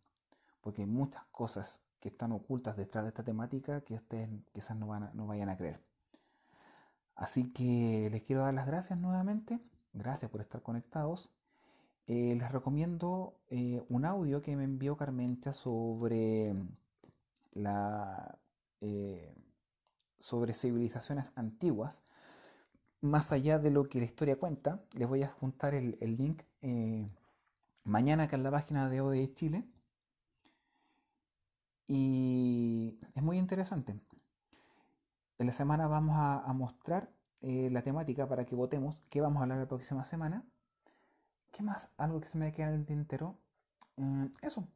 porque hay muchas cosas que están ocultas detrás de esta temática que ustedes quizás no, van no vayan a creer. Así que les quiero dar las gracias nuevamente, gracias por estar conectados. Eh, les recomiendo eh, un audio que me envió Carmencha sobre la... Eh, sobre civilizaciones antiguas, más allá de lo que la historia cuenta, les voy a juntar el, link eh, mañana acá en la página de ODE Chile. Y es muy interesante. En la semana vamos a, mostrar eh, la temática para que votemos qué vamos a hablar la próxima semana. ¿Qué más? Algo que se me queda en el tintero. Eh, eso,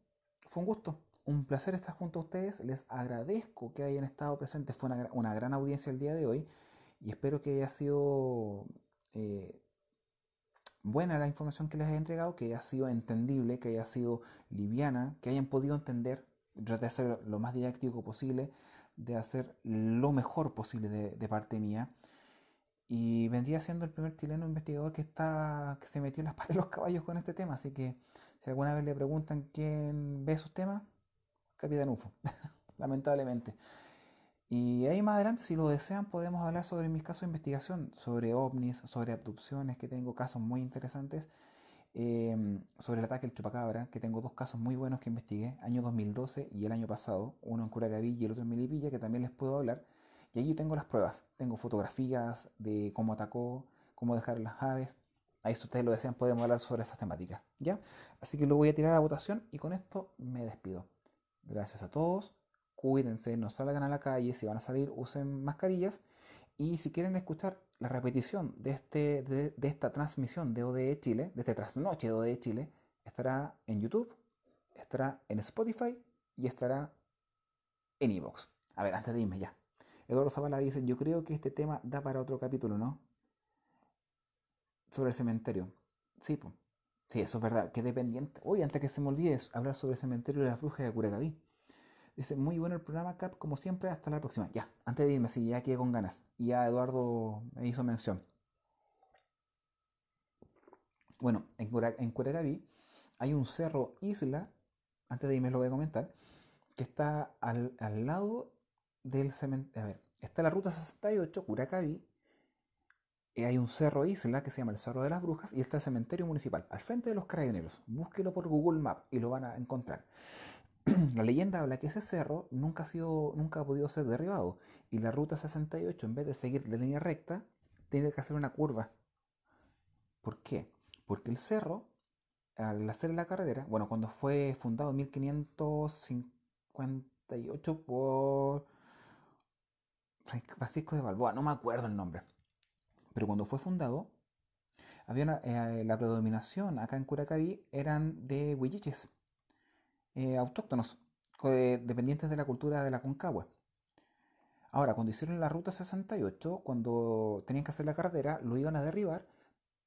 fue un gusto. Un placer estar junto a ustedes. Les agradezco que hayan estado presentes. Fue una, gran audiencia el día de hoy y espero que haya sido eh, buena la información que les he entregado, que haya sido entendible, que haya sido liviana, que hayan podido entender. Traté de hacer lo más didáctico posible, de hacer lo mejor posible de, parte mía y vendría siendo el primer chileno investigador que está que se metió en las patas de los caballos con este tema así que si alguna vez le preguntan quién ve esos temas Capitán UFO, lamentablemente. Y ahí más adelante, si lo desean, podemos hablar sobre mis casos de investigación, sobre ovnis, sobre abducciones, que tengo casos muy interesantes, em, sobre el ataque del chupacabra, que tengo dos casos muy buenos que investigué, año 2012 y el año pasado, uno en Curacavilla y el otro en Milipilla, que también les puedo hablar. Y allí tengo las pruebas, tengo fotografías de cómo atacó, cómo dejaron las aves. Ahí si ustedes lo desean podemos hablar sobre esas temáticas, ¿ya? Así que lo voy a tirar a votación y con esto me despido. Gracias a todos. Cuídense, no salgan a la calle. Si van a salir, usen mascarillas. Y si quieren escuchar la repetición de, este, de, esta transmisión de ODE Chile, de esta trasnoche de ODE Chile, estará en YouTube, estará en Spotify y estará en Evox. A ver, antes dime ya. Eduardo Zavala dice, yo creo que este tema da para otro capítulo, ¿no? Sobre el cementerio. Sí, pues. Sí, eso es verdad. Qué dependiente. Uy, antes que se me olvide hablar sobre el cementerio de la brujas de Curacaví. Dice, muy bueno el programa, Cap, como siempre, hasta la próxima. Ya, antes de irme, sí, ya quedé con ganas. Y ya Eduardo me hizo mención. Bueno, en, Curacabí hay un cerro isla, antes de irme lo voy a comentar, que está al, lado del cementerio. A ver, está la ruta 68, Curacaví, eh, hay un cerro isla que se llama el Cerro de las Brujas y está el cementerio municipal, al frente de los carabineros. Búsquelo por Google Maps y lo van a encontrar. la leyenda habla que ese cerro nunca ha, sido, nunca ha podido ser derribado y la ruta 68, en vez de seguir de línea recta, tiene que hacer una curva. ¿Por qué? Porque el cerro, al hacer la carretera, bueno, cuando fue fundado en 1558 por Francisco de Balboa, no me acuerdo el nombre pero cuando fue fundado, había eh, la predominación acá en Curacaví eran de huilliches, eh, autóctonos, eh, dependientes de la cultura de la Concagua. Ahora, cuando hicieron la ruta 68, cuando tenían que hacer la carretera, lo iban a derribar,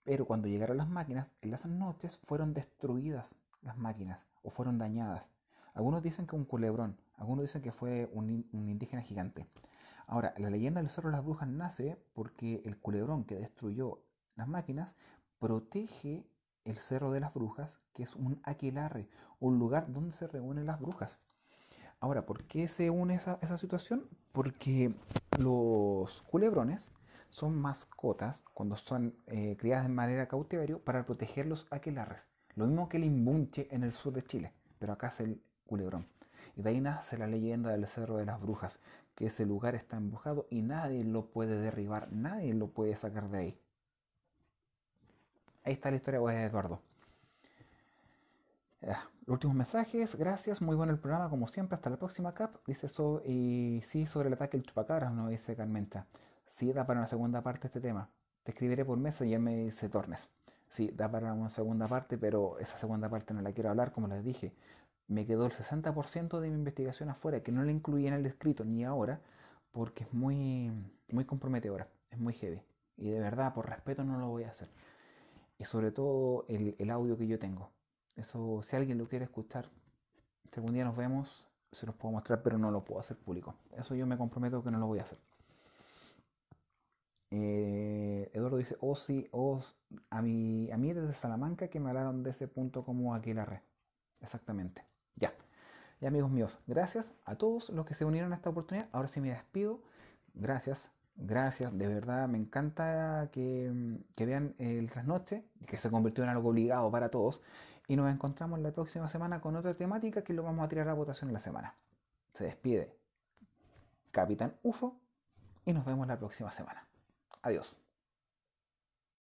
pero cuando llegaron las máquinas, en las noches fueron destruidas las máquinas o fueron dañadas. Algunos dicen que un culebrón, algunos dicen que fue un indígena gigante. Ahora, la leyenda del Cerro de las Brujas nace porque el culebrón que destruyó las máquinas protege el Cerro de las Brujas, que es un aquelarre, un lugar donde se reúnen las brujas. Ahora, ¿por qué se une esa, situación? Porque los culebrones son mascotas cuando son eh, criadas de manera cautiverio para proteger los aquelarres. Lo mismo que el imbunche en el sur de Chile, pero acá es el culebrón. Y de ahí nace la leyenda del Cerro de las Brujas, que ese lugar está empujado y nadie lo puede derribar, nadie lo puede sacar de ahí. Ahí está la historia de Eduardo. los últimos mensajes, gracias, muy bueno el programa, como siempre, hasta la próxima, Cap. Dice eso, y sí, sobre el ataque del chupacabras, no dice Carmencha. Sí, da para una segunda parte este tema. Te escribiré por mes y ya me dice Tornes. Sí, da para una segunda parte, pero esa segunda parte no la quiero hablar, como les dije, me quedó el 60% de mi investigación afuera, que no la incluí en el escrito ni ahora, porque es muy, muy comprometedora, es muy heavy. Y de verdad, por respeto, no lo voy a hacer. Y sobre todo el, audio que yo tengo. Eso, si alguien lo quiere escuchar, algún día nos vemos, se los puedo mostrar, pero no lo puedo hacer público. Eso yo me comprometo que no lo voy a hacer. Eh, Eduardo dice, o oh, sí, o oh, a, mí, a mí desde Salamanca que me hablaron de ese punto como aquí la red Exactamente. Ya. Y amigos míos, gracias a todos los que se unieron a esta oportunidad. Ahora sí me despido. Gracias, gracias. De verdad, me encanta que, que vean el trasnoche, que se convirtió en algo obligado para todos. Y nos encontramos la próxima semana con otra temática que lo vamos a tirar a votación en la semana. Se despide Capitán UFO y nos vemos la próxima semana. Adiós.